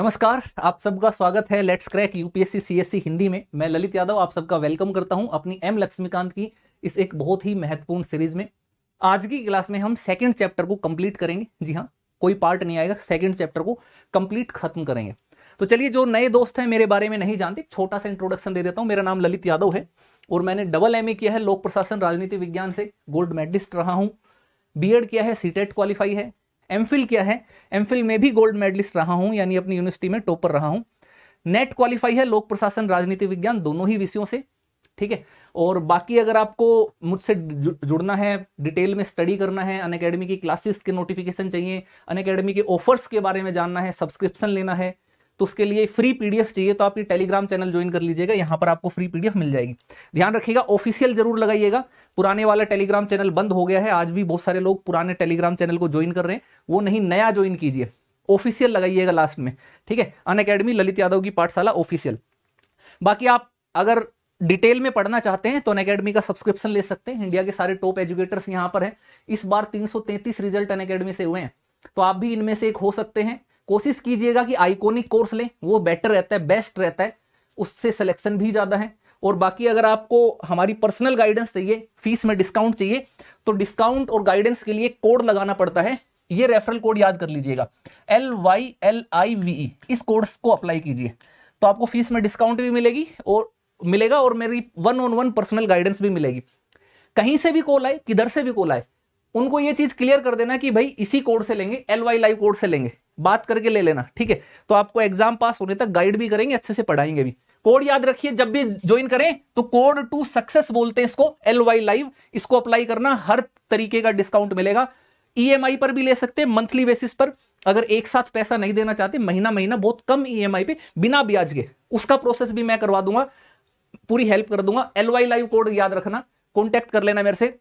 नमस्कार आप सबका स्वागत है let's crack UPSC CSC Hindi में मैं ललित यादव आप सबका वेलकम करता हूं अपनी एम लक्ष्मीकांत की इस एक बहुत ही महत्वपूर्ण सीरीज में आज की क्लास में हम सेकंड चैप्टर को कंप्लीट करेंगे जी हाँ कोई पार्ट नहीं आएगा सेकंड चैप्टर को कंप्लीट खत्म करेंगे तो चलिए जो नए दोस्त हैं मेरे बारे में नहीं जानते छोटा सा इंट्रोडक्शन दे देता हूँ मेरा नाम ललित यादव है और मैंने डबल एम किया है लोक प्रशासन राजनीति विज्ञान से गोल्ड मेडलिस्ट रहा हूँ बी किया है सी क्वालिफाई है एम क्या है एम में भी गोल्ड मेडलिस्ट रहा हूँ यानी अपनी यूनिवर्सिटी में टॉपर रहा हूँ नेट क्वालिफाई है लोक प्रशासन राजनीति विज्ञान दोनों ही विषयों से ठीक है और बाकी अगर आपको मुझसे जुड़ना है डिटेल में स्टडी करना है अन की क्लासेस के नोटिफिकेशन चाहिए अन के ऑफर्स के बारे में जानना है सब्सक्रिप्शन लेना है तो उसके लिए फ्री पीडीएफ चाहिए तो आप ये टेलीग्राम चैनल ज्वाइन कर लीजिएगा यहाँ पर आपको फ्री पीडीएफ मिल जाएगी ध्यान रखिएगा ऑफिशियल जरूर लगाइएगा पुराने वाला टेलीग्राम चैनल बंद हो गया है आज भी बहुत सारे लोग पुराने टेलीग्राम चैनल को ज्वाइन कर रहे हैं वो नहीं नया ज्वाइन कीजिए ऑफिशियल लगाइएगा लास्ट में ठीक है अन अकेडमी ललित यादव की पाठशाला ऑफिशियल बाकी आप अगर डिटेल में पढ़ना चाहते हैं तो अन अकेडमी का सब्सक्रिप्शन ले सकते हैं इंडिया के सारे टॉप एजुकेटर्स यहाँ पर हैं इस बार 333 रिजल्ट अन अकेडमी से हुए हैं तो आप भी इनमें से एक हो सकते हैं कोशिश कीजिएगा कि आइकोनिक कोर्स लें वो बेटर रहता है बेस्ट रहता है उससे सिलेक्शन भी ज़्यादा है और बाकी अगर आपको हमारी पर्सनल गाइडेंस चाहिए फीस में डिस्काउंट चाहिए तो डिस्काउंट और गाइडेंस के लिए कोड लगाना पड़ता है ये रेफरल कोड याद कर लीजिएगा L Y L I V E इस कोर्स को अप्लाई कीजिए तो आपको फीस में डिस्काउंट भी मिलेगी और मिलेगा और मेरी one on one personal guidance भी मिलेगी कहीं से भी कॉल आए किधर से भी कॉल आए उनको ये चीज़ क्लियर कर देना कि भाई इसी कोड से लेंगे एल वाई लाइव कोड से लेंगे बात करके ले लेना ठीक है तो आपको एग्जाम पास होने तक गाइड भी करेंगे अच्छे से पढ़ाएंगे भी कोड याद रखिए जब भी ज्वाइन करें तो कोड टू सक्सेस बोलते हैं इसको एल वाई लाइव इसको अप्लाई करना हर तरीके का डिस्काउंट मिलेगा ईएमआई e पर भी ले सकते हैं मंथली बेसिस पर अगर एक साथ पैसा नहीं देना चाहते महीना महीना बहुत कम ईएमआई e पे बिना ब्याज के उसका प्रोसेस भी मैं करवा दूंगा पूरी हेल्प कर दूंगा एल वाई लाइव कोड याद रखना कॉन्टेक्ट कर लेना मेरे से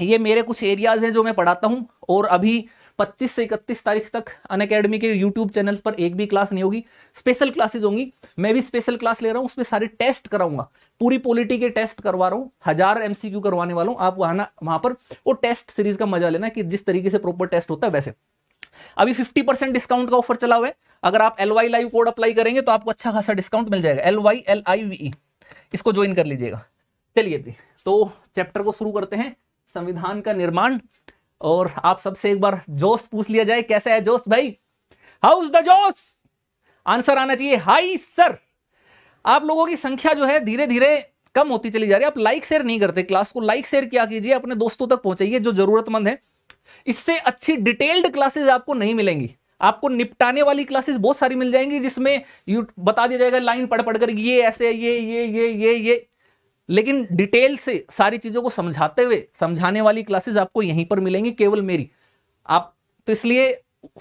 ये मेरे कुछ एरियाज हैं जो मैं पढ़ाता हूं और अभी 25 से 31 तारीख तक अन अकेडमी के यूट्यूब चैनल पर एक भी क्लास नहीं होगी स्पेशल क्लासेज होंगी मैं भी स्पेशल क्लास ले रहा हूँ उसमें सारे टेस्ट कराऊंगा पूरी पॉलिटी के टेस्ट करवा रहा हूँ हजार एमसीक्यू करवाने वाला हूँ आप वहां ना वहां पर वो टेस्ट सीरीज का मजा लेना कि जिस तरीके से प्रॉपर टेस्ट होता है वैसे अभी 50 परसेंट डिस्काउंट का ऑफर चला हुआ है अगर आप L Y live code apply करेंगे तो आपको अच्छा खासा डिस्काउंट मिल जाएगा L Y L I V E इसको ज्वाइन कर लीजिएगा चलिए जी तो चैप्टर को शुरू करते हैं संविधान का निर्माण और आप सबसे एक बार जोश पूछ लिया जाए कैसे है जोश भाई how is the josh answer आना चाहिए हाई सर आप लोगों की संख्या जो है धीरे धीरे कम होती चली जा रही है आप लाइक शेयर नहीं करते क्लास को लाइक शेयर क्या कीजिए अपने दोस्तों तक पहुंचाइए जो जरूरतमंद है इससे अच्छी डिटेल्ड क्लासेज आपको नहीं मिलेंगी आपको निपटाने वाली क्लासेस बहुत सारी मिल जाएंगी जिसमें यू बता दिया जाएगा लाइन पढ़ पढ़ कर ये ऐसे ये ये ये ये ये लेकिन डिटेल से सारी चीज़ों को समझाते हुए समझाने वाली क्लासेस आपको यहीं पर मिलेंगी केवल मेरी आप तो इसलिए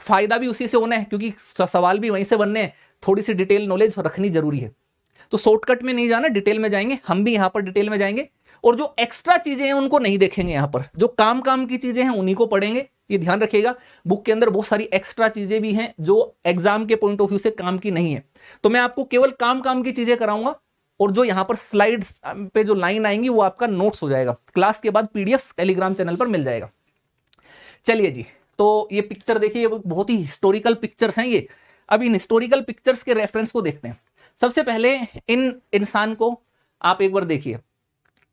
फायदा भी उसी से होना है क्योंकि सवाल भी वहीं से बनने हैं थोड़ी सी डिटेल नॉलेज रखनी जरूरी है तो शॉर्टकट में नहीं जाना डिटेल में जाएंगे हम भी यहां पर डिटेल में जाएंगे और जो एक्स्ट्रा चीज़ें हैं उनको नहीं देखेंगे यहां पर जो काम काम की चीज़ें हैं उन्हीं को पढ़ेंगे ये ध्यान रखिएगा बुक के अंदर बहुत सारी एक्स्ट्रा चीज़ें भी हैं जो एग्जाम के पॉइंट ऑफ व्यू से काम की नहीं है तो मैं आपको केवल काम काम की चीज़ें कराऊंगा और जो यहाँ पर स्लाइड्स पे जो लाइन आएंगी वो आपका नोट्स हो जाएगा क्लास के बाद पीडीएफ टेलीग्राम चैनल पर मिल जाएगा चलिए जी तो ये पिक्चर देखिए बहुत ही हिस्टोरिकल पिक्चर्स हैं ये अब इन हिस्टोरिकल पिक्चर्स के रेफरेंस को देखते हैं सबसे पहले इन इंसान को आप एक बार देखिए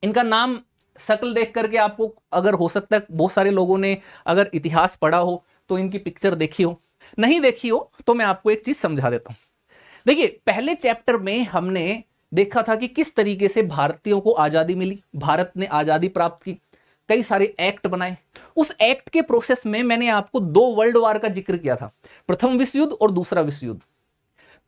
इनका नाम शक्ल देख करके आपको अगर हो सकता है बहुत सारे लोगों ने अगर इतिहास पढ़ा हो तो इनकी पिक्चर देखी हो नहीं देखी हो तो मैं आपको एक चीज़ समझा देता हूं देखिए पहले चैप्टर में हमने देखा था कि किस तरीके से भारतीयों को आज़ादी मिली भारत ने आज़ादी प्राप्त की कई सारे एक्ट बनाए उस एक्ट के प्रोसेस में मैंने आपको दो वर्ल्ड वार का जिक्र किया था प्रथम विश्व युद्ध और दूसरा विश्व युद्ध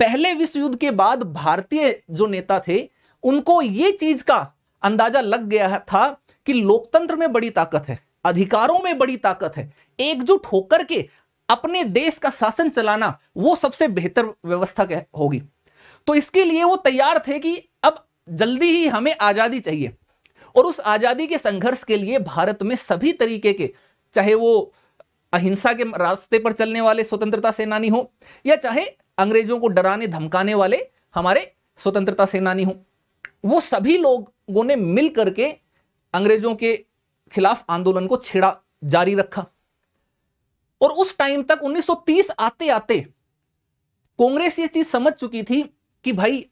पहले विश्व युद्ध के बाद भारतीय जो नेता थे उनको ये चीज का अंदाजा लग गया था कि लोकतंत्र में बड़ी ताकत है अधिकारों में बड़ी ताकत है एकजुट होकर के अपने देश का शासन चलाना वो सबसे बेहतर व्यवस्था होगी तो इसके लिए वो तैयार थे कि अब जल्दी ही हमें आज़ादी चाहिए और उस आज़ादी के संघर्ष के लिए भारत में सभी तरीके के चाहे वो अहिंसा के रास्ते पर चलने वाले स्वतंत्रता सेनानी हो या चाहे अंग्रेजों को डराने धमकाने वाले हमारे स्वतंत्रता सेनानी हो वो सभी लोगों ने मिल करके अंग्रेजों के खिलाफ आंदोलन को छेड़ा जारी रखा और उस टाइम तक 1930 आते आते कांग्रेस ये चीज समझ चुकी थी कि भाई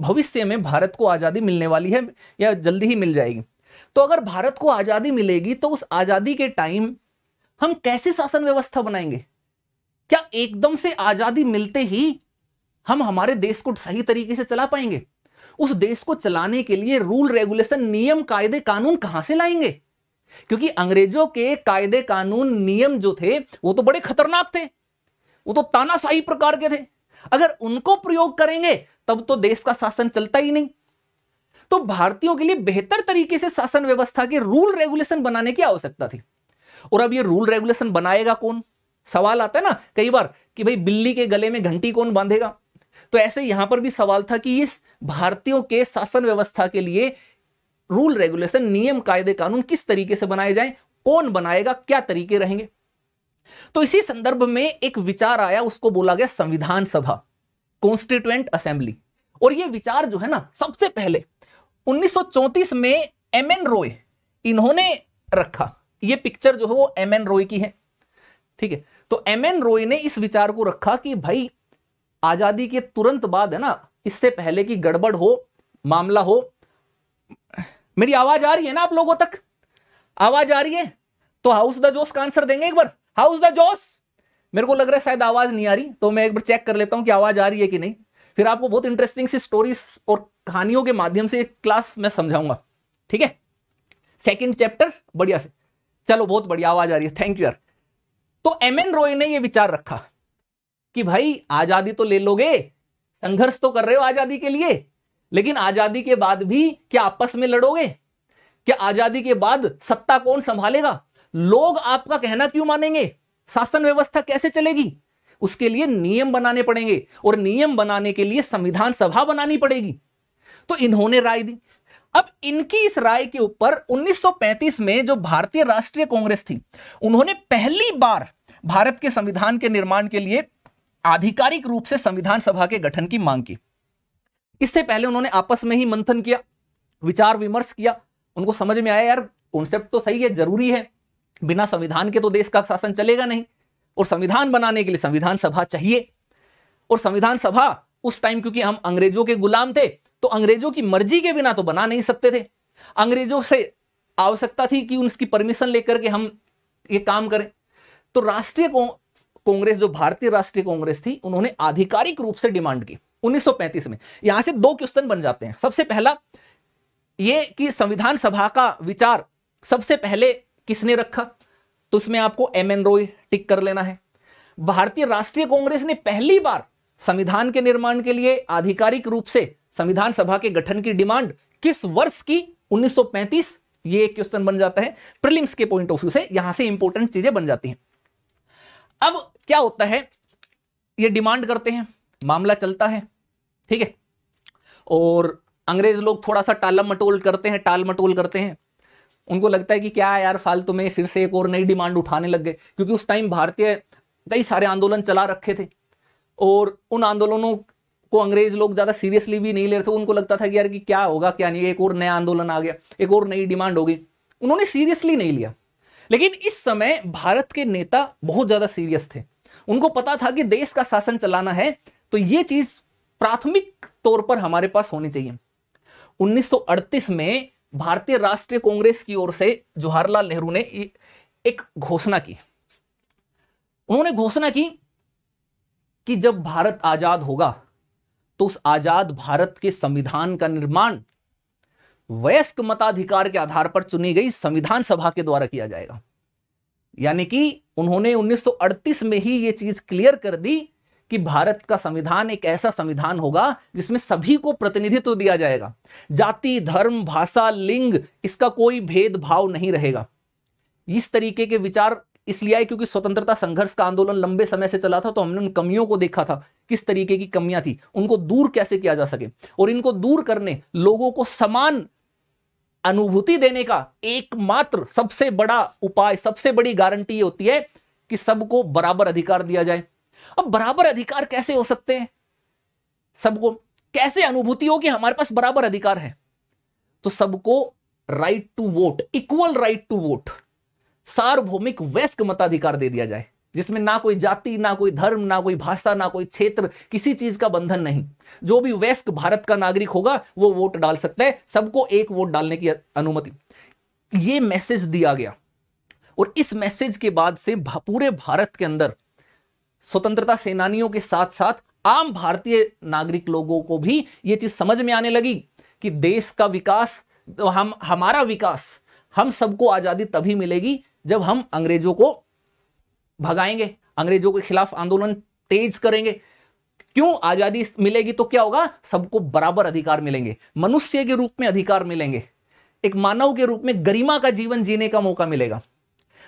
भविष्य में भारत को आज़ादी मिलने वाली है या जल्दी ही मिल जाएगी तो अगर भारत को आज़ादी मिलेगी तो उस आज़ादी के टाइम हम कैसे शासन व्यवस्था बनाएंगे क्या एकदम से आज़ादी मिलते ही हम हमारे देश को सही तरीके से चला पाएंगे उस देश को चलाने के लिए रूल रेगुलेशन नियम कायदे कानून कहां से लाएंगे क्योंकि अंग्रेजों के कायदे कानून नियम जो थे वो तो बड़े खतरनाक थे वो तो तानाशाही प्रकार के थे अगर उनको प्रयोग करेंगे तब तो देश का शासन चलता ही नहीं तो भारतीयों के लिए बेहतर तरीके से शासन व्यवस्था के रूल रेगुलेशन बनाने की आवश्यकता थी और अब ये रूल रेगुलेशन बनाएगा कौन सवाल आता है ना कई बार कि भाई बिल्ली के गले में घंटी कौन बांधेगा तो ऐसे यहां पर भी सवाल था कि इस भारतीयों के शासन व्यवस्था के लिए रूल रेगुलेशन नियम कायदे कानून किस तरीके से बनाए जाएं कौन बनाएगा क्या तरीके रहेंगे तो इसी संदर्भ में एक विचार आया उसको बोला गया संविधान सभा कॉन्स्टिट्यूएंट असेंबली और ये विचार जो है ना सबसे पहले 1934 में एम एन रॉय इन्होंने रखा ये पिक्चर जो है वो एम एन रॉय की है ठीक है तो एम एन रॉय ने इस विचार को रखा कि भाई आजादी के तुरंत बाद है ना इससे पहले कि गड़बड़ हो मामला हो मेरी आवाज आ रही है ना आप लोगों तक आवाज आ रही है तो हाउस द जोश का आंसर देंगे एक बार हाउ इज द जोश मेरे को लग रहा है शायद आवाज नहीं आ रही तो मैं एक बार चेक कर लेता हूँ कि आवाज आ रही है कि नहीं फिर आपको बहुत इंटरेस्टिंग सी स्टोरीज और कहानियों के माध्यम से क्लास में समझाऊंगा ठीक है सेकेंड चैप्टर बढ़िया से चलो बहुत बढ़िया आवाज आ रही है थैंक यू यार तो एम एन रॉय ने यह विचार रखा कि भाई आजादी तो ले लोगे संघर्ष तो कर रहे हो आजादी के लिए लेकिन आजादी के बाद भी क्या आपस में लड़ोगे क्या आजादी के बाद सत्ता कौन संभालेगा लोग आपका कहना क्यों मानेंगे शासन व्यवस्था कैसे चलेगी उसके लिए नियम बनाने पड़ेंगे और नियम बनाने के लिए संविधान सभा बनानी पड़ेगी तो इन्होंने राय दी अब इनकी इस राय के ऊपर 1935 में जो भारतीय राष्ट्रीय कांग्रेस थी उन्होंने पहली बार भारत के संविधान के निर्माण के लिए आधिकारिक रूप से संविधान सभा के गठन की मांग की इससे पहले उन्होंने आपस में ही मंथन किया विचार विमर्श किया उनको समझ में आया यार कॉन्सेप्ट तो सही है जरूरी है बिना संविधान के तो देश का शासन चलेगा नहीं और संविधान बनाने के लिए संविधान सभा चाहिए और संविधान सभा उस टाइम क्योंकि हम अंग्रेजों के गुलाम थे तो अंग्रेजों की मर्जी के बिना तो बना नहीं सकते थे अंग्रेजों से आवश्यकता थी कि उनकी परमिशन लेकर के हम ये काम करें तो राष्ट्रीय कांग्रेस जो भारतीय राष्ट्रीय कांग्रेस थी उन्होंने आधिकारिक रूप से डिमांड की 1935 में यहां से दो क्वेश्चन बन जाते हैं सबसे पहला ये कि संविधान सभा का विचार सबसे पहले किसने रखा तो उसमें आपको एम एन रॉय टिक कर लेना है भारतीय राष्ट्रीय कांग्रेस ने पहली बार संविधान के निर्माण के लिए आधिकारिक रूप से संविधान सभा के गठन की डिमांड किस वर्ष की 1935 ये एक क्वेश्चन बन जाता है प्रिलिम्स के पॉइंट ऑफ व्यू से यहां से इंपॉर्टेंट चीजें बन जाती हैं अब क्या होता है ये डिमांड करते हैं मामला चलता है ठीक है और अंग्रेज लोग थोड़ा सा टालम मटोल करते हैं टाल मटोल करते हैं उनको लगता है कि क्या यार फालतू में फिर से एक और नई डिमांड उठाने लग गए क्योंकि उस टाइम भारतीय कई सारे आंदोलन चला रखे थे और उन आंदोलनों को अंग्रेज लोग ज़्यादा सीरियसली भी नहीं ले रहे थे उनको लगता था कि यार कि क्या होगा क्या नहीं एक और नया आंदोलन आ गया एक और नई डिमांड हो गई उन्होंने सीरियसली नहीं लिया लेकिन इस समय भारत के नेता बहुत ज़्यादा सीरियस थे उनको पता था कि देश का शासन चलाना है तो ये चीज़ प्राथमिक तौर पर हमारे पास होनी चाहिए 1938 में भारतीय राष्ट्रीय कांग्रेस की ओर से जवाहरलाल नेहरू ने एक घोषणा की उन्होंने घोषणा की कि जब भारत आजाद होगा तो उस आजाद भारत के संविधान का निर्माण वयस्क मताधिकार के आधार पर चुनी गई संविधान सभा के द्वारा किया जाएगा यानी कि उन्होंने 1938 में ही यह चीज क्लियर कर दी कि भारत का संविधान एक ऐसा संविधान होगा जिसमें सभी को प्रतिनिधित्व दिया जाएगा जाति धर्म भाषा लिंग इसका कोई भेदभाव नहीं रहेगा इस तरीके के विचार इसलिए आए क्योंकि स्वतंत्रता संघर्ष का आंदोलन लंबे समय से चला था तो हमने उन कमियों को देखा था किस तरीके की कमियां थी उनको दूर कैसे किया जा सके और इनको दूर करने लोगों को समान अनुभूति देने का एकमात्र सबसे बड़ा उपाय सबसे बड़ी गारंटी होती है कि सबको बराबर अधिकार दिया जाए अब बराबर अधिकार कैसे हो सकते हैं सबको कैसे अनुभूति हो कि हमारे पास बराबर अधिकार है तो सबको right to vote equal right to vote सार्वभौमिक वैस्क मताधिकार दे दिया जाए जिसमें ना कोई जाति ना कोई धर्म ना कोई भाषा ना कोई क्षेत्र किसी चीज का बंधन नहीं जो भी वैस्क भारत का नागरिक होगा वो वोट डाल सकता है सबको एक वोट डालने की अनुमति ये मैसेज दिया गया और इस मैसेज के बाद से पूरे भारत के अंदर स्वतंत्रता सेनानियों के साथ साथ आम भारतीय नागरिक लोगों को भी ये चीज समझ में आने लगी कि देश का विकास तो हम हमारा विकास हम सबको आजादी तभी मिलेगी जब हम अंग्रेजों को भगाएंगे अंग्रेजों के खिलाफ आंदोलन तेज करेंगे क्यों आजादी मिलेगी तो क्या होगा सबको बराबर अधिकार मिलेंगे मनुष्य के रूप में अधिकार मिलेंगे एक मानव के रूप में गरिमा का जीवन जीने का मौका मिलेगा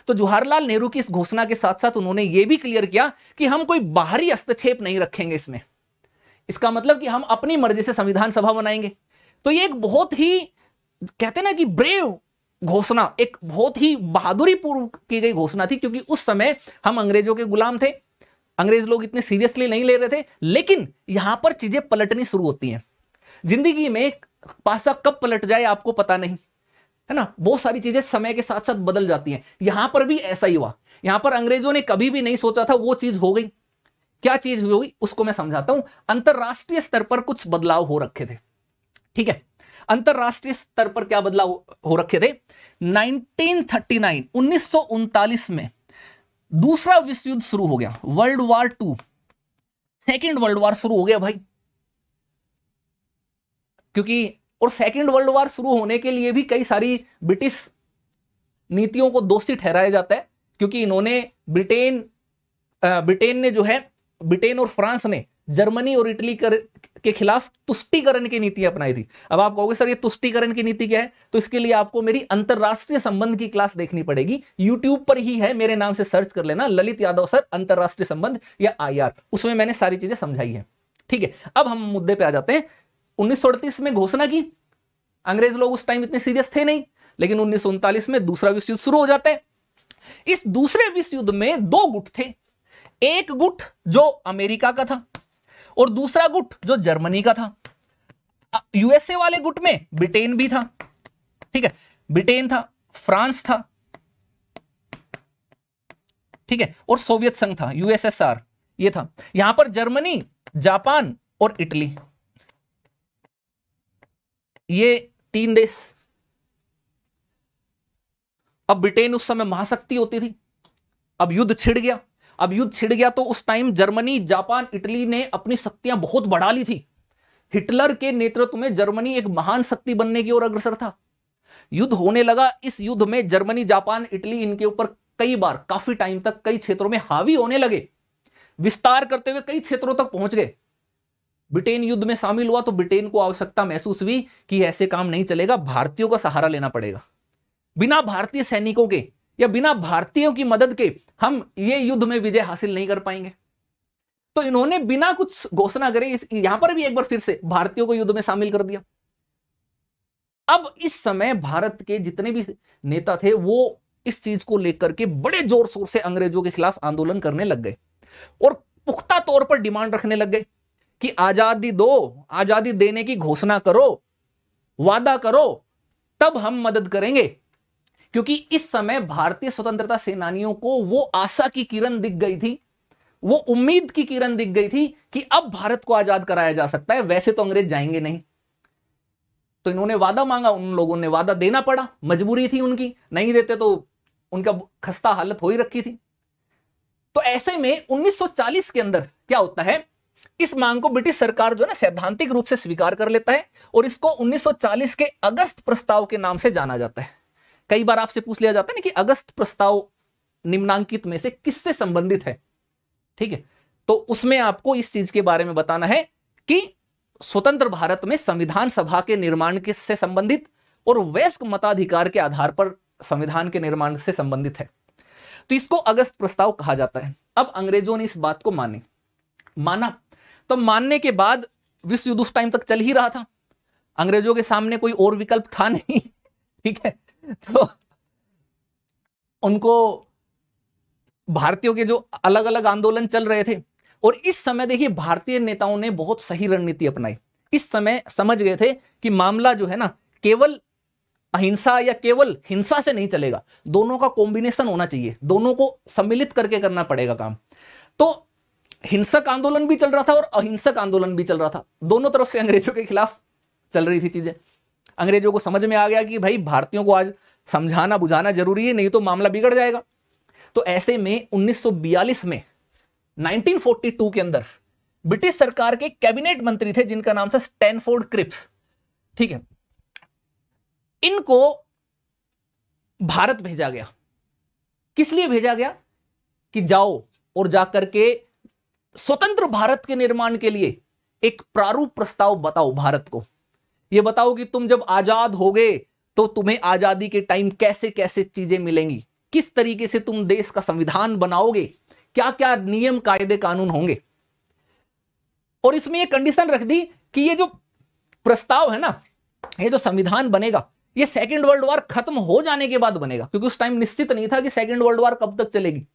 तो जवाहरलाल नेहरू की इस घोषणा के साथ साथ उन्होंने यह भी क्लियर किया कि हम कोई बाहरी हस्तक्षेप नहीं रखेंगे इसमें इसका मतलब कि हम अपनी मर्जी से संविधान सभा बनाएंगे तो ये एक बहुत ही कहते ना कि ब्रेव घोषणा एक बहुत ही बहादुरी पूर्व की गई घोषणा थी क्योंकि उस समय हम अंग्रेजों के गुलाम थे अंग्रेज लोग इतने सीरियसली नहीं ले रहे थे लेकिन यहां पर चीजें पलटनी शुरू होती हैं जिंदगी में पासा कब पलट जाए आपको पता नहीं है ना बहुत सारी चीजें समय के साथ साथ बदल जाती हैं यहां पर भी ऐसा ही हुआ यहां पर अंग्रेजों ने कभी भी नहीं सोचा था वो चीज हो गई क्या चीज हुई होगी उसको मैं समझाता हूं अंतरराष्ट्रीय स्तर पर कुछ बदलाव हो रखे थे ठीक है अंतरराष्ट्रीय स्तर पर क्या बदलाव हो रखे थे 1939 1939 में दूसरा विश्व युद्ध शुरू हो गया world war two second world war शुरू हो गया भाई क्योंकि और सेकेंड वर्ल्ड वॉर शुरू होने के लिए भी कई सारी ब्रिटिश नीतियों को दोषी ठहराया जाता है क्योंकि इन्होंने ब्रिटेन ब्रिटेन ने जो है ब्रिटेन और फ्रांस ने जर्मनी और इटली कर, के खिलाफ तुष्टीकरण की नीति अपनाई थी अब आप कहोगे सर ये तुष्टीकरण की नीति क्या है तो इसके लिए आपको मेरी अंतर्राष्ट्रीय संबंध की क्लास देखनी पड़ेगी यूट्यूब पर ही है मेरे नाम से सर्च कर लेना ललित यादव सर अंतर्राष्ट्रीय संबंध या आई उसमें मैंने सारी चीजें समझाई है ठीक है अब हम मुद्दे पर आ जाते हैं उन्नीस में घोषणा की अंग्रेज लोग उस टाइम इतने सीरियस थे नहीं लेकिन उन्नीस में दूसरा विश्व युद्ध शुरू हो जाता है इस दूसरे विश्व युद्ध में दो गुट थे एक गुट जो अमेरिका का था और दूसरा गुट जो जर्मनी का था यूएसए वाले गुट में ब्रिटेन भी था ठीक है ब्रिटेन था फ्रांस था ठीक है और सोवियत संघ था यूएसएसआर ये था यहां पर जर्मनी जापान और इटली ये तीन देश अब ब्रिटेन उस समय महाशक्ति होती थी अब युद्ध छिड़ गया अब युद्ध छिड़ गया तो उस टाइम जर्मनी जापान इटली ने अपनी शक्तियां बहुत बढ़ा ली थी हिटलर के नेतृत्व में जर्मनी एक महान शक्ति बनने की ओर अग्रसर था युद्ध होने लगा इस युद्ध में जर्मनी जापान इटली इनके ऊपर कई बार काफी टाइम तक कई क्षेत्रों में हावी होने लगे विस्तार करते हुए कई क्षेत्रों तक पहुंच गए ब्रिटेन युद्ध में शामिल हुआ तो ब्रिटेन को आवश्यकता महसूस हुई कि ऐसे काम नहीं चलेगा भारतीयों का सहारा लेना पड़ेगा बिना भारतीय सैनिकों के या बिना भारतीयों की मदद के हम ये युद्ध में विजय हासिल नहीं कर पाएंगे तो इन्होंने बिना कुछ घोषणा करे यहां पर भी एक बार फिर से भारतीयों को युद्ध में शामिल कर दिया अब इस समय भारत के जितने भी नेता थे वो इस चीज को लेकर के बड़े जोर शोर से अंग्रेजों के खिलाफ आंदोलन करने लग गए और पुख्ता तौर पर डिमांड रखने लग गए कि आजादी दो आजादी देने की घोषणा करो वादा करो तब हम मदद करेंगे क्योंकि इस समय भारतीय स्वतंत्रता सेनानियों को वो आशा की किरण दिख गई थी वो उम्मीद की किरण दिख गई थी कि अब भारत को आजाद कराया जा सकता है वैसे तो अंग्रेज जाएंगे नहीं तो इन्होंने वादा मांगा उन लोगों ने वादा देना पड़ा मजबूरी थी उनकी नहीं देते तो उनका खस्ता हालत हो ही रखी थी तो ऐसे में 1940 के अंदर क्या होता है इस मांग को ब्रिटिश सरकार जो है ना सैद्धांतिक रूप से स्वीकार कर लेता है और इसको 1940 के अगस्त प्रस्ताव के नाम से जाना जाता है कई बार आपसे पूछ लिया जाता है ना कि अगस्त प्रस्ताव निम्नांकित में से किससे संबंधित है ठीक है तो उसमें आपको इस चीज के बारे में बताना है कि स्वतंत्र भारत में संविधान सभा के निर्माण से संबंधित और वयस्क मताधिकार के आधार पर संविधान के निर्माण से संबंधित है तो इसको अगस्त प्रस्ताव कहा जाता है अब अंग्रेजों ने इस बात को माने माना तो मानने के बाद विश्व युद्ध उस टाइम तक चल ही रहा था अंग्रेजों के सामने कोई और विकल्प था नहीं ठीक है तो उनको भारतीयों के जो अलग अलग आंदोलन चल रहे थे और इस समय देखिए भारतीय नेताओं ने बहुत सही रणनीति अपनाई इस समय समझ गए थे कि मामला जो है ना केवल अहिंसा या केवल हिंसा से नहीं चलेगा दोनों का कॉम्बिनेशन होना चाहिए दोनों को सम्मिलित करके करना पड़ेगा काम तो हिंसक आंदोलन भी चल रहा था और अहिंसक आंदोलन भी चल रहा था दोनों तरफ से अंग्रेजों के खिलाफ चल रही थी चीजें अंग्रेजों को समझ में आ गया कि भाई भारतीयों को आज समझाना बुझाना जरूरी है नहीं तो मामला बिगड़ जाएगा तो ऐसे में 1942 में 1942 के अंदर ब्रिटिश सरकार के कैबिनेट मंत्री थे जिनका नाम था स्टैनफोर्ड क्रिप्स ठीक है इनको भारत भेजा गया किस लिए भेजा गया कि जाओ और जाकर के स्वतंत्र भारत के निर्माण के लिए एक प्रारूप प्रस्ताव बताओ भारत को यह बताओ कि तुम जब आजाद होगे तो तुम्हें आजादी के टाइम कैसे कैसे चीजें मिलेंगी किस तरीके से तुम देश का संविधान बनाओगे क्या क्या नियम कायदे कानून होंगे और इसमें यह कंडीशन रख दी कि ये जो प्रस्ताव है ना ये जो संविधान बनेगा ये सेकेंड वर्ल्ड वॉर खत्म हो जाने के बाद बनेगा क्योंकि उस टाइम निश्चित नहीं था कि सेकेंड वर्ल्ड वॉर कब तक चलेगी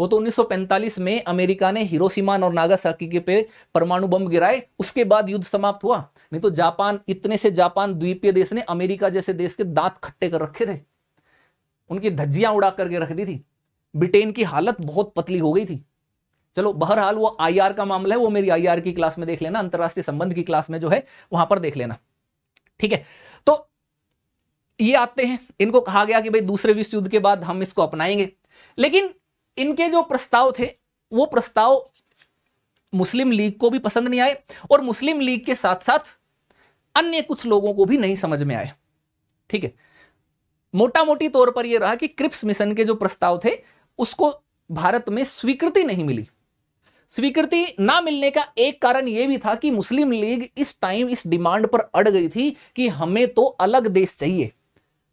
वो तो 1945 में अमेरिका ने हिरोशिमा और नागासाकी के पे परमाणु बम गिराए उसके बाद युद्ध समाप्त हुआ नहीं तो जापान इतने से जापान द्वीपीय देश ने अमेरिका जैसे देश के दांत खट्टे कर रखे थे उनकी धज्जियां उड़ा करके रख दी थी ब्रिटेन की हालत बहुत पतली हो गई थी चलो बहरहाल वो आईआर का मामला है वो मेरी आईआर की क्लास में देख लेना अंतरराष्ट्रीय संबंध की क्लास में जो है वहां पर देख लेना ठीक है तो ये आते हैं इनको कहा गया कि भाई दूसरे विश्व युद्ध के बाद हम इसको अपनाएंगे लेकिन इनके जो प्रस्ताव थे वो प्रस्ताव मुस्लिम लीग को भी पसंद नहीं आए और मुस्लिम लीग के साथ साथ अन्य कुछ लोगों को भी नहीं समझ में आए ठीक है मोटा मोटी तौर पर यह रहा कि क्रिप्स मिशन के जो प्रस्ताव थे उसको भारत में स्वीकृति नहीं मिली स्वीकृति ना मिलने का एक कारण यह भी था कि मुस्लिम लीग इस टाइम इस डिमांड पर अड़ गई थी कि हमें तो अलग देश चाहिए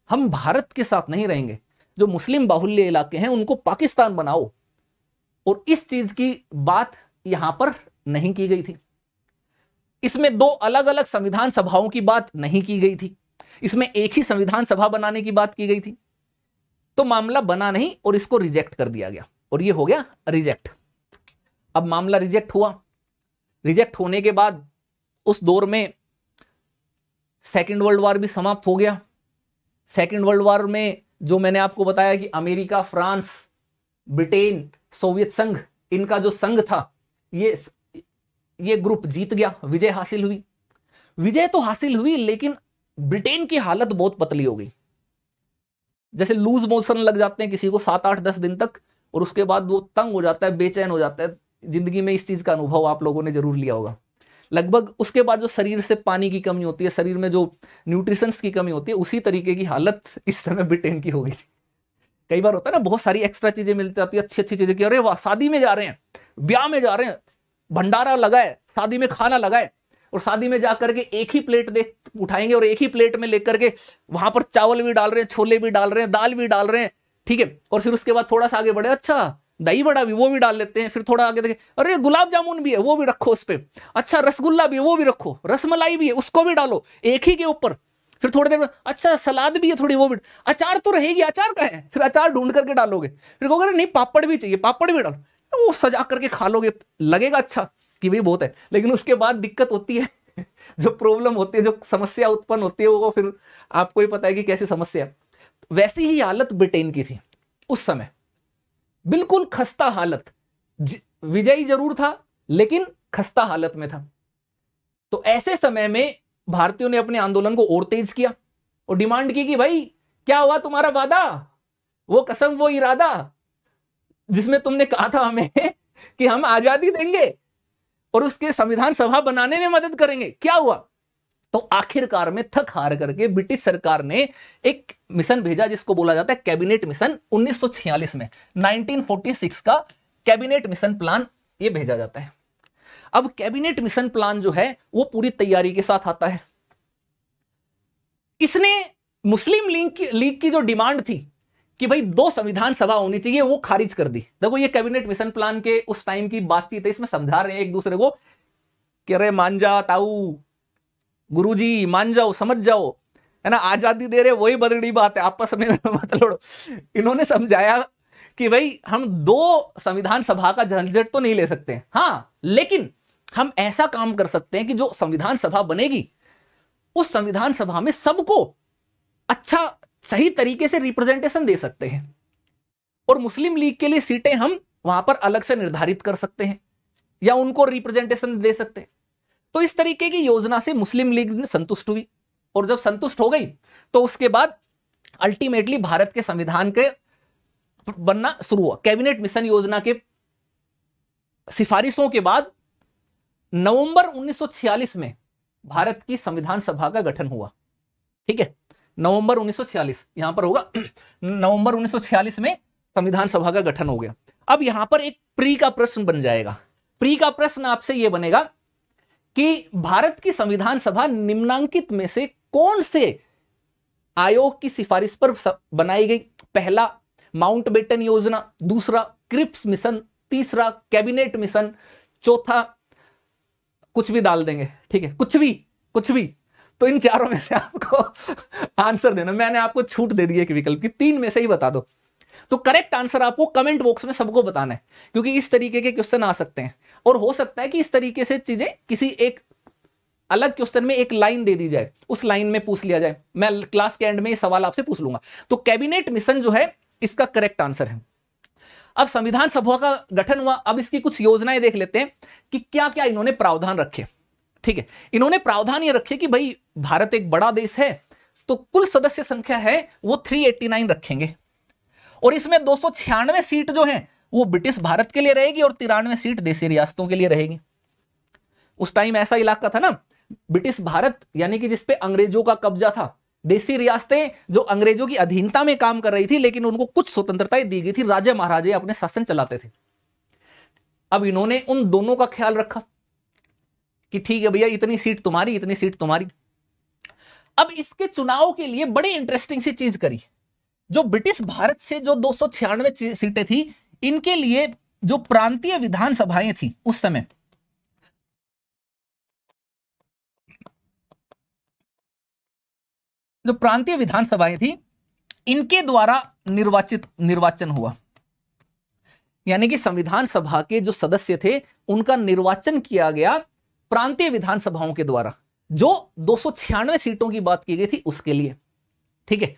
हम भारत के साथ नहीं रहेंगे जो मुस्लिम बाहुल्य इलाके हैं उनको पाकिस्तान बनाओ और इस चीज की बात यहां पर नहीं की गई थी इसमें दो अलग अलग संविधान सभाओं की बात नहीं की गई थी इसमें एक ही संविधान सभा बनाने की बात की गई थी तो मामला बना नहीं और इसको रिजेक्ट कर दिया गया और ये हो गया रिजेक्ट अब मामला रिजेक्ट हुआ रिजेक्ट होने के बाद उस दौर में सेकेंड वर्ल्ड वार भी समाप्त हो गया सेकेंड वर्ल्ड वार में जो मैंने आपको बताया कि अमेरिका फ्रांस ब्रिटेन सोवियत संघ इनका जो संघ था ये ये ग्रुप जीत गया विजय हासिल हुई विजय तो हासिल हुई लेकिन ब्रिटेन की हालत बहुत पतली हो गई जैसे लूज मोशन लग जाते हैं किसी को सात आठ दस दिन तक और उसके बाद वो तंग हो जाता है बेचैन हो जाता है जिंदगी में इस चीज का अनुभव आप लोगों ने जरूर लिया होगा लगभग उसके बाद जो शरीर से पानी की कमी होती है शरीर में जो न्यूट्रिशंस की कमी होती है उसी तरीके की हालत इस समय ब्रिटेन की हो गई थी कई बार होता है ना बहुत सारी एक्स्ट्रा चीजें मिल जाती है अच्छी अच्छी चीजें की अरे वाह शादी में जा रहे हैं ब्याह में जा रहे हैं भंडारा लगाए शादी में खाना लगाए और शादी में जा करके एक ही प्लेट देख उठाएंगे और एक ही प्लेट में लेकर के वहां पर चावल भी डाल रहे हैं छोले भी डाल रहे हैं दाल भी डाल रहे हैं ठीक है और फिर उसके बाद थोड़ा सा आगे बढ़े अच्छा दही बड़ा भी वो भी डाल लेते हैं फिर थोड़ा आगे देखें अरे गुलाब जामुन भी है वो भी रखो उस पर अच्छा रसगुल्ला भी है वो भी रखो रसमलाई भी है उसको भी डालो एक ही के ऊपर फिर थोड़ी देर में अच्छा सलाद भी है थोड़ी वो भी अचार तो रहेगी अचार का है फिर अचार ढूंढ करके डालोगे फिर कहोगे नहीं पापड़ भी चाहिए पापड़ भी डालो वो सजा करके खा लोगे लगेगा अच्छा कि भाई बहुत है लेकिन उसके बाद दिक्कत होती है जो प्रॉब्लम होती है जो समस्या उत्पन्न होती है वो फिर आपको ही पता है कि कैसी समस्या वैसी ही हालत ब्रिटेन की थी उस समय बिल्कुल खस्ता हालत विजयी जरूर था लेकिन खस्ता हालत में था तो ऐसे समय में भारतीयों ने अपने आंदोलन को और तेज किया और डिमांड की कि भाई क्या हुआ तुम्हारा वादा वो कसम वो इरादा जिसमें तुमने कहा था हमें कि हम आजादी देंगे और उसके संविधान सभा बनाने में मदद करेंगे क्या हुआ तो आखिरकार में थक हार करके ब्रिटिश सरकार ने एक मिशन भेजा जिसको बोला जाता है कैबिनेट मिशन 1946 में 1946 का कैबिनेट मिशन प्लान ये भेजा जाता है अब कैबिनेट मिशन प्लान जो है वो पूरी तैयारी के साथ आता है इसने मुस्लिम लीग की लीग की जो डिमांड थी कि भाई दो संविधान सभा होनी चाहिए वो खारिज कर दी देखो ये कैबिनेट मिशन प्लान के उस टाइम की बातचीत है इसमें समझा रहे हैं एक दूसरे को कि अरे मान जा ताऊ गुरुजी मान जाओ समझ जाओ है ना आजादी दे रहे वही बदड़ी बात है आपस में मतलब इन्होंने समझाया कि भाई हम दो संविधान सभा का झंझट तो नहीं ले सकते हाँ लेकिन हम ऐसा काम कर सकते हैं कि जो संविधान सभा बनेगी उस संविधान सभा में सबको अच्छा सही तरीके से रिप्रेजेंटेशन दे सकते हैं और मुस्लिम लीग के लिए सीटें हम वहां पर अलग से निर्धारित कर सकते हैं या उनको रिप्रेजेंटेशन दे सकते हैं तो इस तरीके की योजना से मुस्लिम लीग ने संतुष्ट हुई और जब संतुष्ट हो गई तो उसके बाद अल्टीमेटली भारत के संविधान के बनना शुरू हुआ कैबिनेट मिशन योजना के सिफारिशों के बाद नवंबर 1946 में भारत की संविधान सभा का गठन हुआ ठीक है नवंबर 1946 यहां पर होगा नवंबर 1946 में संविधान सभा का गठन हो गया अब यहां पर एक प्री का प्रश्न बन जाएगा प्री का प्रश्न आपसे यह बनेगा कि भारत की संविधान सभा निम्नांकित में से कौन से आयोग की सिफारिश पर बनाई गई पहला माउंट बेटन योजना दूसरा क्रिप्स मिशन तीसरा कैबिनेट मिशन चौथा कुछ भी डाल देंगे ठीक है कुछ भी कुछ भी तो इन चारों में से आपको आंसर देना मैंने आपको छूट दे दी एक विकल्प की तीन में से ही बता दो तो करेक्ट आंसर आपको कमेंट बॉक्स में सबको बताना है क्योंकि इस तरीके के क्वेश्चन आ सकते हैं और हो सकता है कि इस तरीके से चीजें किसी एक अलग क्वेश्चन में एक लाइन दे दी जाए उस लाइन में पूछ लिया जाए मैं क्लास के एंड में सवाल आपसे पूछ लूंगा तो कैबिनेट मिशन जो है इसका करेक्ट आंसर है अब संविधान सभा का गठन हुआ अब इसकी कुछ योजनाएं देख लेते हैं कि क्या क्या इन्होंने प्रावधान रखे ठीक है इन्होंने प्रावधान ये रखे कि भाई भारत एक बड़ा देश है तो कुल सदस्य संख्या है वो 389 रखेंगे और इसमें दो सीट जो है वो ब्रिटिश भारत के लिए रहेगी और तिरानवे सीट देसी रियासतों के लिए रहेगी उस टाइम ऐसा इलाका था ना ब्रिटिश भारत यानी कि जिसपे अंग्रेजों का कब्जा था देसी रियासतें जो अंग्रेजों की अधीनता में काम कर रही थी लेकिन उनको कुछ स्वतंत्रताएं दी गई थी राजे महाराजे अपने शासन चलाते थे अब इन्होंने उन दोनों का ख्याल रखा कि ठीक है भैया इतनी सीट तुम्हारी इतनी सीट तुम्हारी अब इसके चुनाव के लिए बड़ी इंटरेस्टिंग सी चीज करी जो ब्रिटिश भारत से जो दो सीटें थी इनके लिए जो प्रांतीय विधानसभाएं थी उस समय जो प्रांतीय विधानसभाएं थी इनके द्वारा निर्वाचित निर्वाचन हुआ यानी कि संविधान सभा के जो सदस्य थे उनका निर्वाचन किया गया प्रांतीय विधानसभाओं के द्वारा जो दो सीटों की बात की गई थी उसके लिए ठीक है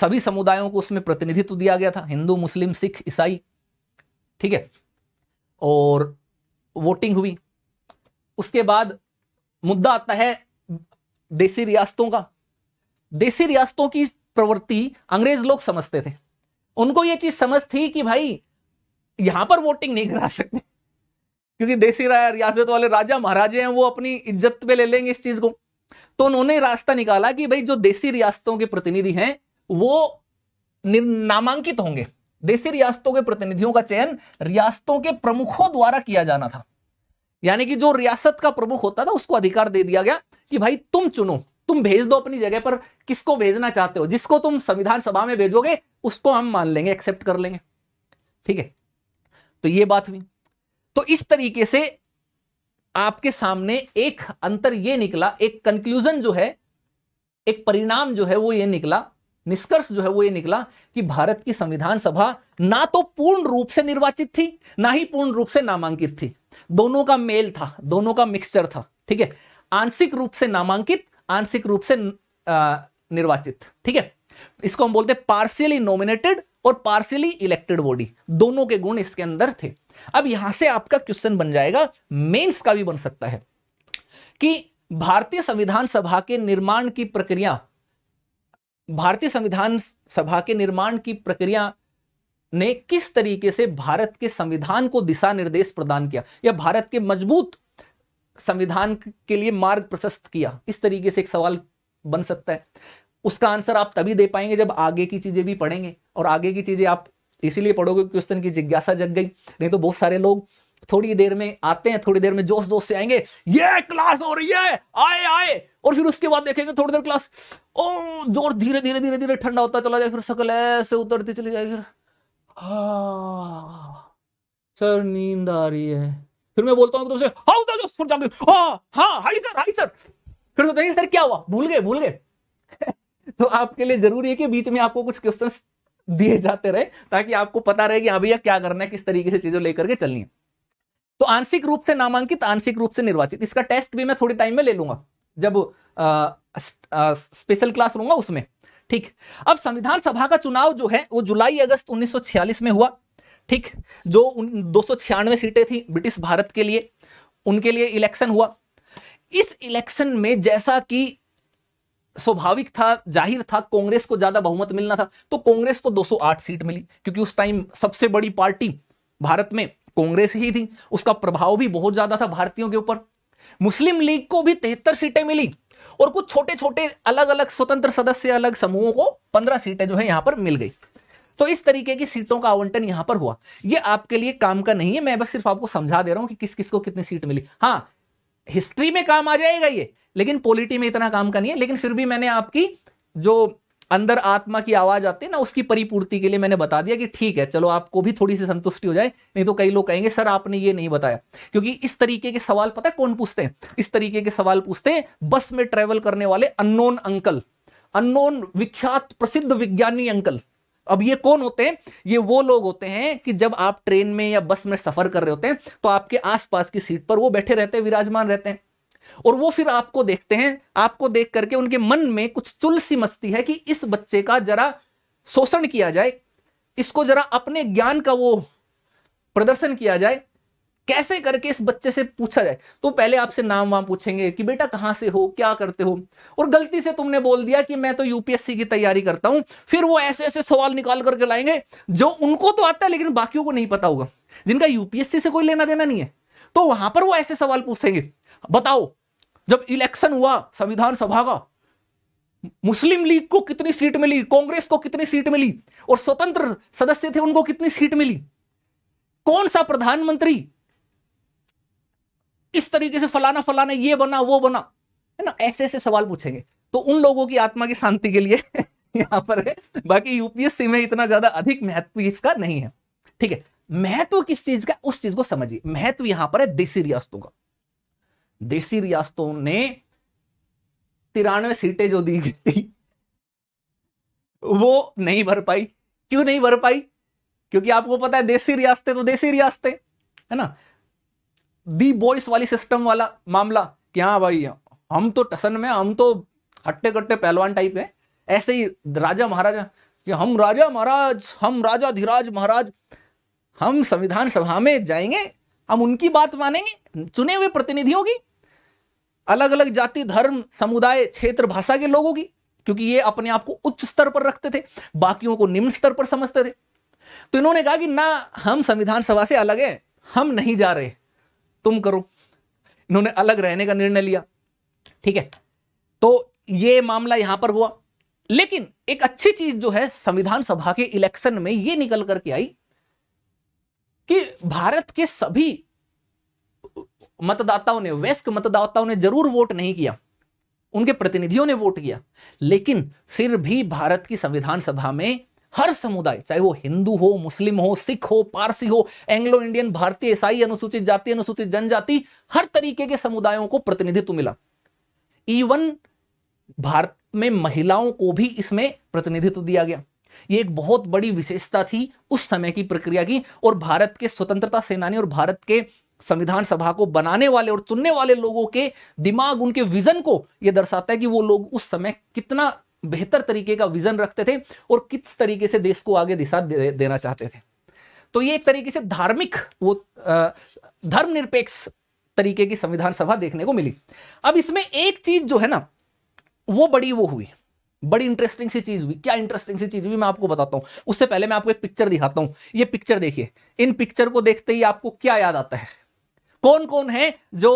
सभी समुदायों को उसमें प्रतिनिधित्व दिया गया था हिंदू मुस्लिम सिख ईसाई ठीक है और वोटिंग हुई उसके बाद मुद्दा आता है देसी रियासतों का देसी रियासतों की प्रवृत्ति अंग्रेज लोग समझते थे उनको यह चीज समझ थी कि भाई यहां पर वोटिंग नहीं करा सकते क्योंकि देसी रियासत वाले राजा महाराजे हैं वो अपनी इज्जत पे ले लेंगे इस चीज को तो उन्होंने रास्ता निकाला कि भाई जो देसी रियासतों के प्रतिनिधि हैं वो नामांकित होंगे देसी रियासतों के प्रतिनिधियों का चयन रियासतों के प्रमुखों द्वारा किया जाना था यानी कि जो रियासत का प्रमुख होता था उसको अधिकार दे दिया गया कि भाई तुम चुनो तुम भेज दो अपनी जगह पर किसको भेजना चाहते हो जिसको तुम संविधान सभा में भेजोगे उसको हम मान लेंगे एक्सेप्ट कर लेंगे ठीक है तो ये बात हुई तो इस तरीके से आपके सामने एक अंतर ये निकला एक कंक्लूजन जो है एक परिणाम जो है वो ये निकला निष्कर्ष जो है वो ये निकला कि भारत की संविधान सभा ना तो पूर्ण रूप से निर्वाचित थी ना ही पूर्ण रूप से नामांकित थी दोनों का मेल था दोनों का मिक्सचर था ठीक है आंशिक रूप से नामांकित आंशिक रूप से निर्वाचित ठीक है इसको हम बोलते हैं पार्शियली नॉमिनेटेड और पार्शियली इलेक्टेड बॉडी दोनों के गुण इसके अंदर थे अब यहां से आपका क्वेश्चन बन जाएगा मेन्स का भी बन सकता है कि भारतीय संविधान सभा के निर्माण की प्रक्रिया भारतीय संविधान सभा के निर्माण की प्रक्रिया ने किस तरीके से भारत के संविधान को दिशा निर्देश प्रदान किया या भारत के मजबूत संविधान के लिए मार्ग प्रशस्त किया इस तरीके से एक सवाल बन सकता है उसका आंसर आप तभी दे पाएंगे जब आगे की चीजें भी पढ़ेंगे और आगे की चीजें आप इसीलिए पढ़ोगे क्वेश्चन की जिज्ञासा जग गई नहीं तो बहुत सारे लोग थोड़ी देर में आते हैं थोड़ी देर में जोश जोश से आएंगे ये क्लास हो रही है आए आए और फिर उसके बाद देखेंगे थोड़ी देर क्लास ओ जोर धीरे धीरे धीरे धीरे ठंडा होता चला जाए फिर सकल ऐसे उतरती चली जाएगी सर नींद आ रही है फिर मैं बोलता हूँ तुमसे हाँ फिर जाके हाँ हाई सर हाई सर फिर सोचेंगे सर क्या हुआ भूल गए भूल गए तो आपके लिए जरूरी है कि बीच में आपको कुछ क्वेश्चंस दिए जाते रहे ताकि आपको पता रहे कि अभी भैया क्या करना है किस तरीके से चीजों लेकर के चलनी है तो आंशिक रूप से नामांकित आंशिक रूप से निर्वाचित इसका टेस्ट भी मैं थोड़ी टाइम में ले लूंगा जब स्पेशल क्लास लूंगा उसमें ठीक अब संविधान सभा का चुनाव जो है वो जुलाई अगस्त 1946 में हुआ ठीक जो दो सीटें थी ब्रिटिश भारत के लिए उनके लिए इलेक्शन हुआ इस इलेक्शन में जैसा कि स्वाभाविक था जाहिर था कांग्रेस को ज्यादा बहुमत मिलना था तो कांग्रेस को 208 सीट मिली क्योंकि उस टाइम सबसे बड़ी पार्टी भारत में कांग्रेस ही थी उसका प्रभाव भी बहुत ज्यादा था भारतीयों के ऊपर मुस्लिम लीग को भी तिहत्तर सीटें मिली और कुछ छोटे छोटे अलग अलग स्वतंत्र सदस्य अलग समूहों को पंद्रह सीटें जो है यहां पर मिल गई तो इस तरीके की सीटों का आवंटन यहां पर हुआ यह आपके लिए काम का नहीं है मैं बस सिर्फ आपको समझा दे रहा हूं कि किस किस को कितनी सीट मिली हाँ हिस्ट्री में काम आ जाएगा ये लेकिन पॉलिटी में इतना काम का नहीं है लेकिन फिर भी मैंने आपकी जो अंदर आत्मा की आवाज आती है ना उसकी परिपूर्ति के लिए मैंने बता दिया कि ठीक है चलो आपको भी थोड़ी सी संतुष्टि हो जाए नहीं तो कई लोग कहेंगे सर आपने ये नहीं बताया क्योंकि इस तरीके के सवाल पता है कौन पूछते हैं इस तरीके के सवाल पूछते हैं बस में ट्रेवल करने वाले अननोन अंकल अननोन विख्यात प्रसिद्ध विज्ञानी अंकल अब ये कौन होते हैं ये वो लोग होते हैं कि जब आप ट्रेन में या बस में सफर कर रहे होते हैं तो आपके आसपास की सीट पर वो बैठे रहते हैं विराजमान रहते हैं और वो फिर आपको देखते हैं आपको देख करके उनके मन में कुछ चुल सी मस्ती है कि इस बच्चे का जरा शोषण किया जाए इसको जरा अपने ज्ञान का वो प्रदर्शन किया जाए कैसे करके इस बच्चे से पूछा जाए तो पहले आपसे नाम वाम पूछेंगे कि बेटा कहां से हो क्या करते हो और गलती से तुमने बोल दिया कि मैं तो यूपीएससी की तैयारी करता हूं फिर वो ऐसे ऐसे सवाल निकाल करके लाएंगे जो उनको तो आता है लेकिन बाकियों को नहीं पता होगा जिनका यूपीएससी से कोई लेना देना नहीं है तो वहां पर वो ऐसे सवाल पूछेंगे बताओ जब इलेक्शन हुआ संविधान सभा का मुस्लिम लीग को कितनी सीट मिली कांग्रेस को कितनी सीट मिली और स्वतंत्र सदस्य थे उनको कितनी सीट मिली कौन सा प्रधानमंत्री इस तरीके से फलाना फलाना ये बना वो बना है ना ऐसे ऐसे सवाल पूछेंगे तो उन लोगों की आत्मा की शांति के लिए यहां पर है बाकी यूपीएससी में इतना ज्यादा अधिक महत्व इसका नहीं है ठीक है महत्व किस चीज का उस चीज को समझिए महत्व यहां पर है देसी रियासतों का देसी रियासतों ने तिरानवे सीटें जो दी गई थी वो नहीं भर पाई क्यों नहीं भर पाई क्योंकि आपको पता है देसी रियासतें तो देसी रियासतें है ना दी बॉयस वाली सिस्टम वाला मामला कि हाँ भाई हम तो टसन में हम तो हट्टे कट्टे पहलवान टाइप है ऐसे ही राजा महाराजा कि हम राजा महाराज हम राजा धीराज महाराज हम संविधान सभा में जाएंगे हम उनकी बात मानेंगे चुने हुए प्रतिनिधियों की अलग अलग जाति धर्म समुदाय क्षेत्र भाषा के लोगों की क्योंकि ये अपने आप को उच्च स्तर पर रखते थे बाकियों को निम्न स्तर पर समझते थे तो इन्होंने कहा कि ना हम संविधान सभा से अलग है हम नहीं जा रहे तुम करो इन्होंने अलग रहने का निर्णय लिया ठीक है तो ये मामला यहां पर हुआ लेकिन एक अच्छी चीज जो है संविधान सभा के इलेक्शन में यह निकल करके आई कि भारत के सभी मतदाताओं ने वयस्क मतदाताओं ने जरूर वोट नहीं किया उनके प्रतिनिधियों ने वोट किया लेकिन फिर भी भारत की संविधान सभा में हर समुदाय चाहे वो हिंदू हो मुस्लिम हो सिख हो पारसी हो एंग्लो इंडियन भारतीय ईसाई अनुसूचित जाति अनुसूचित जनजाति हर तरीके के समुदायों को प्रतिनिधित्व मिला इवन भारत में महिलाओं को भी इसमें प्रतिनिधित्व दिया गया ये एक बहुत बड़ी विशेषता थी उस समय की प्रक्रिया की और भारत के स्वतंत्रता सेनानी और भारत के संविधान सभा को बनाने वाले और चुनने वाले लोगों के दिमाग उनके विजन को यह दर्शाता है कि वो लोग उस समय कितना बेहतर तरीके का विजन रखते थे और किस तरीके से देश को आगे दिशा दे, देना चाहते थे तो ये एक तरीके से धार्मिक वो धर्मनिरपेक्ष तरीके की संविधान सभा देखने को मिली अब इसमें एक चीज जो है ना वो बड़ी वो हुई बड़ी इंटरेस्टिंग सी चीज़ हुई क्या इंटरेस्टिंग सी चीज़ हुई मैं आपको बताता हूँ उससे पहले मैं आपको एक पिक्चर दिखाता हूँ ये पिक्चर देखिए इन पिक्चर को देखते ही आपको क्या याद आता है कौन कौन है जो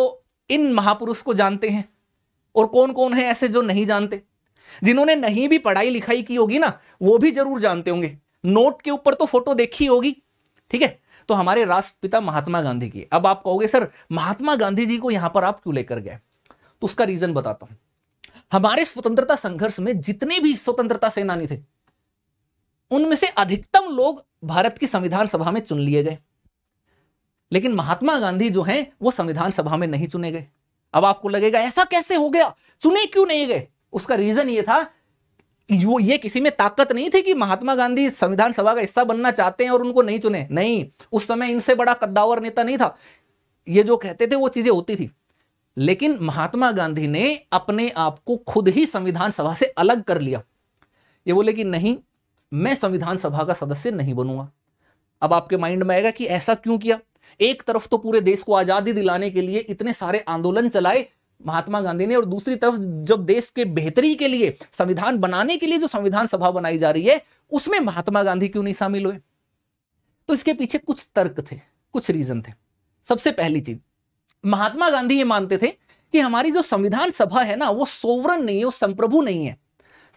इन महापुरुष को जानते हैं और कौन कौन है ऐसे जो नहीं जानते जिन्होंने नहीं भी पढ़ाई लिखाई की होगी ना वो भी जरूर जानते होंगे नोट के ऊपर तो फोटो देखी होगी ठीक है तो हमारे राष्ट्रपिता महात्मा गांधी की अब आप कहोगे सर महात्मा गांधी जी को यहां पर आप क्यों लेकर गए तो उसका रीजन बताता हूं हमारे स्वतंत्रता संघर्ष में जितने भी स्वतंत्रता सेनानी थे उनमें से अधिकतम लोग भारत की संविधान सभा में चुन लिए गए लेकिन महात्मा गांधी जो हैं वो संविधान सभा में नहीं चुने गए अब आपको लगेगा ऐसा कैसे हो गया चुने क्यों नहीं गए उसका रीजन ये था वो ये किसी में ताकत नहीं थी कि महात्मा गांधी संविधान सभा का हिस्सा बनना चाहते हैं और उनको नहीं चुने नहीं उस समय इनसे बड़ा कद्दावर नेता नहीं था ये जो कहते थे वो चीजें होती थी लेकिन महात्मा गांधी ने अपने आप को खुद ही संविधान सभा से अलग कर लिया ये बोले कि नहीं मैं संविधान सभा का सदस्य नहीं बनूंगा अब आपके माइंड में आएगा कि ऐसा क्यों किया एक तरफ तो पूरे देश को आजादी दिलाने के लिए इतने सारे आंदोलन चलाए महात्मा गांधी ने और दूसरी तरफ जब देश के बेहतरी के लिए संविधान बनाने के लिए जो संविधान सभा बनाई जा रही है उसमें महात्मा गांधी क्यों नहीं शामिल हुए तो इसके पीछे कुछ तर्क थे कुछ रीजन थे सबसे पहली चीज महात्मा गांधी ये मानते थे कि हमारी जो संविधान सभा है ना वो सोवरन नहीं है वो संप्रभु नहीं है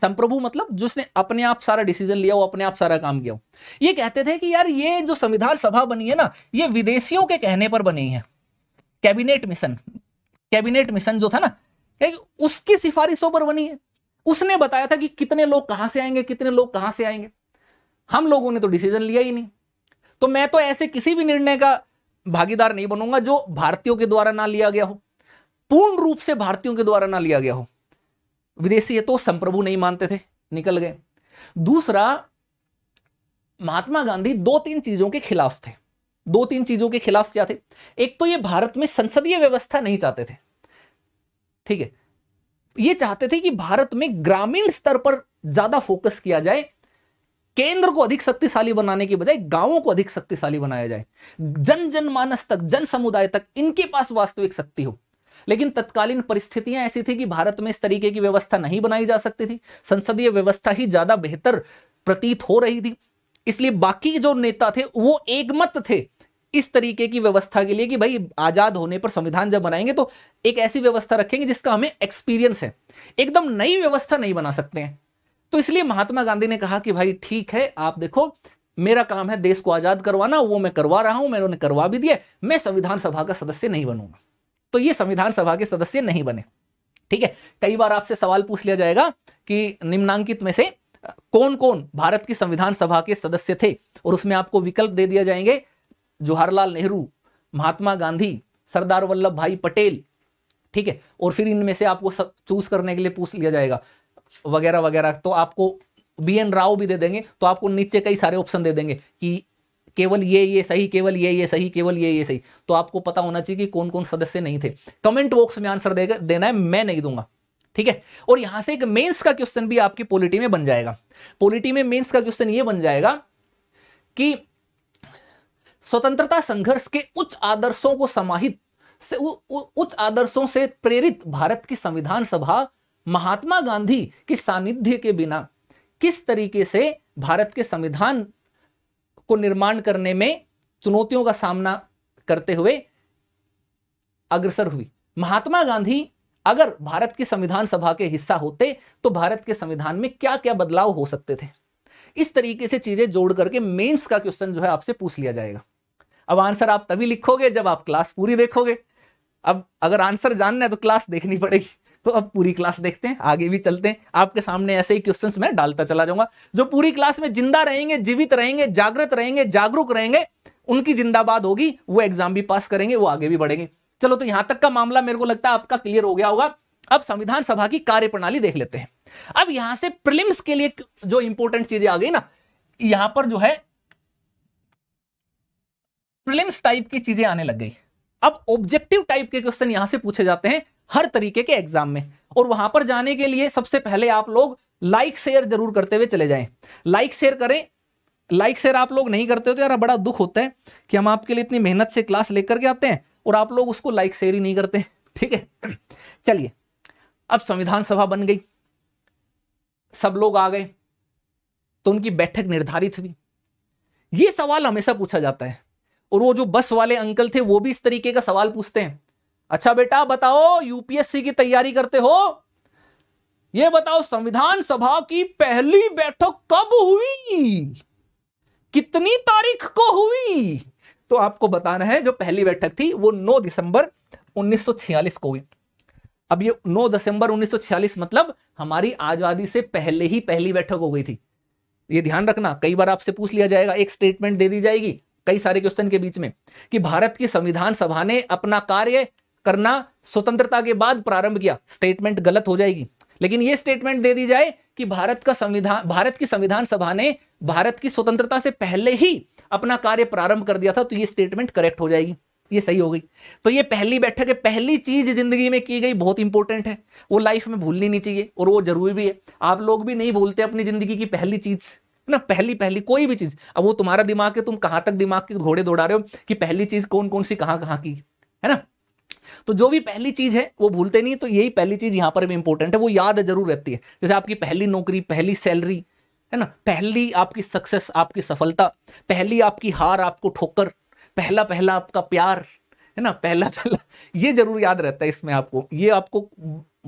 संप्रभु मतलब जिसने अपने आप सारा डिसीजन लिया वो अपने आप सारा काम किया ये कहते थे कि यार ये जो संविधान सभा बनी है ना ये विदेशियों के कहने पर बनी है कैबिनेट मिशन कैबिनेट मिशन जो था ना उसकी सिफारिशों पर बनी है उसने बताया था कि कितने लोग कहां से आएंगे कितने लोग कहां से आएंगे हम लोगों ने तो डिसीजन लिया ही नहीं तो मैं तो ऐसे किसी भी निर्णय का भागीदार नहीं बनूंगा जो भारतीयों के द्वारा ना लिया गया हो पूर्ण रूप से भारतीयों के द्वारा ना लिया गया हो विदेशी है तो संप्रभु नहीं मानते थे निकल गए दूसरा महात्मा गांधी दो तीन चीजों के खिलाफ थे दो तीन चीजों के खिलाफ क्या थे एक तो ये भारत में संसदीय व्यवस्था नहीं चाहते थे ठीक है ये चाहते थे कि भारत में ग्रामीण स्तर पर ज्यादा फोकस किया जाए केंद्र को अधिक शक्तिशाली बनाने की बजाय गांवों को अधिक शक्तिशाली बनाया जाए जन जन मानस तक जन समुदाय तक इनके पास वास्तविक शक्ति हो लेकिन तत्कालीन परिस्थितियां ऐसी थी कि भारत में इस तरीके की व्यवस्था नहीं बनाई जा सकती थी संसदीय व्यवस्था ही ज्यादा बेहतर प्रतीत हो रही थी इसलिए बाकी जो नेता थे वो एकमत थे इस तरीके की व्यवस्था के लिए कि भाई आजाद होने पर संविधान जब बनाएंगे तो एक ऐसी व्यवस्था रखेंगे जिसका हमें एक्सपीरियंस है एकदम नई व्यवस्था नहीं बना सकते हैं तो इसलिए महात्मा गांधी ने कहा कि भाई ठीक है आप देखो मेरा काम है देश को आजाद करवाना वो मैं करवा रहा हूं मैं उन्होंने करवा भी दिया मैं संविधान सभा का सदस्य नहीं बनूंगा तो ये संविधान सभा के सदस्य नहीं बने ठीक है कई बार आपसे सवाल पूछ लिया जाएगा कि निम्नांकित में से कौन कौन भारत की संविधान सभा के सदस्य थे और उसमें आपको विकल्प दे दिया जाएंगे जवाहरलाल नेहरू महात्मा गांधी सरदार वल्लभ भाई पटेल ठीक है और फिर इनमें से आपको चूज करने के लिए पूछ लिया जाएगा वगैरह वगैरह तो आपको बी एन राव भी दे देंगे तो आपको नीचे कई सारे ऑप्शन दे देंगे कि केवल ये ये सही केवल ये ये सही केवल ये ये सही तो आपको पता होना चाहिए कि कौन कौन सदस्य नहीं थे कमेंट बॉक्स में आंसर देगा देना है मैं नहीं दूंगा ठीक है और यहां से एक मेंस का क्वेश्चन भी आपकी पॉलिटी में बन जाएगा पॉलिटी में मेंस का क्वेश्चन ये बन जाएगा कि स्वतंत्रता संघर्ष के उच्च आदर्शों को समाहित से उच्च आदर्शों से प्रेरित भारत की संविधान सभा महात्मा गांधी के सानिध्य के बिना किस तरीके से भारत के संविधान को निर्माण करने में चुनौतियों का सामना करते हुए अग्रसर हुई महात्मा गांधी अगर भारत की संविधान सभा के हिस्सा होते तो भारत के संविधान में क्या क्या बदलाव हो सकते थे इस तरीके से चीजें जोड़ करके मेंस का क्वेश्चन जो है आपसे पूछ लिया जाएगा अब आंसर आप तभी लिखोगे जब आप क्लास पूरी देखोगे अब अगर आंसर जानना है तो क्लास देखनी पड़ेगी तो अब पूरी क्लास देखते हैं आगे भी चलते हैं आपके सामने ऐसे ही क्वेश्चंस मैं डालता चला जाऊंगा जो पूरी क्लास में जिंदा रहेंगे जीवित रहेंगे जागृत रहेंगे जागरूक रहेंगे उनकी जिंदाबाद होगी वो एग्जाम भी पास करेंगे वो आगे भी बढ़ेंगे चलो तो यहां तक का मामला मेरे को लगता है आपका क्लियर हो गया होगा अब संविधान सभा की कार्य देख लेते हैं अब यहां से प्रिलिम्स के लिए जो इंपोर्टेंट चीजें आ गई ना यहां पर जो है प्रिलिम्स टाइप की चीजें आने लग गई अब ऑब्जेक्टिव टाइप के क्वेश्चन यहां से पूछे जाते हैं हर तरीके के एग्जाम में और वहां पर जाने के लिए सबसे पहले आप लोग लाइक शेयर जरूर करते हुए चले जाएं लाइक शेयर करें लाइक शेयर आप लोग नहीं करते हो तो यार बड़ा दुख होता है कि हम आपके लिए इतनी मेहनत से क्लास लेकर के आते हैं और आप लोग उसको लाइक शेयर ही नहीं करते ठीक है चलिए अब संविधान सभा बन गई सब लोग आ गए तो उनकी बैठक निर्धारित हुई ये सवाल हमेशा पूछा जाता है और वो जो बस वाले अंकल थे वो भी इस तरीके का सवाल पूछते हैं अच्छा बेटा बताओ यूपीएससी की तैयारी करते हो यह बताओ संविधान सभा की पहली बैठक कब हुई कितनी तारीख को हुई तो आपको बताना है जो पहली बैठक थी वो 9 दिसंबर 1946 को हुई अब ये 9 दिसंबर 1946 मतलब हमारी आजादी से पहले ही पहली बैठक हो गई थी ये ध्यान रखना कई बार आपसे पूछ लिया जाएगा एक स्टेटमेंट दे दी जाएगी कई सारे क्वेश्चन के बीच में कि भारत की संविधान सभा ने अपना कार्य करना स्वतंत्रता के बाद प्रारंभ किया स्टेटमेंट गलत हो जाएगी लेकिन यह स्टेटमेंट दे दी जाए कि भारत का संविधान भारत की संविधान सभा ने भारत की स्वतंत्रता से पहले ही अपना कार्य प्रारंभ कर दिया था तो यह स्टेटमेंट करेक्ट हो जाएगी ये सही हो गई तो ये पहली बैठक है पहली चीज जिंदगी में की गई बहुत इंपॉर्टेंट है वो लाइफ में भूलनी नहीं चाहिए और वो जरूरी भी है आप लोग भी नहीं भूलते अपनी जिंदगी की पहली चीज ना पहली पहली कोई भी चीज अब वो तुम्हारा दिमाग है तुम कहां तक दिमाग के घोड़े दौड़ा रहे हो कि पहली चीज कौन कौन सी कहां कहां की है ना तो जो भी पहली चीज़ है वो भूलते नहीं तो यही पहली चीज़ यहां पर भी इंपॉर्टेंट है वो याद जरूर रहती है जैसे आपकी पहली नौकरी पहली सैलरी है ना पहली आपकी सक्सेस आपकी सफलता पहली आपकी हार आपको ठोकर पहला पहला आपका प्यार है ना पहला पहला ये जरूर याद रहता है इसमें आपको ये आपको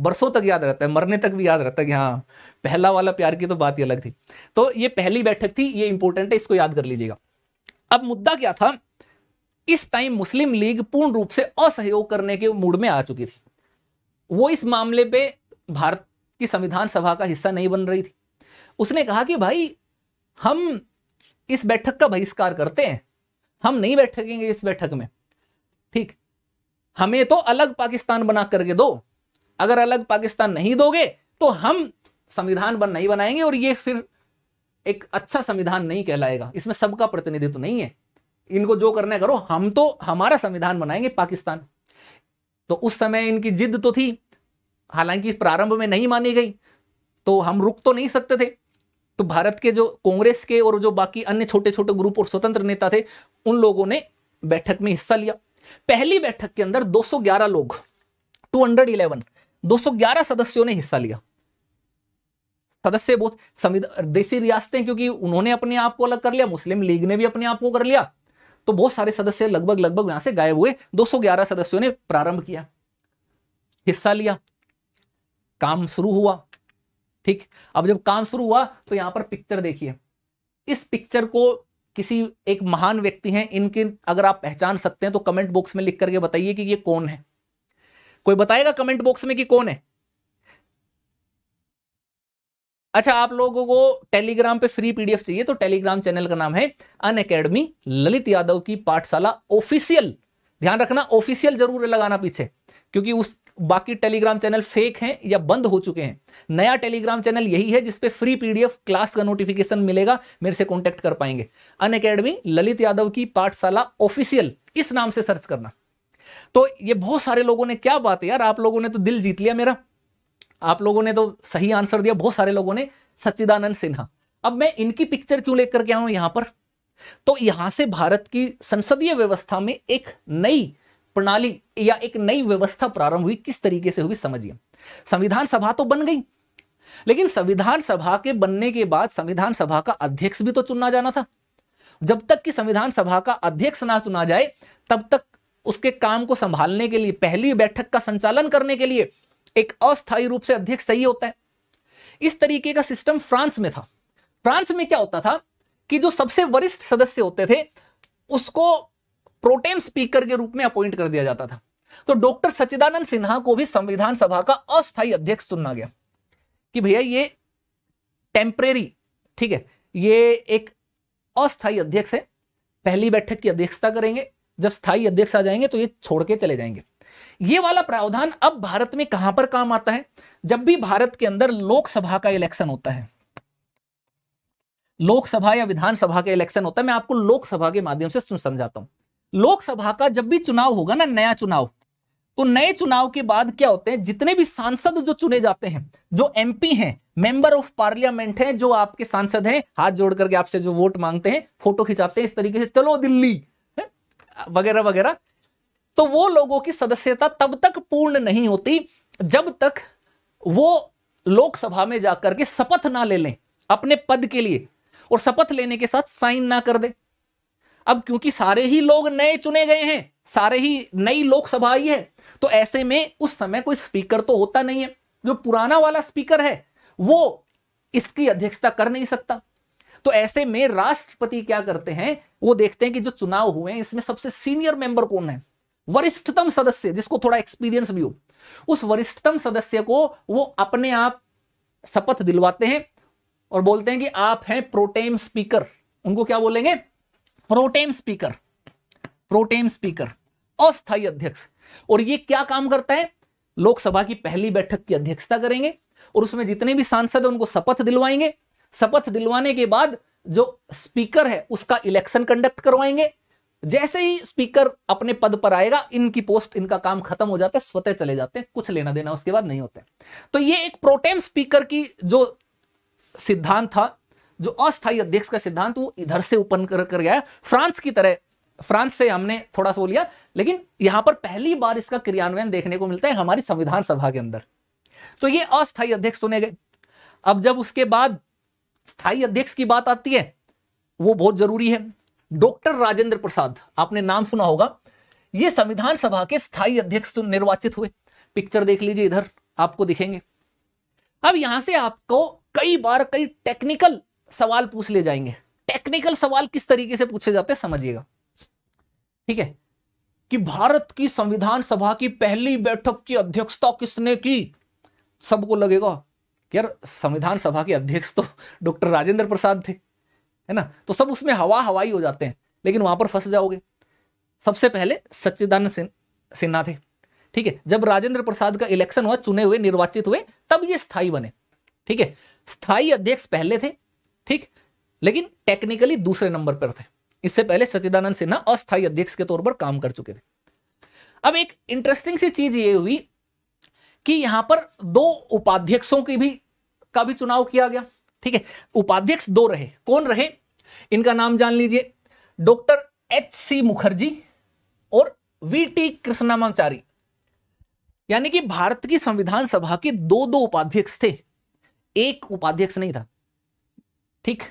बरसों तक याद रहता है मरने तक भी याद रहता है कि हाँ पहला वाला प्यार की तो बात ही अलग थी तो ये पहली बैठक थी ये इंपॉर्टेंट है इसको याद कर लीजिएगा अब मुद्दा क्या था इस टाइम मुस्लिम लीग पूर्ण रूप से असहयोग करने के मूड में आ चुकी थी वो इस मामले पे भारत की संविधान सभा का हिस्सा नहीं बन रही थी उसने कहा कि भाई हम इस बैठक का बहिष्कार करते हैं हम नहीं बैठकेंगे इस बैठक में ठीक हमें तो अलग पाकिस्तान बना करके दो अगर अलग पाकिस्तान नहीं दोगे तो हम संविधान बन नहीं बनाएंगे और ये फिर एक अच्छा संविधान नहीं कहलाएगा इसमें सबका प्रतिनिधित्व नहीं है इनको जो करना करो हम तो हमारा संविधान बनाएंगे पाकिस्तान तो उस समय इनकी जिद तो थी हालांकि प्रारंभ में नहीं मानी गई तो हम रुक तो नहीं सकते थे तो भारत के जो कांग्रेस के और जो बाकी अन्य छोटे छोटे ग्रुप और स्वतंत्र नेता थे उन लोगों ने बैठक में हिस्सा लिया पहली बैठक के अंदर 211 लोग 211 211 सदस्यों ने हिस्सा लिया सदस्य बहुत संविधान देसी रियासतें क्योंकि उन्होंने अपने आप को अलग कर लिया मुस्लिम लीग ने भी अपने आप को कर लिया तो बहुत सारे सदस्य लगभग लगभग यहां से गायब हुए 211 सदस्यों ने प्रारंभ किया हिस्सा लिया काम शुरू हुआ ठीक अब जब काम शुरू हुआ तो यहां पर पिक्चर देखिए इस पिक्चर को किसी एक महान व्यक्ति हैं इनके अगर आप पहचान सकते हैं तो कमेंट बॉक्स में लिख करके बताइए कि ये कौन है कोई बताएगा कमेंट बॉक्स में कि कौन है अच्छा आप लोगों को टेलीग्राम पे फ्री पीडीएफ चाहिए तो टेलीग्राम चैनल का नाम है अन अकेडमी ललित यादव की पाठशाला ऑफिशियल ध्यान रखना ऑफिशियल जरूर लगाना पीछे क्योंकि उस बाकी टेलीग्राम चैनल फेक हैं या बंद हो चुके हैं नया टेलीग्राम चैनल यही है जिसपे फ्री पीडीएफ क्लास का नोटिफिकेशन मिलेगा मेरे से कॉन्टेक्ट कर पाएंगे अन अकेडमी ललित यादव की पाठशाला ऑफिशियल इस नाम से सर्च करना तो ये बहुत सारे लोगों ने क्या बात है यार आप लोगों ने तो दिल जीत लिया मेरा आप लोगों ने तो सही आंसर दिया बहुत सारे लोगों ने सच्चिदानंद सिन्हा अब मैं इनकी पिक्चर क्यों लेकर के आऊं यहां पर तो यहां से भारत की संसदीय व्यवस्था में एक नई प्रणाली या एक नई व्यवस्था प्रारंभ हुई किस तरीके से हुई समझिए संविधान सभा तो बन गई लेकिन संविधान सभा के बनने के बाद संविधान सभा का अध्यक्ष भी तो चुना जाना था जब तक कि संविधान सभा का अध्यक्ष ना चुना जाए तब तक उसके काम को संभालने के लिए पहली बैठक का संचालन करने के लिए एक अस्थायी रूप से अध्यक्ष सही होता है इस तरीके का सिस्टम फ्रांस में था फ्रांस में क्या होता था कि जो सबसे वरिष्ठ सदस्य होते थे उसको प्रोटेम स्पीकर के रूप में अपॉइंट कर दिया जाता था तो डॉक्टर सचिदानंद सिन्हा को भी संविधान सभा का अस्थायी अध्यक्ष चुना गया कि भैया ये टेम्परेरी ठीक है ये एक अस्थायी अध्यक्ष है पहली बैठक की अध्यक्षता करेंगे जब स्थायी अध्यक्ष आ जाएंगे तो ये छोड़ के चले जाएंगे ये वाला प्रावधान अब भारत में कहां पर काम आता है जब भी भारत के अंदर लोकसभा का इलेक्शन होता है लोकसभा या विधानसभा का इलेक्शन होता है मैं आपको लोकसभा के माध्यम से समझाता हूं लोकसभा का जब भी चुनाव होगा ना नया चुनाव तो नए चुनाव के बाद क्या होते हैं जितने भी सांसद जो चुने जाते हैं जो एमपी हैं मेंबर ऑफ पार्लियामेंट हैं जो आपके सांसद हैं हाथ जोड़ करके आपसे जो वोट मांगते हैं फोटो खिंचाते हैं इस तरीके से चलो दिल्ली वगैरह वगैरह तो वो लोगों की सदस्यता तब तक पूर्ण नहीं होती जब तक वो लोकसभा में जाकर के शपथ ना ले लें अपने पद के लिए और शपथ लेने के साथ साइन ना कर दे अब क्योंकि सारे ही लोग नए चुने गए हैं सारे ही नई लोकसभा आई है तो ऐसे में उस समय कोई स्पीकर तो होता नहीं है जो पुराना वाला स्पीकर है वो इसकी अध्यक्षता कर नहीं सकता तो ऐसे में राष्ट्रपति क्या करते हैं वो देखते हैं कि जो चुनाव हुए हैं इसमें सबसे सीनियर मेंबर कौन है वरिष्ठतम सदस्य जिसको थोड़ा एक्सपीरियंस भी हो उस वरिष्ठतम सदस्य को वो अपने आप शपथ दिलवाते हैं और बोलते हैं कि आप हैं प्रोटेम स्पीकर उनको क्या बोलेंगे प्रोटेम स्पीकर प्रोटेम स्पीकर अस्थायी अध्यक्ष और ये क्या काम करता है लोकसभा की पहली बैठक की अध्यक्षता करेंगे और उसमें जितने भी सांसद उनको शपथ दिलवाएंगे शपथ दिलवाने के बाद जो स्पीकर है उसका इलेक्शन कंडक्ट करवाएंगे जैसे ही स्पीकर अपने पद पर आएगा इनकी पोस्ट इनका काम खत्म हो जाता है स्वतः चले जाते हैं कुछ लेना देना उसके बाद नहीं होते तो ये एक प्रोटेम स्पीकर की जो सिद्धांत था जो अस्थायी अध्यक्ष का सिद्धांत वो इधर से उपन कर कर गया फ्रांस की तरह फ्रांस से हमने थोड़ा सो लिया लेकिन यहां पर पहली बार इसका क्रियान्वयन देखने को मिलता है हमारी संविधान सभा के अंदर तो ये अस्थायी अध्यक्ष सुने गए अब जब उसके बाद स्थायी अध्यक्ष की बात आती है वो बहुत जरूरी है डॉक्टर राजेंद्र प्रसाद आपने नाम सुना होगा ये संविधान सभा के स्थायी अध्यक्ष निर्वाचित हुए पिक्चर देख लीजिए इधर आपको दिखेंगे अब यहां से आपको कई बार कई टेक्निकल सवाल पूछ ले जाएंगे टेक्निकल सवाल किस तरीके से पूछे जाते हैं समझिएगा ठीक है कि भारत की संविधान सभा की पहली बैठक की अध्यक्षता किसने की सबको लगेगा यार संविधान सभा के अध्यक्ष तो डॉक्टर राजेंद्र प्रसाद थे है ना तो सब उसमें हवा हवाई हो जाते हैं लेकिन वहां पर फंस जाओगे सबसे पहले सच्चिदानंद सिन्हा थे ठीक है जब राजेंद्र प्रसाद का इलेक्शन हुआ चुने हुए निर्वाचित हुए तब ये स्थायी बने ठीक है स्थायी अध्यक्ष पहले थे ठीक लेकिन टेक्निकली दूसरे नंबर पर थे इससे पहले सचिदानंद सिन्हा अस्थायी अध्यक्ष के तौर पर काम कर चुके थे अब एक इंटरेस्टिंग सी चीज ये हुई कि यहां पर दो उपाध्यक्षों की भी का भी चुनाव किया गया ठीक है उपाध्यक्ष दो रहे कौन रहे इनका नाम जान लीजिए डॉक्टर एच सी मुखर्जी और वी टी कृष्णामाचारी यानी कि भारत की संविधान सभा के दो दो उपाध्यक्ष थे एक उपाध्यक्ष नहीं था ठीक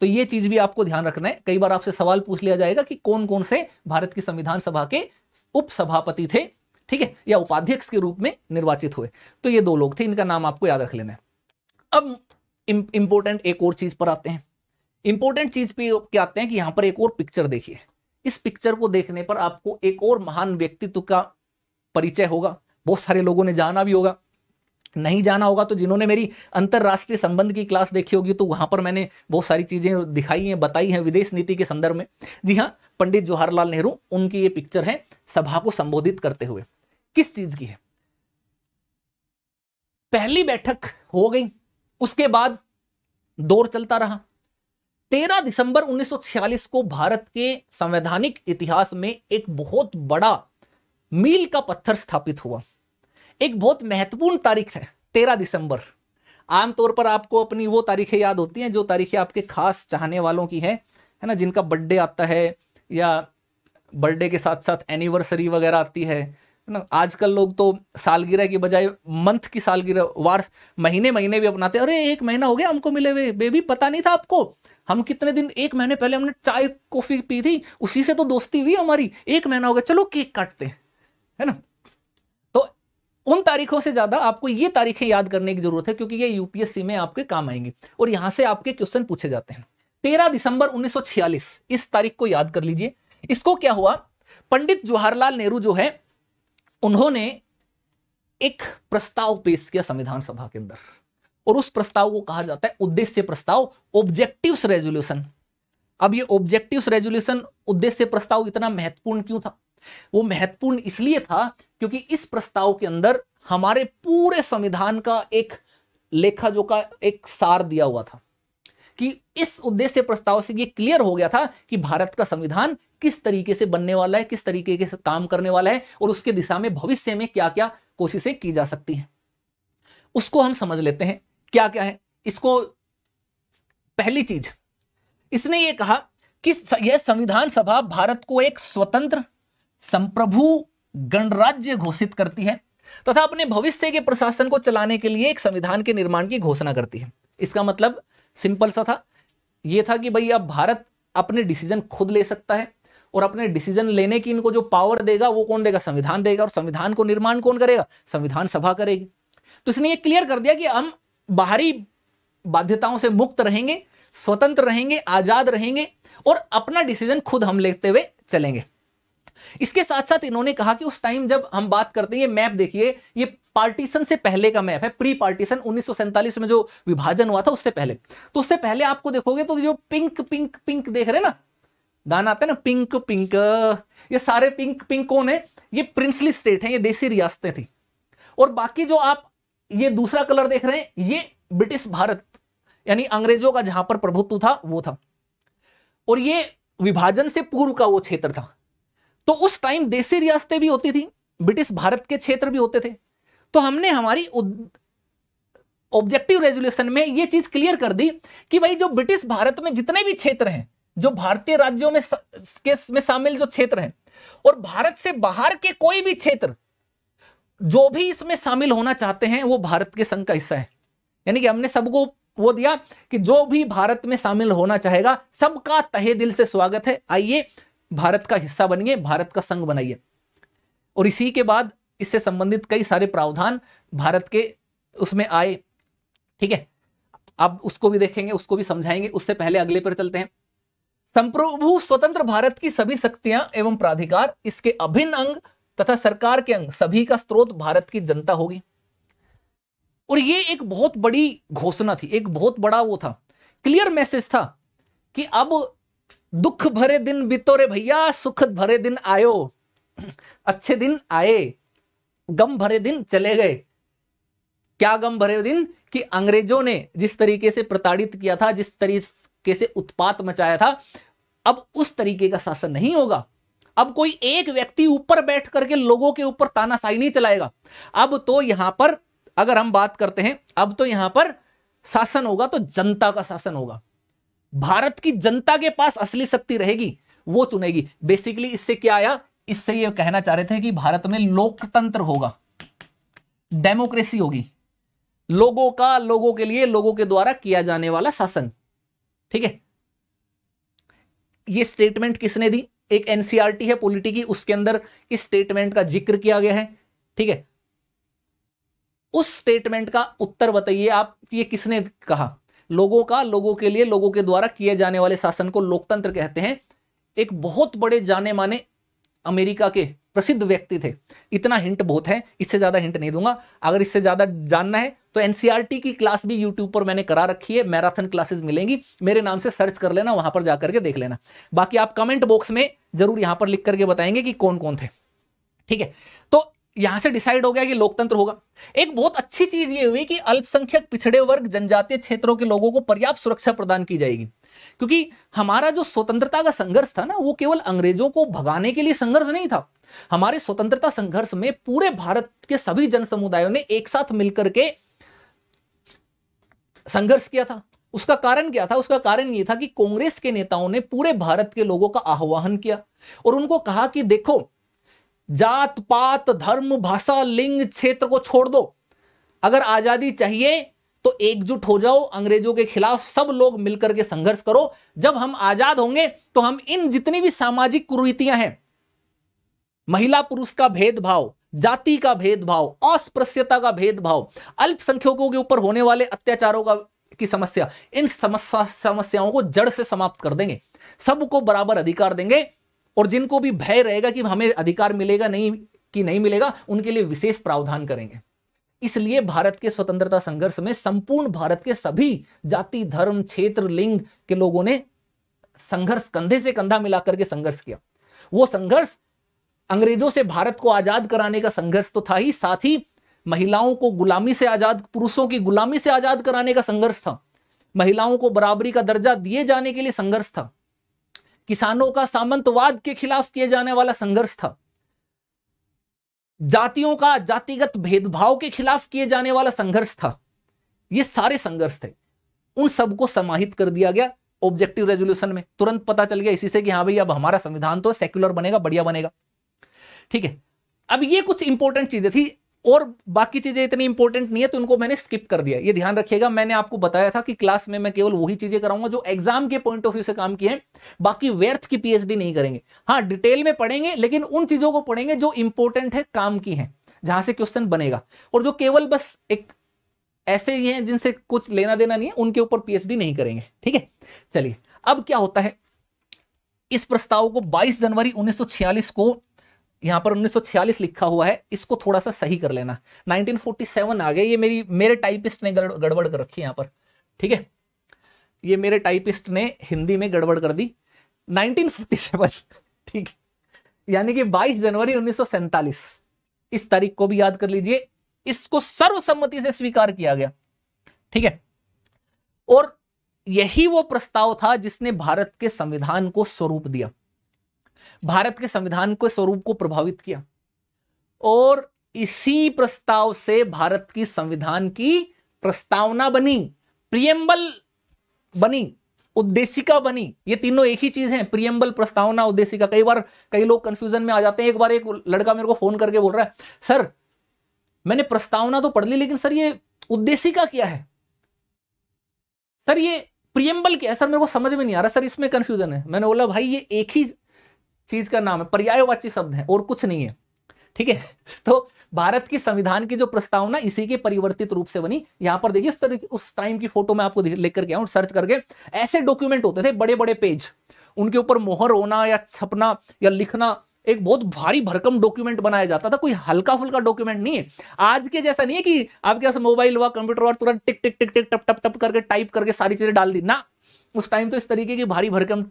तो ये चीज भी आपको ध्यान रखना है कई बार आपसे सवाल पूछ लिया जाएगा कि कौन कौन से भारत की संविधान सभा के उपसभापति थे ठीक है या उपाध्यक्ष के रूप में निर्वाचित हुए तो ये दो लोग थे इनका नाम आपको याद रख लेना है अब इंपोर्टेंट एक और चीज पर आते हैं इंपॉर्टेंट चीज पे क्या आते हैं कि यहां पर एक और पिक्चर देखिए इस पिक्चर को देखने पर आपको एक और महान व्यक्तित्व का परिचय होगा बहुत सारे लोगों ने जाना भी होगा नहीं जाना होगा तो जिन्होंने मेरी अंतरराष्ट्रीय संबंध की क्लास देखी होगी तो वहां पर मैंने बहुत सारी चीजें दिखाई हैं बताई हैं विदेश नीति के संदर्भ में जी हाँ पंडित जवाहरलाल नेहरू उनकी ये पिक्चर है सभा को संबोधित करते हुए किस चीज की है पहली बैठक हो गई उसके बाद दौर चलता रहा तेरह दिसंबर 1946 को भारत के संवैधानिक इतिहास में एक बहुत बड़ा मील का पत्थर स्थापित हुआ एक बहुत महत्वपूर्ण तारीख है 13 दिसंबर आमतौर पर आपको अपनी वो तारीखें याद होती हैं जो तारीखें आपके खास चाहने वालों की हैं है ना जिनका बर्थडे आता है या बर्थडे के साथ साथ एनिवर्सरी वगैरह आती है ना आजकल लोग तो सालगिरह की बजाय मंथ की सालगिरह वार महीने महीने भी अपनाते अरे एक महीना हो गया हमको मिले हुए बेबी पता नहीं था आपको हम कितने दिन एक महीने पहले हमने चाय कॉफी पी थी उसी से तो दोस्ती हुई हमारी एक महीना हो गया चलो केक काटते है ना तो उन तारीखों से ज्यादा आपको ये तारीखें याद करने की जरूरत है क्योंकि ये यूपीएससी में आपके काम आएंगी और यहां से आपके क्वेश्चन पूछे जाते हैं तेरह दिसंबर उन्नीस इस तारीख को याद कर लीजिए इसको क्या हुआ पंडित जवाहरलाल नेहरू जो है उन्होंने एक प्रस्ताव पेश किया संविधान सभा के अंदर और उस प्रस्ताव को कहा जाता है उद्देश्य प्रस्ताव ऑब्जेक्टिव रेजोल्यूशन अब ये ऑब्जेक्टिव रेजोल्यूशन उद्देश्य प्रस्ताव इतना महत्वपूर्ण क्यों था वो महत्वपूर्ण इसलिए था क्योंकि इस प्रस्ताव के अंदर हमारे पूरे संविधान का एक लेखा का एक सार दिया हुआ था कि इस उद्देश्य प्रस्ताव से ये क्लियर हो गया था कि भारत का संविधान किस तरीके से बनने वाला है किस तरीके के काम करने वाला है और उसके दिशा में भविष्य में क्या क्या कोशिशें की जा सकती हैं उसको हम समझ लेते हैं क्या क्या है इसको पहली चीज इसने ये कहा कि यह संविधान सभा भारत को एक स्वतंत्र संप्रभु गणराज्य घोषित करती है तथा अपने भविष्य के प्रशासन को चलाने के लिए एक संविधान के निर्माण की घोषणा करती है इसका मतलब सिंपल सा था यह था कि भाई अब भारत अपने डिसीजन खुद ले सकता है और अपने डिसीजन लेने की इनको जो पावर देगा वो कौन देगा संविधान देगा और संविधान को निर्माण कौन करेगा संविधान सभा करेगी तो इसने ये क्लियर कर दिया कि हम बाहरी बाध्यताओं से मुक्त रहेंगे स्वतंत्र रहेंगे आजाद रहेंगे और अपना डिसीजन खुद हम लेते हुए चलेंगे इसके साथ साथ इन्होंने कहा कि उस टाइम जब हम बात करते हैं ये मैप देखिए ये पार्टीशन से पहले का मैप है प्री पार्टीशन उन्नीस में जो विभाजन हुआ था उससे पहले तो उससे पहले आपको देखोगे तो जो पिंक पिंक पिंक देख रहे ना गाना आता है ना पिंक पिंक ये सारे पिंक पिंक कौन है ये प्रिंसली स्टेट है ये देसी रियासतें थी और बाकी जो आप ये दूसरा कलर देख रहे हैं ये ब्रिटिश भारत यानी अंग्रेजों का जहां पर प्रभुत्व था वो था और ये विभाजन से पूर्व का वो क्षेत्र था तो उस टाइम देसी रियासतें भी होती थी ब्रिटिश भारत के क्षेत्र भी होते थे तो हमने हमारी ऑब्जेक्टिव रेजोल्यूशन में ये चीज क्लियर कर दी कि भाई जो ब्रिटिश भारत में जितने भी क्षेत्र हैं जो भारतीय राज्यों में में शामिल जो क्षेत्र हैं और भारत से बाहर के कोई भी क्षेत्र जो भी इसमें शामिल होना चाहते हैं वो भारत के संघ का हिस्सा है यानी कि हमने सबको वो दिया कि जो भी भारत में शामिल होना चाहेगा सबका तहे दिल से स्वागत है आइए भारत का हिस्सा बनिए भारत का संघ बनाइए और इसी के बाद इससे संबंधित कई सारे प्रावधान भारत के उसमें आए ठीक है अब उसको भी देखेंगे उसको भी समझाएंगे उससे पहले अगले पर चलते हैं संप्रभु स्वतंत्र भारत की सभी शक्तियां एवं प्राधिकार इसके अभिन्न अंग तथा सरकार के अंग सभी का स्रोत भारत की जनता होगी और ये एक बहुत बड़ी घोषणा थी एक बहुत बड़ा वो था क्लियर मैसेज था कि अब दुख भरे दिन बीतो रे भैया सुख भरे दिन आयो अच्छे दिन आए गम भरे दिन चले गए क्या गम भरे दिन कि अंग्रेजों ने जिस तरीके से प्रताड़ित किया था जिस तरीके से उत्पात मचाया था अब उस तरीके का शासन नहीं होगा अब कोई एक व्यक्ति ऊपर बैठ करके लोगों के ऊपर तानाशाही नहीं चलाएगा अब तो यहां पर अगर हम बात करते हैं अब तो यहां पर शासन होगा तो जनता का शासन होगा भारत की जनता के पास असली शक्ति रहेगी वो चुनेगी बेसिकली इससे क्या आया इससे ये कहना चाह रहे थे कि भारत में लोकतंत्र होगा डेमोक्रेसी होगी लोगों का लोगों के लिए लोगों के द्वारा किया जाने वाला शासन ठीक है ये स्टेटमेंट किसने दी एक एनसीआरटी e है पॉलिटी की उसके अंदर इस स्टेटमेंट का जिक्र किया गया है ठीक है उस स्टेटमेंट का उत्तर बताइए आप ये किसने कहा लोगों का लोगों के लिए लोगों के द्वारा किए जाने वाले शासन को लोकतंत्र कहते हैं एक बहुत बड़े जाने माने अमेरिका के प्रसिद्ध व्यक्ति थे इतना हिंट बहुत है इससे ज्यादा हिंट नहीं दूंगा अगर इससे ज्यादा जानना है तो एनसीआरटी e की क्लास भी यूट्यूब पर मैंने करा रखी है मैराथन क्लासेस मिलेंगी मेरे नाम से सर्च कर लेना वहां पर जाकर के देख लेना बाकी आप कमेंट बॉक्स में जरूर यहां पर लिख करके बताएंगे कि कौन कौन थे ठीक है तो यहां से डिसाइड हो गया कि लोकतंत्र होगा एक बहुत अच्छी चीज ये हुई कि अल्पसंख्यक पिछड़े वर्ग जनजातीय क्षेत्रों के लोगों को पर्याप्त सुरक्षा प्रदान की जाएगी क्योंकि हमारा जो स्वतंत्रता का संघर्ष था ना वो केवल अंग्रेजों को भगाने के लिए संघर्ष नहीं था हमारे स्वतंत्रता संघर्ष में पूरे भारत के सभी जन समुदायों ने एक साथ मिलकर के संघर्ष किया था उसका कारण क्या था उसका कारण यह था कि कांग्रेस के नेताओं ने पूरे भारत के लोगों का आह्वान किया और उनको कहा कि देखो जात पात धर्म भाषा लिंग क्षेत्र को छोड़ दो अगर आजादी चाहिए तो एकजुट हो जाओ अंग्रेजों के खिलाफ सब लोग मिलकर के संघर्ष करो जब हम आजाद होंगे तो हम इन जितनी भी सामाजिक कुरीतियां हैं महिला पुरुष का भेदभाव जाति का भेदभाव अस्पृश्यता का भेदभाव अल्पसंख्यकों के ऊपर होने वाले अत्याचारों का की समस्या इन समस्या समस्याओं को जड़ से समाप्त कर देंगे सबको बराबर अधिकार देंगे और जिनको भी भय रहेगा कि हमें अधिकार मिलेगा नहीं कि नहीं मिलेगा उनके लिए विशेष प्रावधान करेंगे इसलिए भारत के स्वतंत्रता संघर्ष में संपूर्ण भारत के सभी जाति धर्म क्षेत्र लिंग के लोगों ने संघर्ष कंधे से कंधा मिलाकर के संघर्ष किया वो संघर्ष अंग्रेजों से भारत को आजाद कराने का संघर्ष तो था ही साथ ही महिलाओं को गुलामी से आजाद पुरुषों की गुलामी से आजाद कराने का संघर्ष था महिलाओं को बराबरी का दर्जा दिए जाने के लिए संघर्ष था किसानों का सामंतवाद के खिलाफ किए जाने वाला संघर्ष था जातियों का जातिगत भेदभाव के खिलाफ किए जाने वाला संघर्ष था ये सारे संघर्ष थे उन सबको समाहित कर दिया गया ऑब्जेक्टिव रेजोल्यूशन में तुरंत पता चल गया इसी से कि हाँ भाई अब हमारा संविधान तो सेक्युलर बनेगा बढ़िया बनेगा ठीक है अब ये कुछ इंपॉर्टेंट चीजें थी और बाकी चीजें इतनी इंपॉर्टेंट नहीं है तो उनको मैंने स्किप कर दिया ये ध्यान रखिएगा मैंने आपको बताया था कि क्लास में मैं केवल वही चीजें कराऊंगा जो एग्जाम के पॉइंट ऑफ व्यू से काम की हैं बाकी व्यर्थ की पीएचडी नहीं करेंगे हाँ डिटेल में पढ़ेंगे लेकिन उन चीजों को पढ़ेंगे जो इंपॉर्टेंट है काम की है जहां से क्वेश्चन बनेगा और जो केवल बस एक ऐसे ही है जिनसे कुछ लेना देना नहीं है उनके ऊपर पीएचडी नहीं करेंगे ठीक है चलिए अब क्या होता है इस प्रस्ताव को 22 जनवरी 1946 को यहां पर 1946 लिखा हुआ है इसको थोड़ा सा सही कर लेना 1947 आ गया ये मेरी मेरे टाइपिस्ट ने गड़बड़ कर रखी यहां पर ठीक है ये मेरे टाइपिस्ट ने हिंदी में गड़बड़ कर दी 1947 ठीक यानी कि 22 जनवरी उन्नीस इस तारीख को भी याद कर लीजिए इसको सर्वसम्मति से स्वीकार किया गया ठीक है और यही वो प्रस्ताव था जिसने भारत के संविधान को स्वरूप दिया भारत के संविधान के स्वरूप को प्रभावित किया और इसी प्रस्ताव से भारत की संविधान की प्रस्तावना बनी प्रियम्बल बनी उद्देशिका बनी ये तीनों एक ही चीज है प्रियम्बल प्रस्तावना उद्देशिका कई बार कई लोग कंफ्यूजन में आ जाते हैं एक बार एक लड़का मेरे को फोन करके बोल रहा है सर मैंने प्रस्तावना तो पढ़ ली लेकिन सर ये उद्देशिका क्या है सर ये प्रियम्बल क्या है सर मेरे को समझ में नहीं आ रहा सर इसमें कंफ्यूजन है मैंने बोला भाई ये एक ही चीज का नाम है पर्यायवाची शब्द है और कुछ नहीं है ठीक है तो भारत की संविधान की जो प्रस्तावना इसी के परिवर्तित रूप से बनी यहां पर देखिए उस तरह उस टाइम की फोटो मैं आपको लेकर के आऊँ सर्च करके ऐसे डॉक्यूमेंट होते थे बड़े बड़े पेज उनके ऊपर मोहर होना या छपना या लिखना एक बहुत भारी भरकम डॉक्यूमेंट बनाया जाता था कोई हल्का फुल्का डॉक्यूमेंट नहीं है आज के जैसा नहीं है कि आपके पास मोबाइल हुआ कंप्यूटर हुआ तुरंत टिक टिक टिक टिक टप टप टप करके टाइप करके सारी चीजें डाल दी ना उस टाइम तो इस तरीके की भारी भरकम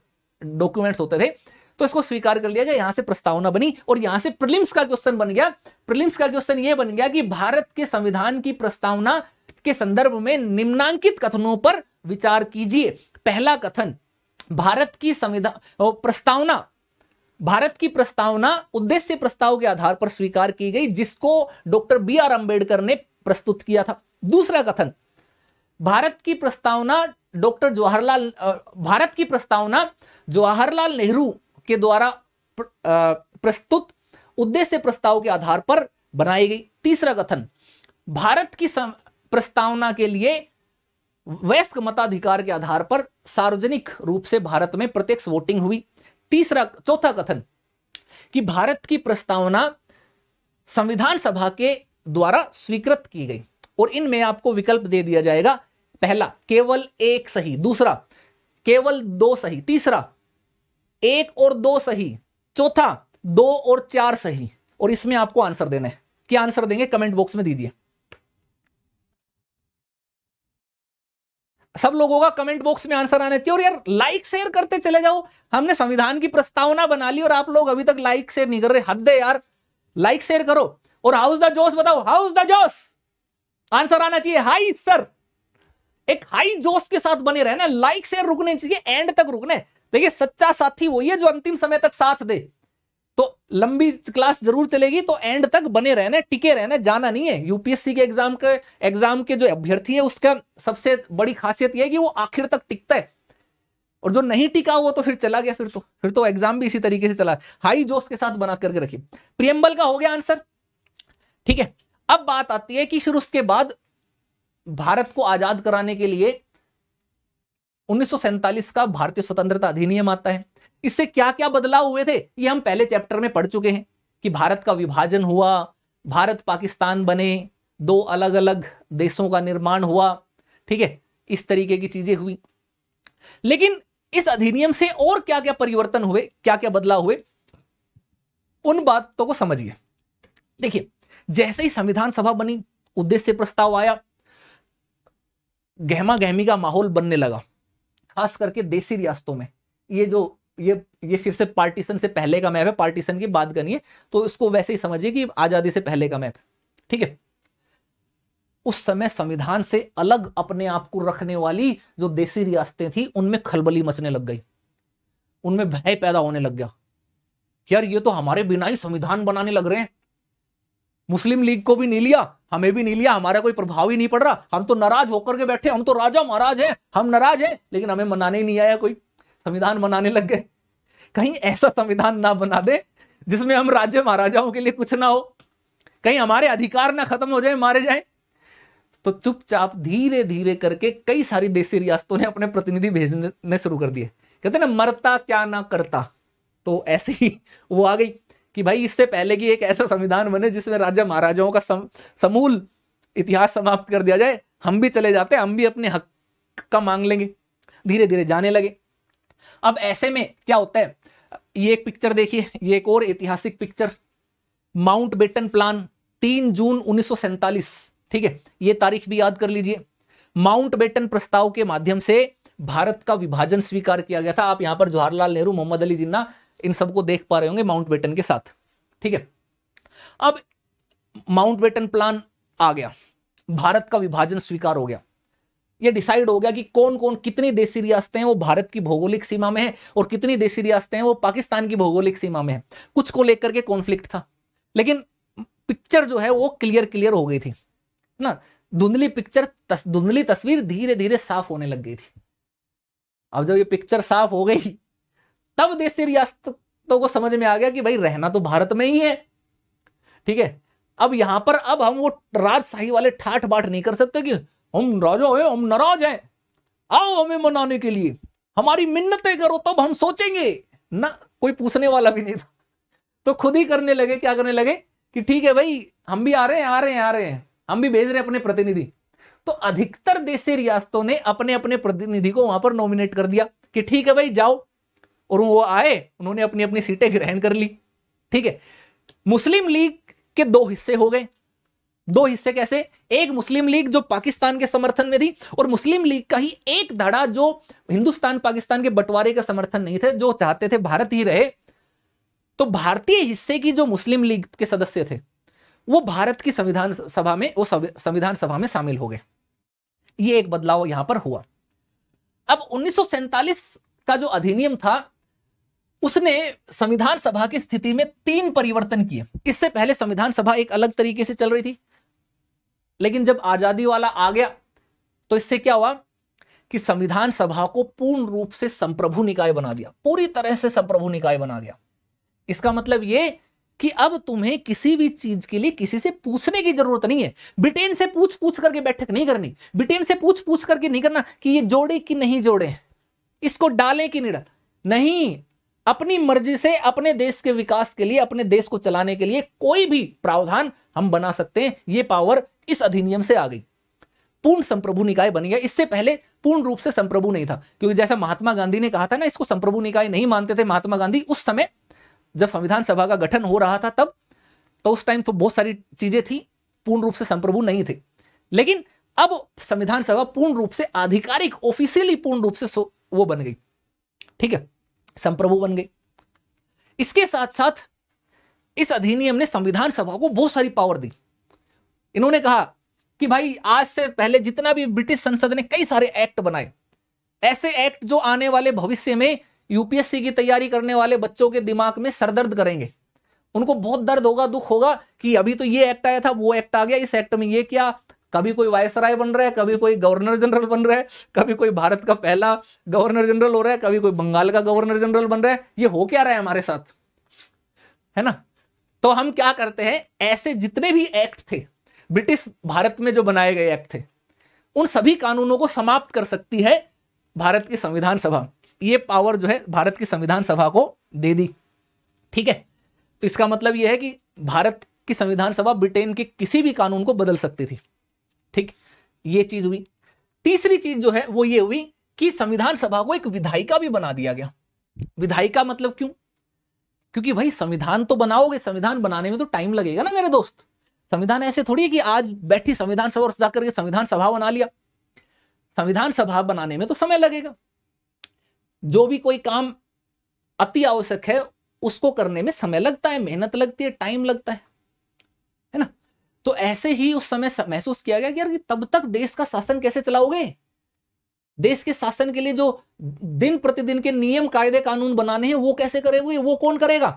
डॉक्यूमेंट्स होते थे तो इसको स्वीकार कर लिया गया यहां से प्रस्तावना बनी और यहां से प्रिलिम्स का क्वेश्चन बन गया प्रिलिम्स का क्वेश्चन यह बन गया कि भारत के संविधान की प्रस्तावना के संदर्भ में निम्नांकित कथनों पर विचार कीजिए पहला कथन भारत की संविधान प्रस्तावना भारत की प्रस्तावना उद्देश्य प्रस्ताव के आधार पर स्वीकार की गई जिसको डॉक्टर बी आर अंबेडकर ने प्रस्तुत किया था दूसरा कथन भारत की प्रस्तावना डॉक्टर जवाहरलाल भारत की प्रस्तावना जवाहरलाल नेहरू के द्वारा प्रस्तुत उद्देश्य प्रस्ताव के आधार पर बनाई गई तीसरा कथन भारत की प्रस्तावना के लिए वयस्क मताधिकार के आधार पर सार्वजनिक रूप से भारत में प्रत्यक्ष वोटिंग हुई तीसरा चौथा कथन कि भारत की प्रस्तावना संविधान सभा के द्वारा स्वीकृत की गई और इनमें आपको विकल्प दे दिया जाएगा पहला केवल एक सही दूसरा केवल दो सही तीसरा एक और दो सही चौथा दो और चार सही और इसमें आपको आंसर देना है क्या आंसर देंगे कमेंट बॉक्स में दीजिए सब लोगों का कमेंट बॉक्स में आंसर आने चाहिए और यार लाइक शेयर करते चले जाओ हमने संविधान की प्रस्तावना बना ली और आप लोग अभी तक लाइक शेयर नहीं कर रहे हद है यार लाइक शेयर करो और हाउस द जोश बताओ हाउस द जोश आंसर आना चाहिए हाई सर एक हाई जोश के साथ बने रहना लाइक शेयर रुकने चाहिए एंड तक रुकने देखिए सच्चा साथी वही है जो अंतिम समय तक साथ दे तो लंबी क्लास जरूर चलेगी तो एंड तक बने रहना टिके रहना जाना नहीं है यूपीएससी के एग्जाम के एग्जाम के जो अभ्यर्थी है उसका सबसे बड़ी खासियत यह है कि वो आखिर तक टिकता है और जो नहीं टिका वो तो फिर चला गया फिर तो फिर तो एग्जाम भी इसी तरीके से चला हाई जोश के साथ बना करके रखी प्रियम्बल का हो गया आंसर ठीक है अब बात आती है कि फिर उसके बाद भारत को आजाद कराने के लिए उन्नीस का भारतीय स्वतंत्रता अधिनियम आता है इससे क्या क्या बदलाव हुए थे ये हम पहले चैप्टर में पढ़ चुके हैं कि भारत का विभाजन हुआ भारत पाकिस्तान बने दो अलग अलग देशों का निर्माण हुआ ठीक है इस तरीके की चीजें हुई लेकिन इस अधिनियम से और क्या क्या परिवर्तन हुए क्या क्या बदलाव हुए उन बातों को समझिए देखिए जैसे ही संविधान सभा बनी उद्देश्य प्रस्ताव आया गहमा गहमी का माहौल बनने लगा खास करके देसी रियासतों में ये जो ये ये फिर से पार्टीशन से पहले का मैप है पार्टीशन की बात करिए तो इसको वैसे ही समझिए कि आज़ादी से पहले का मैप ठीक है उस समय संविधान से अलग अपने आप को रखने वाली जो देसी रियासतें थी उनमें खलबली मचने लग गई उनमें भय पैदा होने लग गया यार ये तो हमारे बिना ही संविधान बनाने लग रहे हैं मुस्लिम लीग को भी नहीं लिया हमें भी नहीं लिया हमारा कोई प्रभाव ही नहीं पड़ रहा हम तो नाराज होकर के बैठे हम तो राजा महाराज हैं हम नाराज हैं लेकिन हमें मनाने ही नहीं आया कोई संविधान बनाने लग गए कहीं ऐसा संविधान ना बना दे जिसमें हम राज्य महाराजाओं के लिए कुछ ना हो कहीं हमारे अधिकार ना खत्म हो जाए मारे जाए तो चुपचाप धीरे धीरे करके कई सारी देशी रियासतों ने अपने प्रतिनिधि भेजने शुरू कर दिए कहते ना मरता क्या ना करता तो ऐसे ही वो आ गई कि भाई इससे पहले कि एक ऐसा संविधान बने जिसमें राजा महाराजाओं का सम, समूल इतिहास समाप्त कर दिया जाए हम भी चले जाते हम भी अपने हक का मांग लेंगे धीरे धीरे जाने लगे अब ऐसे में क्या होता है ये एक पिक्चर देखिए ये एक और ऐतिहासिक पिक्चर माउंट बेटन प्लान तीन जून उन्नीस ठीक है ये तारीख भी याद कर लीजिए माउंट बेटन प्रस्ताव के माध्यम से भारत का विभाजन स्वीकार किया गया था आप यहां पर जवाहरलाल नेहरू मोहम्मद अली जिन्ना इन सबको देख पा रहे होंगे माउंट बेटन के साथ ठीक है अब माउंट बेटन प्लान आ गया भारत का विभाजन स्वीकार हो गया ये डिसाइड हो गया कि कौन कौन कितनी देसी रियासतें हैं वो भारत की भौगोलिक सीमा में है और कितनी देसी रियासतें हैं वो पाकिस्तान की भौगोलिक सीमा में है कुछ को लेकर के कॉन्फ्लिक्ट था लेकिन पिक्चर जो है वो क्लियर क्लियर हो गई थी ना धुंधली पिक्चर तस, धुंधली तस्वीर धीरे धीरे साफ होने लग गई थी अब जब ये पिक्चर साफ हो गई तब देसी रियासतों को समझ में आ गया कि भाई रहना तो भारत में ही है ठीक है अब यहां पर अब हम वो राजशाही वाले ठाठ बाट नहीं कर सकते कि हम राजा हैं हम नाराज हैं आओ हमें मनाने के लिए हमारी मिन्नतें करो तब हम सोचेंगे ना कोई पूछने वाला भी नहीं था तो खुद ही करने लगे क्या करने लगे कि ठीक है भाई हम भी आ रहे हैं आ रहे हैं आ रहे हैं हम भी भेज रहे हैं अपने प्रतिनिधि तो अधिकतर देशी रियासतों ने अपने अपने प्रतिनिधि को वहां पर नॉमिनेट कर दिया कि ठीक है भाई जाओ और वो आए उन्होंने अपनी अपनी सीटें ग्रहण कर ली ठीक है मुस्लिम लीग के दो हिस्से हो गए दो हिस्से कैसे एक मुस्लिम लीग जो पाकिस्तान के समर्थन में थी और मुस्लिम लीग का ही एक धड़ा जो हिंदुस्तान पाकिस्तान के बंटवारे का समर्थन नहीं थे जो चाहते थे भारत ही रहे तो भारतीय हिस्से की जो मुस्लिम लीग के सदस्य थे वो भारत की संविधान सभा में वो संविधान सभा में शामिल हो गए ये एक बदलाव यहां पर हुआ अब उन्नीस का जो अधिनियम था उसने संविधान सभा की स्थिति में तीन परिवर्तन किए इससे पहले संविधान सभा एक अलग तरीके से चल रही थी लेकिन जब आजादी वाला आ गया तो इससे क्या हुआ कि संविधान सभा को पूर्ण रूप से संप्रभु निकाय बना दिया पूरी तरह से संप्रभु निकाय बना दिया इसका मतलब यह कि अब तुम्हें किसी भी चीज के लिए किसी से पूछने की जरूरत नहीं है ब्रिटेन से पूछ पूछ करके बैठक नहीं करनी ब्रिटेन से पूछ पूछ करके नहीं करना कि ये जोड़े कि नहीं जोड़े इसको डाले कि नहीं डाल नहीं अपनी मर्जी से अपने देश के विकास के लिए अपने देश को चलाने के लिए कोई भी प्रावधान हम बना सकते हैं ये पावर इस अधिनियम से आ गई पूर्ण संप्रभु निकाय बन गया इससे पहले पूर्ण रूप से संप्रभु नहीं था क्योंकि जैसा महात्मा गांधी ने कहा था ना इसको संप्रभु निकाय नहीं मानते थे महात्मा गांधी उस समय जब संविधान सभा का गठन हो रहा था तब तो उस टाइम तो बहुत सारी चीजें थी पूर्ण रूप से संप्रभु नहीं थे लेकिन अब संविधान सभा पूर्ण रूप से आधिकारिक ऑफिशियली पूर्ण रूप से वो बन गई ठीक है संप्रभु बन गई इसके साथ साथ इस अधिनियम ने संविधान सभा को बहुत सारी पावर दी इन्होंने कहा कि भाई आज से पहले जितना भी ब्रिटिश संसद ने कई सारे एक्ट बनाए ऐसे एक्ट जो आने वाले भविष्य में यूपीएससी की तैयारी करने वाले बच्चों के दिमाग में सरदर्द करेंगे उनको बहुत दर्द होगा दुख होगा कि अभी तो ये एक्ट आया था वो एक्ट आ गया इस एक्ट में ये क्या कभी कोई वायसराय बन रहा है कभी कोई गवर्नर जनरल बन रहा है कभी कोई भारत का पहला गवर्नर जनरल हो रहा है कभी कोई बंगाल का गवर्नर जनरल बन रहा है ये हो क्या रहा है हमारे साथ है ना तो हम क्या करते हैं ऐसे जितने भी एक्ट थे ब्रिटिश भारत में जो बनाए गए एक्ट थे उन सभी कानूनों को समाप्त कर सकती है भारत की संविधान सभा ये पावर जो है भारत की संविधान सभा को दे दी ठीक है तो इसका मतलब यह है कि भारत की संविधान सभा ब्रिटेन के किसी भी कानून को बदल सकती थी ठीक ये चीज हुई तीसरी चीज जो है वो ये हुई कि संविधान सभा को एक विधायिका भी बना दिया गया विधायिका मतलब क्यों क्योंकि भाई संविधान तो बनाओगे संविधान बनाने में तो टाइम लगेगा ना मेरे दोस्त संविधान ऐसे थोड़ी है कि आज बैठी संविधान सभा और जाकर के संविधान सभा बना लिया संविधान सभा बनाने में तो समय लगेगा जो भी कोई काम अति आवश्यक है उसको करने में समय लगता है मेहनत लगती है टाइम लगता है है ना तो ऐसे ही उस समय महसूस किया गया कि यार तब तक देश का शासन कैसे चलाओगे देश के शासन के लिए जो दिन प्रतिदिन के नियम कायदे कानून बनाने हैं वो कैसे करेंगे वो कौन करेगा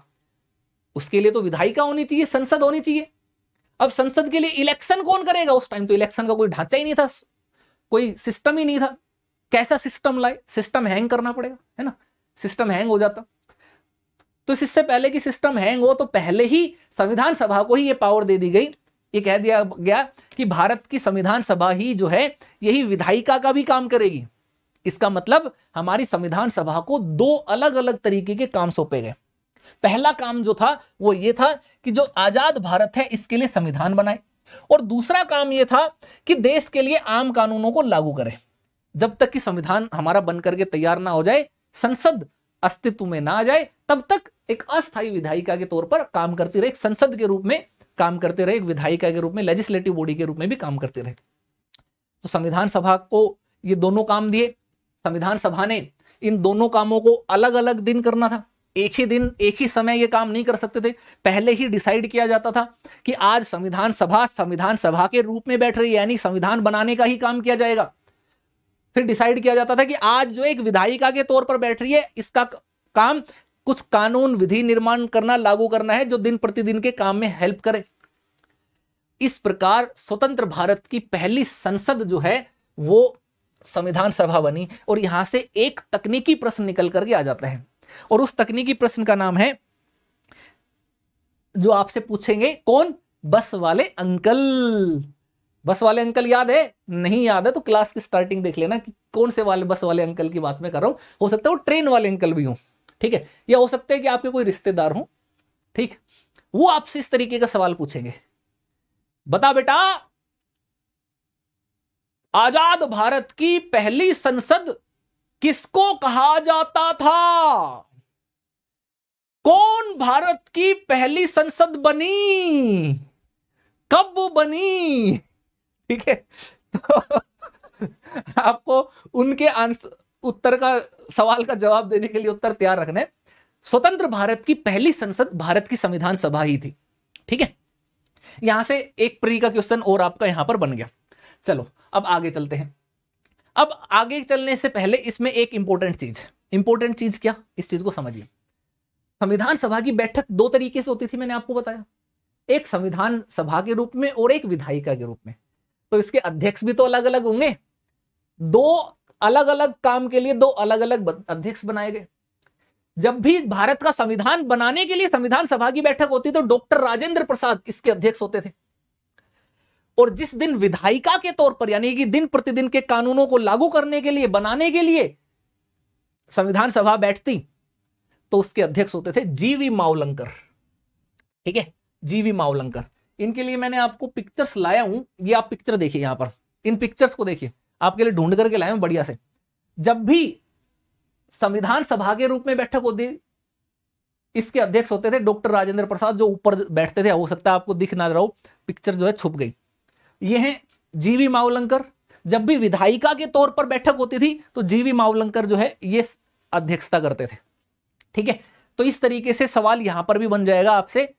उसके लिए तो विधायिका होनी चाहिए संसद होनी चाहिए अब संसद के लिए इलेक्शन कौन करेगा उस टाइम तो इलेक्शन का कोई ढांचा ही नहीं था कोई सिस्टम ही नहीं था कैसा सिस्टम लाए सिस्टम हैंग करना पड़ेगा है ना सिस्टम हैंग हो जाता तो इससे पहले कि सिस्टम हैंग हो तो पहले ही संविधान सभा को ही ये पावर दे दी गई ये कह दिया गया कि भारत की संविधान सभा ही जो है यही विधायिका का भी काम करेगी इसका मतलब हमारी संविधान सभा को दो अलग अलग तरीके के काम सौंपे गए पहला काम जो था वो ये था कि जो आजाद भारत है इसके लिए संविधान बनाए और दूसरा काम यह था कि देश के लिए आम कानूनों को लागू करें जब तक कि संविधान हमारा बन करके तैयार ना हो जाए संसद अस्तित्व में ना आ जाए तब तक एक अस्थायी विधायिका के तौर पर काम करती रहे संसद के रूप में काम करते रहे एक विधायिका के रूप में लेजिस्लेटिव बॉडी के रूप में भी काम करते रहे तो संविधान सभा को ये दोनों काम दिए संविधान सभा ने इन दोनों कामों को अलग अलग दिन करना था एक ही दिन एक ही समय ये काम नहीं कर सकते थे पहले ही डिसाइड किया जाता था कि आज संविधान सभा संविधान सभा के रूप में बैठ रही है यानी संविधान बनाने का ही काम किया जाएगा फिर डिसाइड किया जाता था कि आज जो एक विधायिका के तौर पर बैठ रही है इसका काम कुछ कानून विधि निर्माण करना लागू करना है जो दिन प्रतिदिन के काम में हेल्प करे इस प्रकार स्वतंत्र भारत की पहली संसद जो है वो संविधान सभा बनी और यहां से एक तकनीकी प्रश्न निकल करके आ जाता है और उस तकनीकी प्रश्न का नाम है जो आपसे पूछेंगे कौन बस वाले अंकल बस वाले अंकल याद है नहीं याद है तो क्लास की स्टार्टिंग देख लेना कि कौन से वाले बस वाले अंकल की बात में कर रहा हूं हो सकता है वो ट्रेन वाले अंकल भी हूं ठीक है या हो सकता है कि आपके कोई रिश्तेदार हो ठीक वो आपसे इस तरीके का सवाल पूछेंगे बता बेटा आजाद भारत की पहली संसद किसको कहा जाता था कौन भारत की पहली संसद बनी कब बनी ठीक है तो आपको उनके आंसर उत्तर का सवाल का जवाब देने के लिए उत्तर तैयार रखना है स्वतंत्र भारत की पहली संसद भारत की संविधान सभा ही थी ठीक है यहां से एक प्री का क्वेश्चन और आपका यहां पर बन गया चलो अब आगे चलते हैं अब आगे चलने से पहले इसमें एक इंपॉर्टेंट चीज इंपॉर्टेंट चीज क्या इस चीज को समझिए संविधान सभा की बैठक दो तरीके से होती थी मैंने आपको बताया एक संविधान सभा के रूप में और एक विधायिका के रूप में तो इसके अध्यक्ष भी तो अलग अलग होंगे दो अलग अलग काम के लिए दो अलग अलग अध्यक्ष बनाए गए जब भी भारत का संविधान बनाने के लिए संविधान सभा की बैठक होती तो डॉक्टर राजेंद्र प्रसाद इसके अध्यक्ष होते थे और जिस दिन विधायिका के तौर पर यानी कि दिन प्रतिदिन के कानूनों को लागू करने के लिए बनाने के लिए संविधान सभा बैठती तो उसके अध्यक्ष होते थे जीवी मावलंकर ठीक है जीवी मावलंकर इनके लिए मैंने आपको पिक्चर्स लाया हूं ये आप पिक्चर देखिए यहां पर इन पिक्चर्स को देखिए आपके लिए ढूंढ करके लाए बढ़िया से जब भी संविधान सभा के रूप में बैठक होती इसके अध्यक्ष होते थे डॉक्टर राजेंद्र प्रसाद जो ऊपर बैठते थे हो सकता है आपको दिख ना रहा हो पिक्चर जो है छुप गई ये हैं जीवी मावलंकर जब भी विधायिका के तौर पर बैठक होती थी तो जीवी मावलंकर जो है ये अध्यक्षता करते थे ठीक है तो इस तरीके से सवाल यहां पर भी बन जाएगा आपसे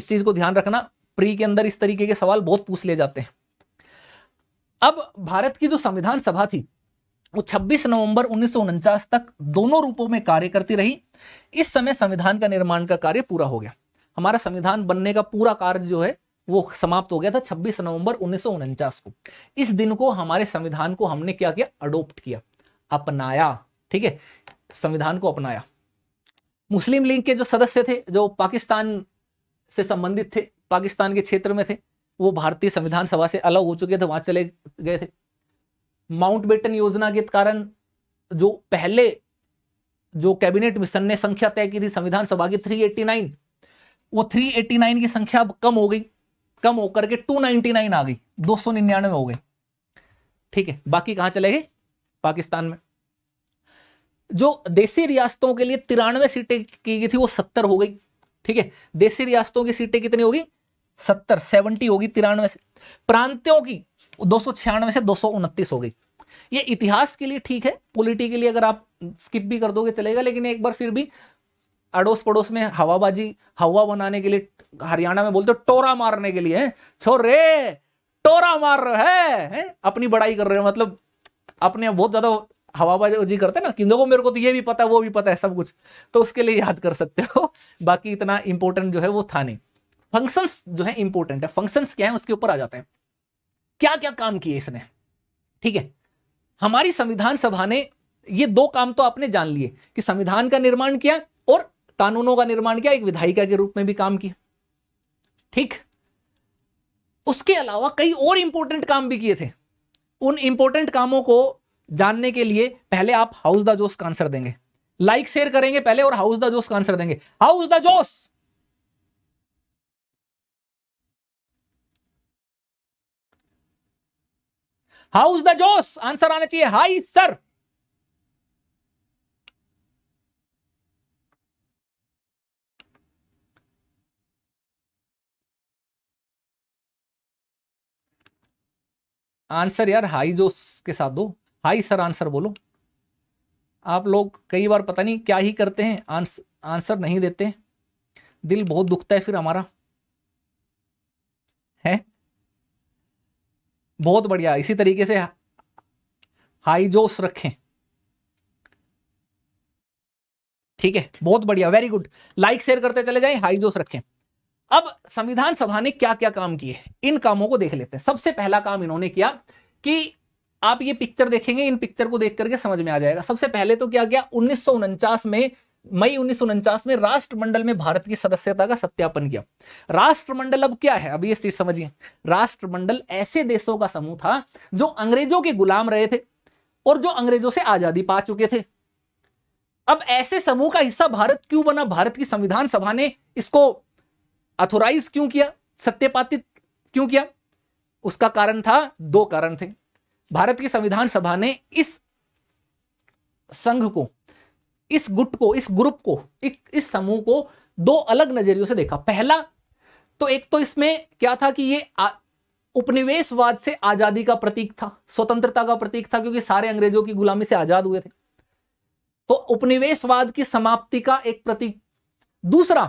इस चीज को ध्यान रखना प्री के अंदर इस तरीके के सवाल बहुत पूछ ले जाते हैं अब भारत की जो संविधान सभा थी वो 26 नवंबर उन्नीस तक दोनों रूपों में कार्य करती रही इस समय संविधान का निर्माण का कार्य पूरा हो गया हमारा संविधान बनने का पूरा कार्य जो है वो समाप्त हो गया था 26 नवंबर उन्नीस को इस दिन को हमारे संविधान को हमने क्या किया अडोप्ट किया अपनाया ठीक है संविधान को अपनाया मुस्लिम लीग के जो सदस्य थे जो पाकिस्तान से संबंधित थे पाकिस्तान के क्षेत्र में थे वो भारतीय संविधान सभा से अलग हो चुके थे वहां चले गए थे माउंट बेटन योजना के कारण जो पहले जो कैबिनेट मिशन ने संख्या तय की थी संविधान सभा की 389 वो 389 की संख्या कम हो गई कम होकर के 299 आ गई दो निन्यानवे हो गई ठीक है बाकी कहां चले गए पाकिस्तान में जो देसी रियासतों के लिए तिरानवे सीटें की गई थी वो सत्तर हो गई ठीक है देसी रियासतों की सीटें कितनी होगी सत्तर सेवेंटी होगी तिरानवे से प्रांतों की दो सौ छियानवे से दो सौ उनतीस होगी ये इतिहास के लिए ठीक है पोलिटी के लिए अगर आप स्किप भी कर दोगे चलेगा लेकिन एक बार फिर भी अड़ोस पड़ोस में हवाबाजी हवा बनाने के लिए हरियाणा में बोलते टोरा मारने के लिए है छोर रे टोरा मार रहे है, है अपनी बड़ाई कर रहे हो मतलब अपने बहुत ज्यादा हवाबाजी करते हैं ना कि देखो मेरे को तो ये भी पता है वो भी पता है सब कुछ तो उसके लिए याद कर सकते हो बाकी इतना इंपॉर्टेंट जो है वो था नहीं फंक्शंस जो है इंपोर्टेंट है फंक्शंस क्या है उसके ऊपर आ जाते हैं क्या क्या काम किए इसने ठीक है हमारी संविधान सभा ने ये दो काम तो आपने जान लिए कि संविधान का निर्माण किया और कानूनों का निर्माण किया एक विधायिका के रूप में भी काम किया ठीक उसके अलावा कई और इंपोर्टेंट काम भी किए थे उन इंपोर्टेंट कामों को जानने के लिए पहले आप हाउस द जोश का आंसर देंगे लाइक शेयर करेंगे पहले और हाउस द जोश का आंसर देंगे how's the josh how is the josh answer आना चाहिए हाई सर आंसर यार हाई जोश के साथ दो हाई सर आंसर बोलो आप लोग कई बार पता नहीं क्या ही करते हैं आंस, आंसर नहीं देते दिल बहुत दुखता है फिर हमारा है बहुत बढ़िया इसी तरीके से हाई रखें ठीक है बहुत बढ़िया वेरी गुड लाइक शेयर करते चले जाएं हाई रखें अब संविधान सभा ने क्या क्या काम किए इन कामों को देख लेते हैं सबसे पहला काम इन्होंने किया कि आप ये पिक्चर देखेंगे इन पिक्चर को देख करके समझ में आ जाएगा सबसे पहले तो क्या किया उन्नीस में मई उन्नीस में राष्ट्रमंडल में भारत की सदस्यता का सत्यापन किया राष्ट्रमंडल अब क्या है अभी इस चीज समझिए राष्ट्रमंडल ऐसे देशों का समूह था जो अंग्रेजों के गुलाम रहे थे और जो अंग्रेजों से आजादी पा चुके थे अब ऐसे समूह का हिस्सा भारत क्यों बना भारत की संविधान सभा ने इसको अथोराइज क्यों किया सत्यपातित क्यों किया उसका कारण था दो कारण थे भारत की संविधान सभा ने इस संघ को इस गुट को इस ग्रुप को इस समूह को दो अलग नजरियों से देखा पहला तो एक तो इसमें क्या था कि ये उपनिवेशवाद से आजादी का प्रतीक था स्वतंत्रता का प्रतीक था क्योंकि सारे अंग्रेजों की गुलामी से आजाद हुए थे तो उपनिवेशवाद की समाप्ति का एक प्रतीक दूसरा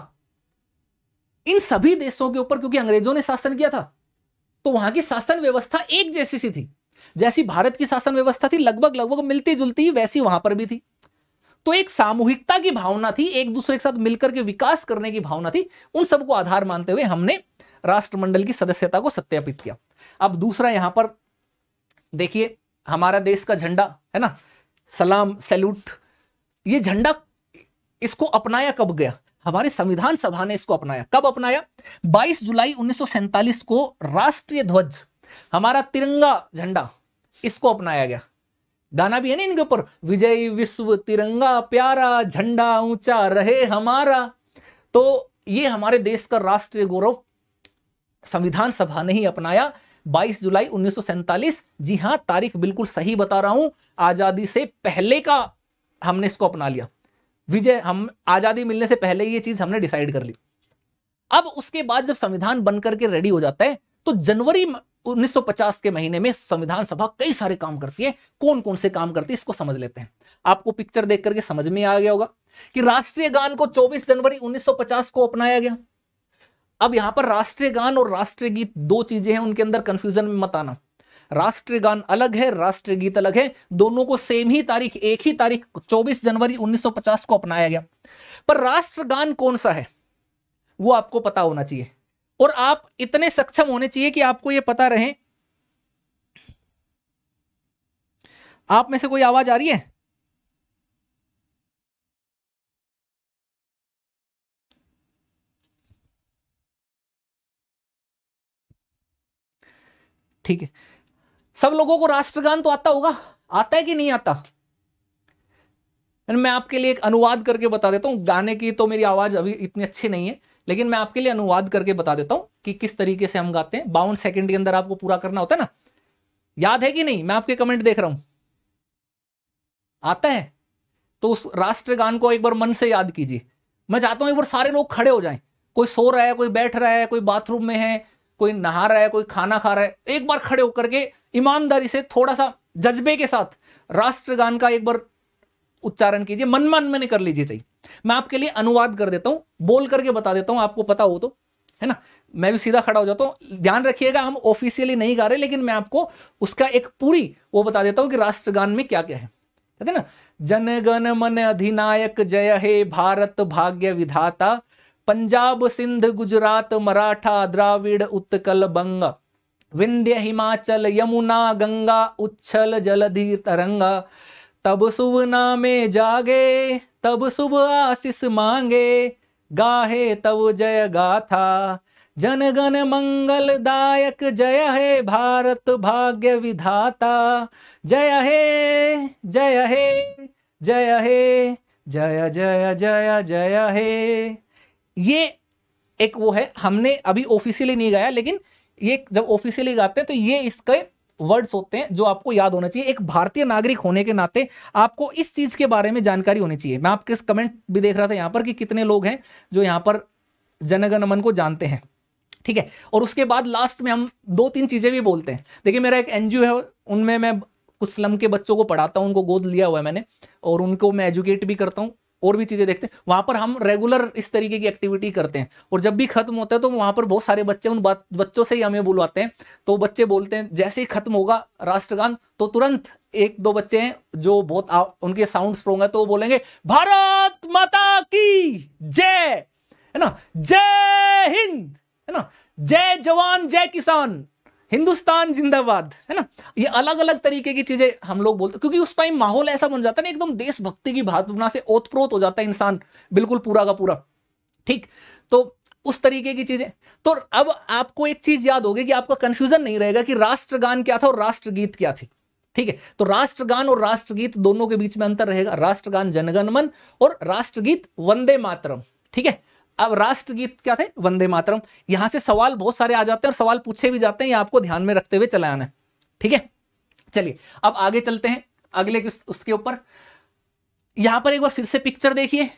इन सभी देशों के ऊपर क्योंकि अंग्रेजों ने शासन किया था तो वहां की शासन व्यवस्था एक जैसी सी थी जैसी भारत की शासन व्यवस्था थी लगभग लगभग मिलती जुलती वैसी वहां पर भी थी तो एक सामूहिकता की भावना थी एक दूसरे के साथ मिलकर के विकास करने की भावना थी उन सबको आधार मानते हुए हमने राष्ट्रमंडल की सदस्यता को सत्यापित किया अब दूसरा यहां पर देखिए हमारा देश का झंडा है ना सलाम सैल्यूट ये झंडा इसको अपनाया कब गया हमारे संविधान सभा ने इसको अपनाया कब अपनाया 22 जुलाई उन्नीस को राष्ट्रीय ध्वज हमारा तिरंगा झंडा इसको अपनाया गया गाना भी है ना इनके ऊपर विजय विश्व तिरंगा प्यारा झंडा ऊंचा रहे हमारा तो ये हमारे देश का राष्ट्रीय गौरव संविधान सभा ने ही अपनाया 22 जुलाई उन्नीस जी हां तारीख बिल्कुल सही बता रहा हूं आजादी से पहले का हमने इसको अपना लिया विजय हम आजादी मिलने से पहले ये चीज हमने डिसाइड कर ली अब उसके बाद जब संविधान बनकर के रेडी हो जाता है तो जनवरी 1950 के महीने में संविधान सभा कई सारे काम करती है कौन कौन से काम करती है इसको समझ लेते हैं आपको पिक्चर देख करके समझ में आ गया होगा कि राष्ट्रीय गान को 24 जनवरी 1950 को अपनाया गया अब यहां पर राष्ट्रीय गान और राष्ट्रीय गीत दो चीजें हैं उनके अंदर कंफ्यूजन में मत आना राष्ट्रीय गान अलग है राष्ट्रीय गीत अलग है दोनों को सेम ही तारीख एक ही तारीख चौबीस जनवरी उन्नीस को अपनाया गया पर राष्ट्रगान कौन सा है वो आपको पता होना चाहिए और आप इतने सक्षम होने चाहिए कि आपको यह पता रहे आप में से कोई आवाज आ रही है ठीक है सब लोगों को राष्ट्रगान तो आता होगा आता है कि नहीं आता मैं आपके लिए एक अनुवाद करके बता देता हूं गाने की तो मेरी आवाज अभी इतनी अच्छी नहीं है लेकिन मैं आपके लिए अनुवाद करके बता देता हूं कि किस तरीके से हम गाते हैं बावन सेकंड के अंदर आपको पूरा करना होता है ना याद है कि नहीं मैं आपके कमेंट देख रहा हूं आता है तो उस राष्ट्रगान को एक बार मन से याद कीजिए मैं चाहता हूं एक बार सारे लोग खड़े हो जाए कोई सो रहा है कोई बैठ रहा है कोई बाथरूम में है कोई नहा रहा है कोई खाना खा रहा है एक बार खड़े होकर के ईमानदारी से थोड़ा सा जज्बे के साथ राष्ट्रगान का एक बार उच्चारण कीजिए मन मन में कर लीजिए चाहिए मैं आपके लिए अनुवाद कर देता हूं बोल करके बता देता हूं आपको पता हो तो है ना मैं भी सीधा खड़ा हो जाता हूं ध्यान रखिएगा हम ऑफिशियली नहीं गा रहे लेकिन मैं आपको उसका एक पूरी वो बता देता हूं कि राष्ट्रगान में क्या क्या है कहते ना जनगण मन अधिनायक जय हे भारत भाग्य विधाता पंजाब सिंध गुजरात मराठा द्राविड़ उत्कल बंग विंध्य हिमाचल यमुना गंगा उच्छल जलधि तरंगा तब शुभ नामे जागे तब शुभ आशीष मांगे गाहे तब जय गाथा जनगण मंगल दायक जय हे भारत भाग्य विधाता जय हे जय हे जय हे जय जय जय जय हे ये एक वो है हमने अभी ऑफिशियली नहीं गाया लेकिन ये जब ऑफिशियली गाते हैं तो ये इसके वर्ड्स होते हैं जो आपको याद होना चाहिए एक भारतीय नागरिक होने के नाते आपको इस चीज के बारे में जानकारी होनी चाहिए मैं आपके कमेंट भी देख रहा था यहाँ पर कि कितने लोग हैं जो यहाँ पर जनगणमन को जानते हैं ठीक है और उसके बाद लास्ट में हम दो तीन चीज़ें भी बोलते हैं देखिए मेरा एक एनजीओ है उनमें मैं कुछ स्लम के बच्चों को पढ़ाता हूँ उनको गोद लिया हुआ है मैंने और उनको मैं एजुकेट भी करता हूँ और भी चीज़ें देखते हैं वहां पर हम रेगुलर इस तरीके की एक्टिविटी करते हैं और जब भी खत्म होता है तो वहां पर बहुत सारे बच्चे उन बच्चों से ही हमें बुलवाते हैं तो बच्चे बोलते हैं जैसे ही खत्म होगा राष्ट्रगान तो तुरंत एक दो बच्चे हैं जो बहुत आ, उनके साउंड स्ट्रोंग है तो वो बोलेंगे भारत माता की जय है ना जय हिंद है ना जय जवान जय किसान हिंदुस्तान जिंदाबाद है ना ये अलग अलग तरीके की चीजें हम लोग बोलते क्योंकि उस टाइम माहौल ऐसा बन जाता है ना एकदम देशभक्ति की भावना से ओतप्रोत हो जाता है इंसान बिल्कुल पूरा का पूरा ठीक तो उस तरीके की चीजें तो अब आपको एक चीज याद होगी कि आपका कंफ्यूजन नहीं रहेगा कि राष्ट्रगान क्या था और राष्ट्रगीत क्या थी ठीक है तो राष्ट्रगान और राष्ट्रगीत दोनों के बीच में अंतर रहेगा राष्ट्रगान जनगणमन और राष्ट्रगीत वंदे मातरम ठीक है अब राष्ट्रगीत क्या थे वंदे मातरम यहां से सवाल बहुत सारे आ जाते हैं और सवाल पूछे भी जाते हैं ये आपको ध्यान में रखते हुए चलाना है ठीक है चलिए अब आगे चलते हैं अगले उसके ऊपर यहां पर एक बार फिर से पिक्चर देखिए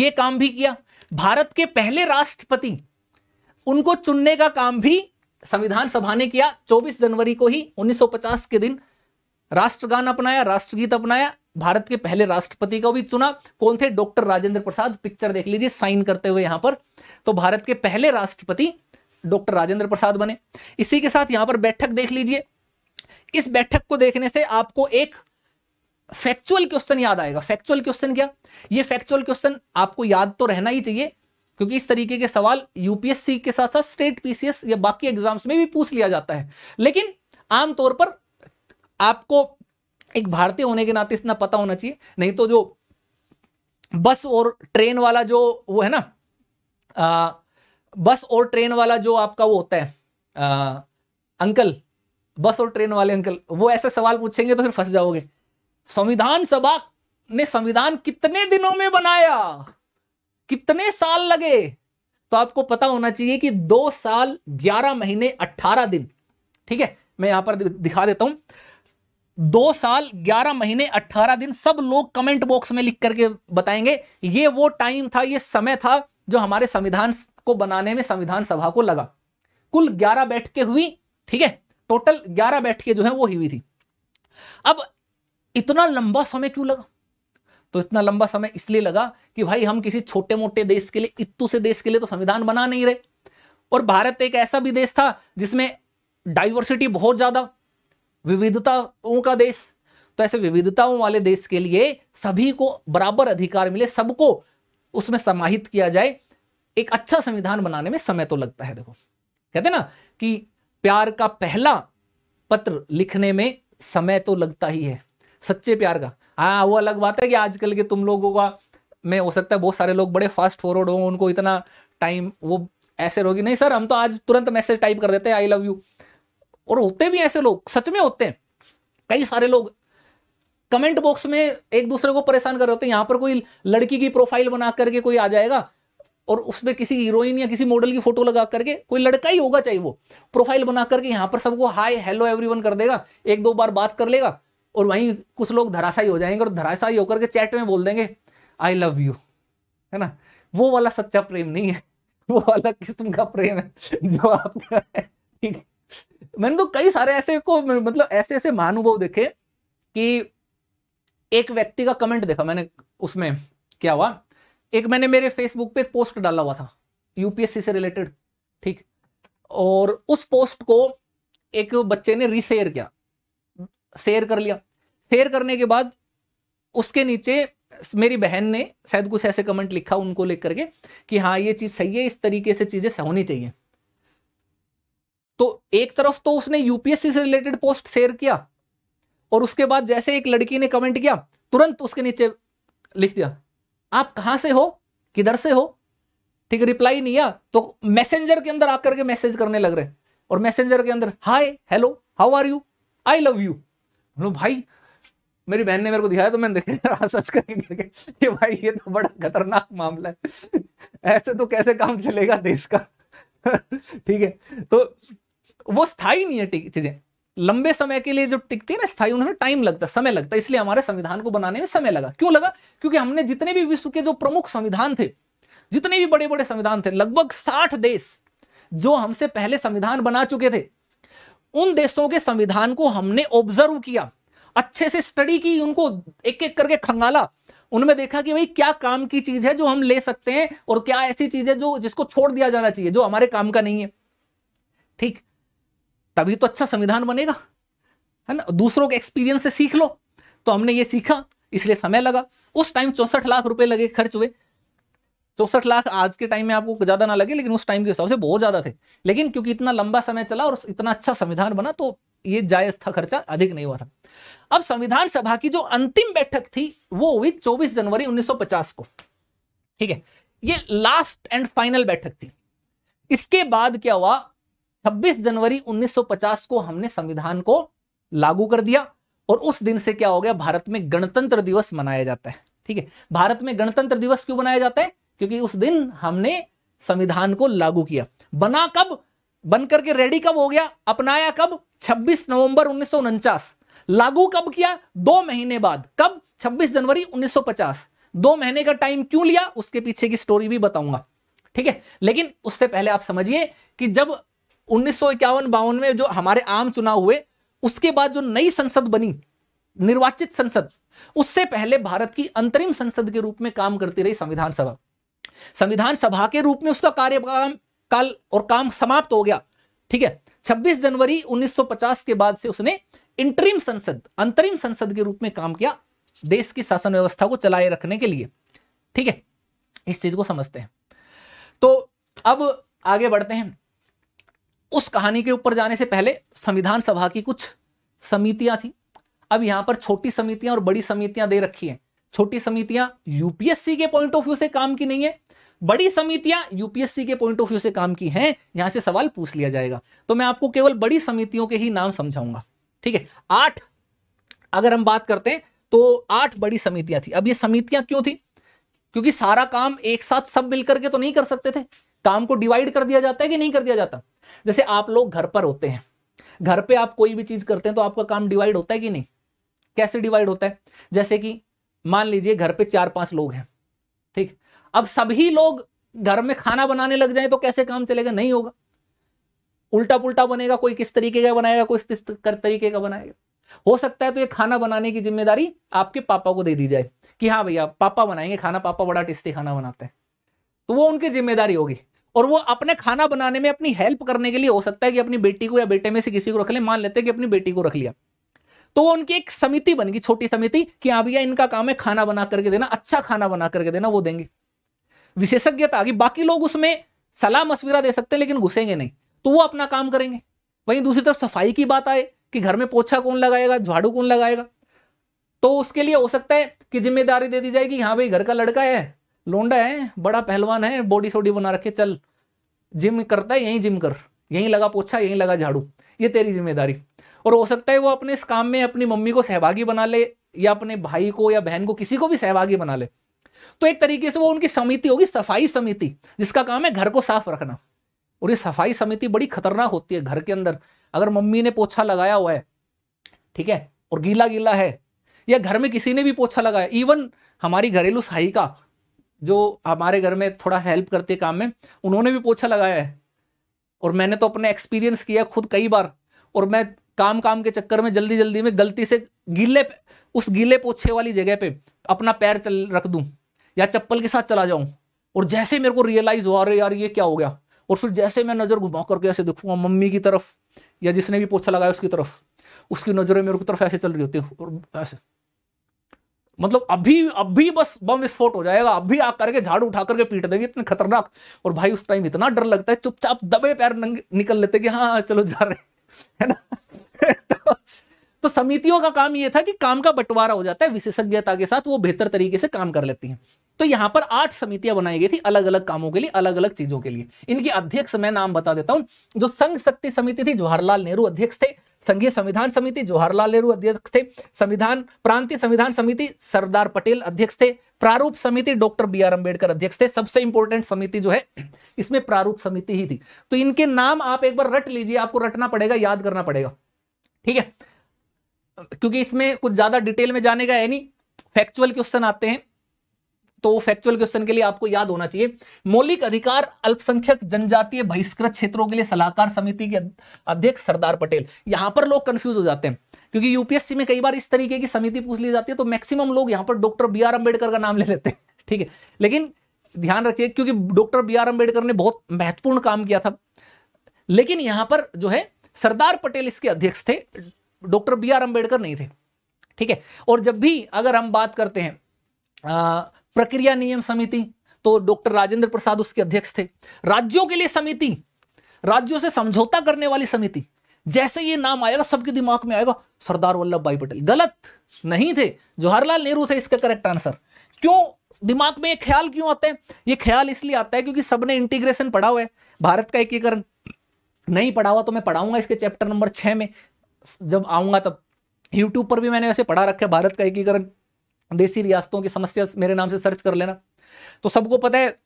ये काम भी किया भारत के पहले राष्ट्रपति उनको चुनने का काम भी संविधान सभा ने किया 24 जनवरी को ही 1950 के दिन राष्ट्रगान अपनाया राष्ट्रगीत अपनाया भारत के पहले राष्ट्रपति को भी चुना कौन थे डॉक्टर राजेंद्र प्रसाद पिक्चर देख लीजिए साइन करते हुए यहां पर तो भारत के पहले राष्ट्रपति डॉक्टर राजेंद्र प्रसाद बने इसी के साथ यहां पर बैठक देख लीजिए इस बैठक को देखने से आपको एक फैक्चुअल क्वेश्चन याद आएगा फैक्चुअल क्वेश्चन क्या ये फैक्चुअल क्वेश्चन आपको याद तो रहना ही चाहिए क्योंकि इस तरीके के सवाल यूपीएससी के साथ साथ स्टेट पीसीएस या बाकी एग्जाम्स में भी पूछ लिया जाता है लेकिन आमतौर पर आपको एक भारतीय होने के नाते इतना पता होना चाहिए नहीं तो जो बस और ट्रेन वाला जो वो है ना आ, बस और ट्रेन वाला जो आपका वो होता है आ, अंकल बस और ट्रेन वाले अंकल वो ऐसे सवाल पूछेंगे तो फिर फंस जाओगे संविधान सभा ने संविधान कितने दिनों में बनाया कितने साल लगे तो आपको पता होना चाहिए कि दो साल ग्यारह महीने अट्ठारह दिन ठीक है मैं यहां पर दिखा देता हूं दो साल ग्यारह महीने अट्ठारह दिन सब लोग कमेंट बॉक्स में लिख करके बताएंगे ये वो टाइम था ये समय था जो हमारे संविधान को बनाने में संविधान सभा को लगा कुल ग्यारह बैठकें हुई ठीक है टोटल ग्यारह बैठकें जो है वो ही हुई थी अब इतना लंबा समय क्यों लगा तो इतना लंबा समय इसलिए लगा कि भाई हम किसी छोटे मोटे देश के लिए इतू से देश के लिए तो संविधान बना नहीं रहे और भारत एक ऐसा भी देश था जिसमें डाइवर्सिटी बहुत ज्यादा विविधताओं का देश तो ऐसे विविधताओं वाले देश के लिए सभी को बराबर अधिकार मिले सबको उसमें समाहित किया जाए एक अच्छा संविधान बनाने में समय तो लगता है देखो कहते ना कि प्यार का पहला पत्र लिखने में समय तो लगता ही है सच्चे प्यार का हाँ वो अलग बात है कि आजकल के तुम लोगों का मैं हो सकता है बहुत सारे लोग बड़े फास्ट फॉरवर्ड हो उनको इतना टाइम वो ऐसे रोगी नहीं सर हम तो आज तुरंत मैसेज टाइप कर देते हैं आई लव यू और होते भी ऐसे लोग सच में होते हैं कई सारे लोग कमेंट बॉक्स में एक दूसरे को परेशान कर रहे होते हैं यहाँ पर कोई लड़की की प्रोफाइल बना करके कोई आ जाएगा और उसमें किसी हीरोइन या किसी मॉडल की फोटो लगा करके कोई लड़का ही होगा चाहे वो प्रोफाइल बना करके यहाँ पर सबको हाय हेलो एवरीवन कर देगा एक दो बार बात कर लेगा और वहीं कुछ लोग धराशाई हो जाएंगे और धराशाई होकर के चैट में बोल देंगे आई लव यू है ना वो वाला सच्चा प्रेम नहीं है वो वाला किस्म का प्रेम है जो आपका है ठीक मैंने तो कई सारे ऐसे को मतलब ऐसे ऐसे महानुभव देखे कि एक व्यक्ति का कमेंट देखा मैंने उसमें क्या हुआ एक मैंने मेरे फेसबुक पे पोस्ट डाला हुआ था यूपीएससी से रिलेटेड ठीक और उस पोस्ट को एक बच्चे ने रीशेयर किया शेयर कर लिया शेयर करने के बाद उसके नीचे मेरी बहन ने शायद कुछ ऐसे कमेंट लिखा उनको लेकर करके कि हाँ ये चीज़ सही है इस तरीके से चीज़ें होनी चाहिए तो एक तरफ तो उसने यूपीएससी से रिलेटेड पोस्ट शेयर किया और उसके बाद जैसे एक लड़की ने कमेंट किया तुरंत उसके नीचे लिख दिया आप कहां से हो किधर से हो ठीक रिप्लाई नहीं आया तो मैसेंजर के अंदर आकर के मैसेज करने लग रहे और मैसेंजर के अंदर hi hello how are you I love you बोलो भाई मेरी बहन ने मेरे को दिखाया तो मैंने देखे करके ये भाई ये तो बड़ा खतरनाक मामला है ऐसे तो कैसे काम चलेगा देश का ठीक है तो वो स्थायी नहीं है चीजें लंबे समय के लिए जो टिकती है ना स्थायी उन्हें टाइम लगता समय लगता इसलिए हमारे संविधान को बनाने में समय लगा क्यों लगा क्योंकि हमने जितने भी विश्व के जो प्रमुख संविधान थे जितने भी बड़े बड़े संविधान थे लगभग साठ देश जो हमसे पहले संविधान बना चुके थे उन देशों के संविधान को हमने ऑब्जर्व किया अच्छे से स्टडी की उनको एक एक करके खंगाला उनमें देखा कि भाई क्या काम की चीज है जो हम ले सकते हैं और क्या ऐसी चीज है जो जिसको छोड़ दिया जाना चाहिए जो हमारे काम का नहीं है ठीक तभी तो अच्छा संविधान बनेगा है ना दूसरों के एक्सपीरियंस से सीख लो तो हमने ये सीखा इसलिए समय लगा उस टाइम चौंसठ लाख रुपए लगे खर्च हुए चौसठ लाख आज के टाइम में आपको ज्यादा ना लगे लेकिन उस टाइम के हिसाब से बहुत ज्यादा थे लेकिन क्योंकि इतना लंबा समय चला और इतना अच्छा संविधान बना तो ये जायज था खर्चा अधिक नहीं हुआ था अब संविधान सभा की जो अंतिम बैठक थी वो हुई 24 जनवरी 1950 को ठीक है ये लास्ट एंड फाइनल बैठक थी इसके बाद क्या हुआ छब्बीस जनवरी 1950 को हमने संविधान को लागू कर दिया और उस दिन से क्या हो गया भारत में गणतंत्र दिवस मनाया जाता है ठीक है भारत में गणतंत्र दिवस क्यों मनाया जाता है क्योंकि उस दिन हमने संविधान को लागू किया बना कब बन करके रेडी कब हो गया अपनाया कब 26 नवंबर उन्नीस लागू कब किया दो महीने बाद कब 26 जनवरी 1950 दो महीने का टाइम क्यों लिया उसके पीछे की स्टोरी भी बताऊंगा ठीक है लेकिन उससे पहले आप समझिए कि जब उन्नीस सौ इक्यावन बावन में जो हमारे आम चुनाव हुए उसके बाद जो नई संसद बनी निर्वाचित संसद उससे पहले भारत की अंतरिम संसद के रूप में काम करती रही संविधान सभा संविधान सभा के रूप में उसका कार्यकाल काल और काम समाप्त हो गया ठीक है 26 जनवरी 1950 के बाद से उसने इंटरिम संसद अंतरिम संसद के रूप में काम किया देश की शासन व्यवस्था को चलाए रखने के लिए ठीक है इस चीज को समझते हैं तो अब आगे बढ़ते हैं उस कहानी के ऊपर जाने से पहले संविधान सभा की कुछ समितियां थी अब यहां पर छोटी समितियां और बड़ी समितियां दे रखी हैं छोटी समितियां यूपीएससी के पॉइंट ऑफ व्यू से काम की नहीं है बड़ी समितियां यूपीएससी के पॉइंट ऑफ व्यू से काम की हैं यहां से सवाल पूछ लिया जाएगा तो मैं आपको केवल बड़ी समितियों के ही नाम समझाऊंगा ठीक है आठ अगर हम बात करते हैं तो आठ बड़ी समितियां थी अब ये समितियां क्यों थी क्योंकि सारा काम एक साथ सब मिलकर के तो नहीं कर सकते थे काम को डिवाइड कर दिया जाता है कि नहीं कर दिया जाता जैसे आप लोग घर पर होते हैं घर पे आप कोई भी चीज करते हैं तो आपका काम डिवाइड होता है कि नहीं कैसे डिवाइड होता है जैसे कि मान लीजिए घर पे चार पांच लोग हैं ठीक अब सभी लोग घर में खाना बनाने लग जाए तो कैसे काम चलेगा नहीं होगा उल्टा पुल्टा बनेगा कोई किस तरीके का बनाएगा कोई किस तरीके का बनाएगा हो सकता है तो ये खाना बनाने की जिम्मेदारी आपके पापा को दे दी जाए कि हाँ भैया पापा बनाएंगे खाना पापा बड़ा टेस्टी खाना बनाते हैं तो वो उनकी जिम्मेदारी होगी और वो अपने खाना बनाने में अपनी हेल्प करने के लिए हो सकता है कि अपनी बेटी को या बेटे में से किसी को रख ले मान लेते हैं कि अपनी बेटी को रख लिया तो वो उनकी एक समिति बन गई छोटी समिति कि आप हाँ भैया इनका काम है खाना बना करके देना अच्छा खाना बना करके देना वो देंगे विशेषज्ञता आगे बाकी लोग उसमें सलाह मशविरा दे सकते हैं लेकिन घुसेंगे नहीं तो वो अपना काम करेंगे वहीं दूसरी तरफ सफाई की बात आए कि घर में पोछा कौन लगाएगा झाड़ू कौन लगाएगा तो उसके लिए हो सकता है कि जिम्मेदारी दे दी जाएगी हाँ भाई घर का लड़का है लोंडा है बड़ा पहलवान है बॉडी सोडी बना रखे चल जिम करता है यहीं जिम कर यहीं लगा पोछा यहीं लगा झाड़ू ये तेरी जिम्मेदारी और हो सकता है वो अपने इस काम में अपनी मम्मी को सहभागी बना ले या अपने भाई को या बहन को किसी को भी सहभागी बना ले तो एक तरीके से वो उनकी समिति होगी सफाई समिति जिसका काम है घर को साफ रखना और ये सफाई समिति बड़ी खतरनाक होती है घर के अंदर अगर मम्मी ने पोछा लगाया हुआ है ठीक है और गीला गीला है या घर में किसी ने भी पोछा लगाया इवन हमारी घरेलू सहायिका जो हमारे घर में थोड़ा हेल्प करते काम में उन्होंने भी पोछा लगाया है और मैंने तो अपने एक्सपीरियंस किया खुद कई बार और मैं काम काम के चक्कर में जल्दी जल्दी में गलती से गीले उस गीले पोछे वाली जगह पे अपना पैर चल रख दूं या चप्पल के साथ चला जाऊं और जैसे मेरे को रियलाइज हुआ अरे यार ये क्या हो गया और फिर जैसे मैं नज़र घुमा करके ऐसे देखूंगा मम्मी की तरफ या जिसने भी पोछा लगाया उसकी तरफ उसकी नज़रें मेरे को तरफ ऐसे चल रही होती है और ऐसे मतलब अभी अभी बस बम विस्फोट हो जाएगा अभी आ करके झाड़ू उठा करके पीट देंगे इतने खतरनाक और भाई उस टाइम इतना डर लगता है चुपचाप दबे पैर निकल लेते कि हाँ, हाँ चलो जा रहे है ना तो, तो, समितियों का काम ये था कि काम का बंटवारा हो जाता है विशेषज्ञता के साथ वो बेहतर तरीके से काम कर लेती हैं तो यहां पर आठ समितियां बनाई गई थी अलग अलग कामों के लिए अलग अलग चीजों के लिए इनके अध्यक्ष मैं नाम बता देता हूं जो संघ शक्ति समिति थी जवाहरलाल नेहरू अध्यक्ष थे संघीय संविधान समिति जवाहरलाल नेहरू अध्यक्ष थे संविधान प्रांतीय संविधान समिति सरदार पटेल अध्यक्ष थे प्रारूप समिति डॉक्टर बी आर अंबेडकर अध्यक्ष थे सबसे इंपॉर्टेंट समिति जो है इसमें प्रारूप समिति ही थी तो इनके नाम आप एक बार रट लीजिए आपको रटना पड़ेगा याद करना पड़ेगा ठीक है क्योंकि इसमें कुछ ज्यादा डिटेल में जाने का है नहीं फैक्चुअल क्वेश्चन आते हैं तो फैक्चुअल क्वेश्चन के लिए आपको याद होना चाहिए मौलिक अधिकार अल्पसंख्यक जनजातीय बहिष्कृत क्षेत्रों के लिए सलाहकार समिति के अध्यक्ष सरदार पटेल यहां पर लोग कंफ्यूज हो जाते हैं क्योंकि यूपीएससी में कई बार इस तरीके की समिति पूछ ली जाती है तो मैक्सिमम लोग यहां पर डॉक्टर बी आर अंबेडकर का नाम ले लेते हैं ठीक है लेकिन ध्यान रखिए क्योंकि डॉक्टर बी आर अंबेडकर ने बहुत महत्वपूर्ण काम किया था लेकिन यहां पर जो है सरदार पटेल इसके अध्यक्ष थे डॉक्टर बी आर अंबेडकर नहीं थे ठीक है और जब भी अगर हम बात करते हैं प्रक्रिया नियम समिति तो डॉक्टर राजेंद्र प्रसाद उसके अध्यक्ष थे राज्यों के लिए समिति राज्यों से समझौता करने वाली समिति जैसे ये नाम आएगा सबके दिमाग में आएगा सरदार वल्लभ भाई पटेल गलत नहीं थे जवाहरलाल नेहरू थे इसका करेक्ट आंसर क्यों दिमाग में ये ख्याल क्यों आता है ये ख्याल इसलिए आता है क्योंकि सबने इंटीग्रेशन पढ़ा हुआ है भारत का एकीकरण नहीं पढ़ा हुआ तो मैं पढ़ाऊंगा इसके चैप्टर नंबर छह में जब आऊंगा तब यूट्यूब पर भी मैंने वैसे पढ़ा रखा है भारत का एकीकरण देसी रियासतों की समस्या मेरे नाम से सर्च कर लेना तो सबको पता है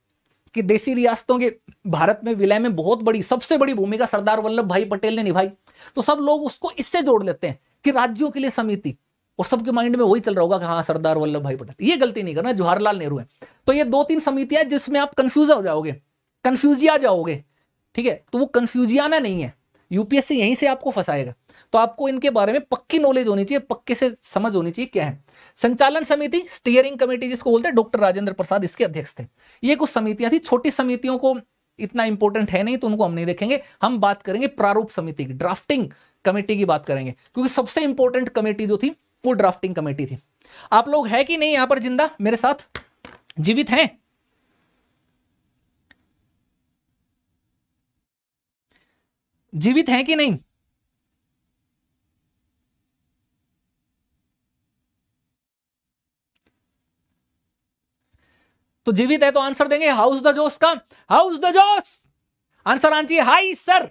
कि देसी रियासतों के भारत में विलय में बहुत बड़ी सबसे बड़ी भूमिका सरदार वल्लभ भाई पटेल ने निभाई तो सब लोग उसको इससे जोड़ लेते हैं कि राज्यों के लिए समिति और सबके माइंड में वही चल रहा होगा कि हाँ सरदार वल्लभ भाई पटेल ये गलती नहीं करना जवाहरलाल नेहरू है तो ये दो तीन समितियां जिसमें आप कंफ्यूज हो जाओगे कंफ्यूजिया जाओगे ठीक है तो वो कंफ्यूजियाना नहीं है यूपीएससी यहीं से आपको फंसाएगा तो आपको इनके बारे में पक्की नॉलेज होनी चाहिए पक्के से समझ होनी चाहिए क्या है संचालन समिति स्टीयरिंग कमेटी जिसको बोलते हैं डॉक्टर राजेंद्र प्रसाद इसके अध्यक्ष थे ये कुछ समितियां थी छोटी समितियों को इतना इंपॉर्टेंट है नहीं तो उनको हम नहीं देखेंगे हम बात करेंगे प्रारूप समिति की ड्राफ्टिंग कमेटी की बात करेंगे क्योंकि सबसे इंपॉर्टेंट कमेटी जो थी वो ड्राफ्टिंग कमेटी थी आप लोग है कि नहीं यहां पर जिंदा मेरे साथ जीवित हैं जीवित हैं कि नहीं तो जीवित है तो आंसर देंगे हाउस द जोश का हाउस द जोश आंसर आना चाहिए हाई सर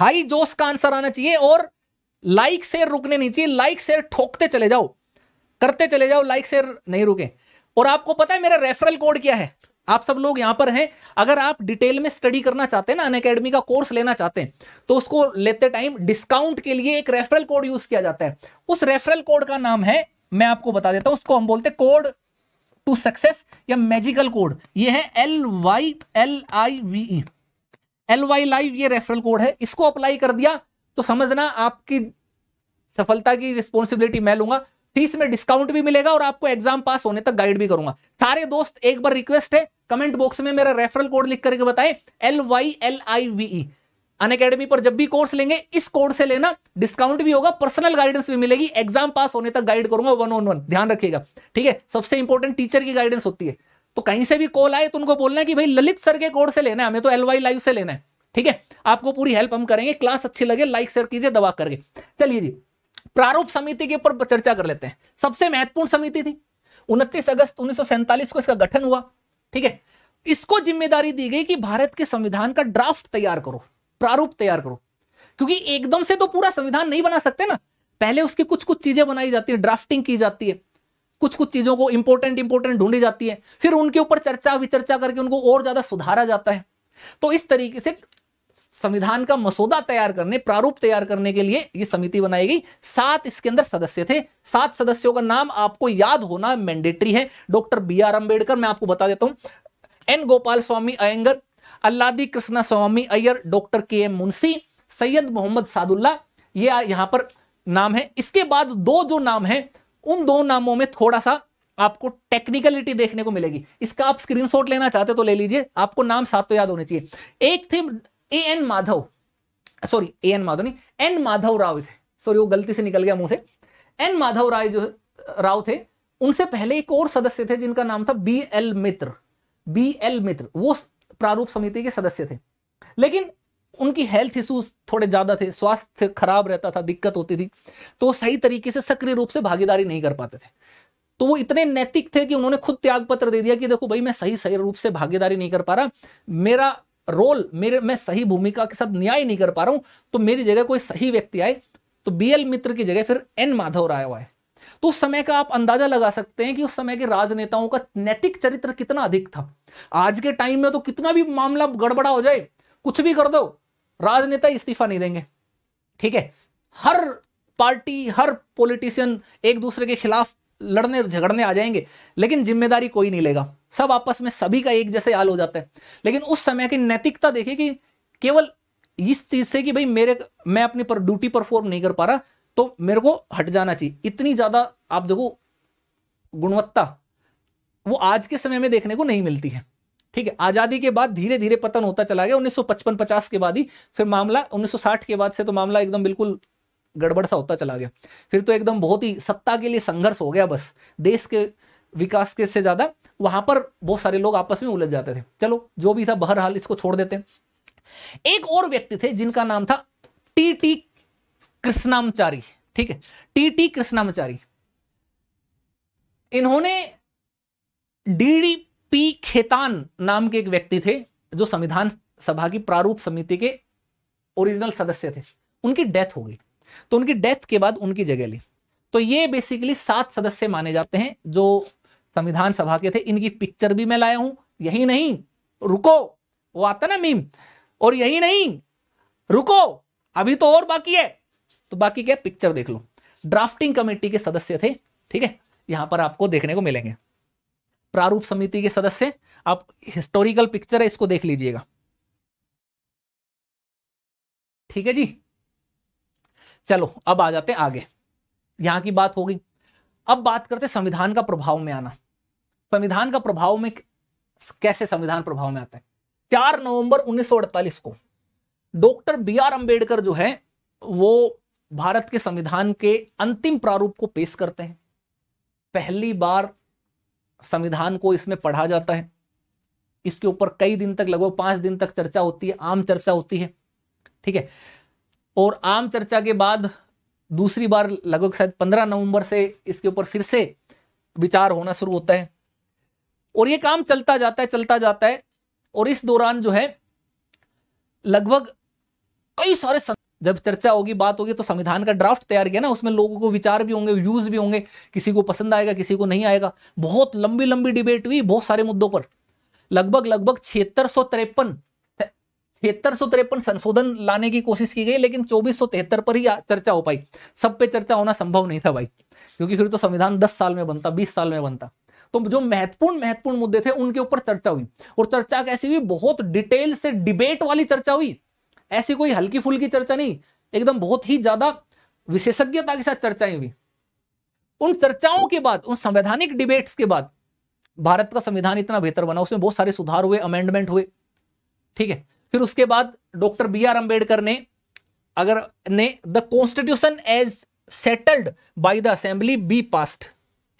हाई जोश का आंसर आना चाहिए और लाइक शेयर रुकने नहीं चाहिए लाइक शेयर ठोकते चले जाओ करते चले जाओ लाइक शेयर नहीं रुके और आपको पता है मेरा रेफरल कोड क्या है आप सब लोग यहां पर हैं अगर आप डिटेल में स्टडी करना चाहते हैं ना अन का कोर्स लेना चाहते हैं तो उसको लेते टाइम डिस्काउंट के लिए एक रेफरल कोड यूज किया जाता है उस रेफरल कोड का नाम है मैं आपको बता देता हूं उसको हम बोलते कोड टू सक्सेस या मैजिकल कोड ये है L Y L I V E L Y live ये रेफरल कोड है इसको अप्लाई कर दिया तो समझना आपकी सफलता की रिस्पॉन्सिबिलिटी मैं लूंगा फीस में डिस्काउंट भी मिलेगा और आपको एग्जाम पास होने तक गाइड भी करूंगा सारे दोस्त एक बार रिक्वेस्ट है कमेंट बॉक्स में मेरा रेफरल कोड लिख करके बताएं L Y L I V E Unacademy academy पर जब भी कोर्स लेंगे इस कोर्स से लेना डिस्काउंट भी होगा पर्सनल गाइडेंस भी मिलेगी एग्जाम पास होने तक गाइड करूंगा वन ऑन वन ध्यान रखिएगा ठीक है सबसे इंपॉर्टेंट टीचर की गाइडेंस होती है तो कहीं से भी कॉल आए तो उनको बोलना है कि भाई ललित सर के कोर्स से लेना है हमें तो एल लाइव से लेना है ठीक है आपको पूरी हेल्प हम करेंगे क्लास अच्छी लगे लाइक शेयर कीजिए दबा करके चलिए जी प्रारूप समिति के ऊपर चर्चा कर लेते हैं सबसे महत्वपूर्ण समिति थी उनतीस अगस्त उन्नीस को इसका गठन हुआ ठीक है इसको जिम्मेदारी दी गई कि भारत के संविधान का ड्राफ्ट तैयार करो प्रारूप तैयार करो क्योंकि एकदम से तो पूरा संविधान नहीं बना सकते ना पहले उसकी कुछ कुछ चीजें बनाई जाती है ड्राफ्टिंग की जाती है कुछ कुछ चीजों को इंपोर्टेंट इंपोर्टेंट ढूंढी जाती है फिर उनके ऊपर चर्चा विचर्चा करके उनको और ज्यादा सुधारा जाता है तो इस तरीके से संविधान का मसौदा तैयार करने प्रारूप तैयार करने के लिए ये समिति बनाई गई सात इसके अंदर सदस्य थे सात सदस्यों का नाम आपको याद होना मैंडेटरी है डॉक्टर बी आर अंबेडकर मैं आपको बता देता हूं N Gopalaswami Ayyangar Alladi Krishnaswami Iyer doctor K M Munshi Syed Mohammad Saadulla ये यहाँ पर नाम है इसके बाद दो जो नाम है उन दो नामों में थोड़ा सा आपको टेक्निकलिटी देखने को मिलेगी इसका आप स्क्रीनशॉट लेना चाहते तो ले लीजिए आपको नाम साथ तो याद होने चाहिए एक थे A N Madhav sorry A N Madhav नहीं एन माधव राव थे सॉरी वो गलती से निकल गया मुंह से एन माधव राय जो राव थे उनसे पहले एक और सदस्य थे जिनका नाम था B L Mitra B L Mitra वो प्रारूप समिति के सदस्य थे लेकिन उनकी हेल्थ इशूज थोड़े ज़्यादा थे स्वास्थ्य खराब रहता था दिक्कत होती थी तो वो सही तरीके से सक्रिय रूप से भागीदारी नहीं कर पाते थे तो वो इतने नैतिक थे कि उन्होंने खुद त्याग पत्र दे दिया कि देखो भाई मैं सही सही रूप से भागीदारी नहीं कर पा रहा मेरा रोल मेरे मैं सही भूमिका के साथ न्याय नहीं कर पा रहा हूं तो मेरी जगह कोई सही व्यक्ति आए तो बी एल मित्र की जगह फिर एन माधव राय हुआ है तो उस समय का आप अंदाजा लगा सकते हैं कि उस समय के राजनेताओं का नैतिक चरित्र कितना अधिक था आज के टाइम में तो कितना भी मामला गड़बड़ा हो जाए कुछ भी कर दो राजनेता इस्तीफा नहीं देंगे ठीक है हर पार्टी हर पॉलिटिशियन एक दूसरे के खिलाफ लड़ने झगड़ने आ जाएंगे लेकिन जिम्मेदारी कोई नहीं लेगा सब आपस में सभी का एक जैसे हाल हो जाता है लेकिन उस समय की नैतिकता देखिए कि केवल इस चीज से कि भाई मेरे मैं अपनी पर ड्यूटी परफॉर्म नहीं कर पा रहा तो मेरे को हट जाना चाहिए इतनी ज़्यादा आप देखो गुणवत्ता वो आज के समय में देखने को नहीं मिलती है ठीक है आज़ादी के बाद धीरे धीरे पतन होता चला गया 1955-50 के बाद ही फिर मामला 1960 के बाद से तो मामला एकदम बिल्कुल गड़बड़ सा होता चला गया फिर तो एकदम बहुत ही सत्ता के लिए संघर्ष हो गया बस देश के विकास के से ज़्यादा वहां पर बहुत सारे लोग आपस में उलझ जाते थे चलो जो भी था बहरहाल इसको छोड़ देते एक और व्यक्ति थे जिनका नाम था टी टी कृष्णामचारी ठीक है टी टी कृष्णामचारी इन्होंने डी पी खेतान नाम के एक व्यक्ति थे जो संविधान सभा की प्रारूप समिति के ओरिजिनल सदस्य थे उनकी डेथ हो गई तो उनकी डेथ के बाद उनकी जगह ली तो ये बेसिकली सात सदस्य माने जाते हैं जो संविधान सभा के थे इनकी पिक्चर भी मैं लाया हूं यही नहीं रुको वो आता ना मीम और यही नहीं रुको अभी तो और बाकी है तो बाकी क्या पिक्चर देख लो ड्राफ्टिंग कमेटी के सदस्य थे ठीक है यहां पर आपको देखने को मिलेंगे प्रारूप समिति के सदस्य आप हिस्टोरिकल पिक्चर है इसको देख लीजिएगा ठीक है जी चलो अब आ जाते आगे यहां की बात होगी अब बात करते संविधान का प्रभाव में आना संविधान का प्रभाव में कैसे संविधान प्रभाव में आता है चार नवंबर 1948 को डॉक्टर बी आर अंबेडकर जो है वो भारत के संविधान के अंतिम प्रारूप को पेश करते हैं पहली बार संविधान को इसमें पढ़ा जाता है इसके ऊपर कई दिन तक लगभग पांच दिन तक चर्चा होती है आम चर्चा होती है ठीक है और आम चर्चा के बाद दूसरी बार लगभग शायद पंद्रह नवंबर से इसके ऊपर फिर से विचार होना शुरू होता है और ये काम चलता जाता है चलता जाता है और इस दौरान जो है लगभग कई सारे जब चर्चा होगी बात होगी तो संविधान का ड्राफ्ट तैयार किया ना उसमें लोगों को विचार भी होंगे व्यूज भी होंगे किसी को पसंद आएगा किसी को नहीं आएगा बहुत लंबी लंबी डिबेट हुई बहुत सारे मुद्दों पर लगभग लगभग छिहत्तर सौ तिरपन छिहत्तर सौ तिरपन संशोधन लाने की कोशिश की गई लेकिन चौबीस सौ तिहत्तर पर ही चर्चा हो पाई सब पे चर्चा होना संभव नहीं था भाई क्योंकि फिर तो संविधान दस साल में बनता बीस साल में बनता तो जो महत्वपूर्ण महत्वपूर्ण मुद्दे थे उनके ऊपर चर्चा हुई और चर्चा कैसी हुई बहुत डिटेल से डिबेट वाली चर्चा हुई ऐसी कोई हल्की फुल्की चर्चा नहीं एकदम बहुत ही ज्यादा विशेषज्ञता के साथ चर्चाएं हुई उन चर्चाओं के बाद उन संवैधानिक डिबेट्स के बाद भारत का संविधान इतना बेहतर बना उसमें बहुत सारे सुधार हुए अमेंडमेंट हुए ठीक है फिर उसके बाद डॉक्टर बी आर अम्बेडकर ने अगर ने the constitution as settled by the assembly be passed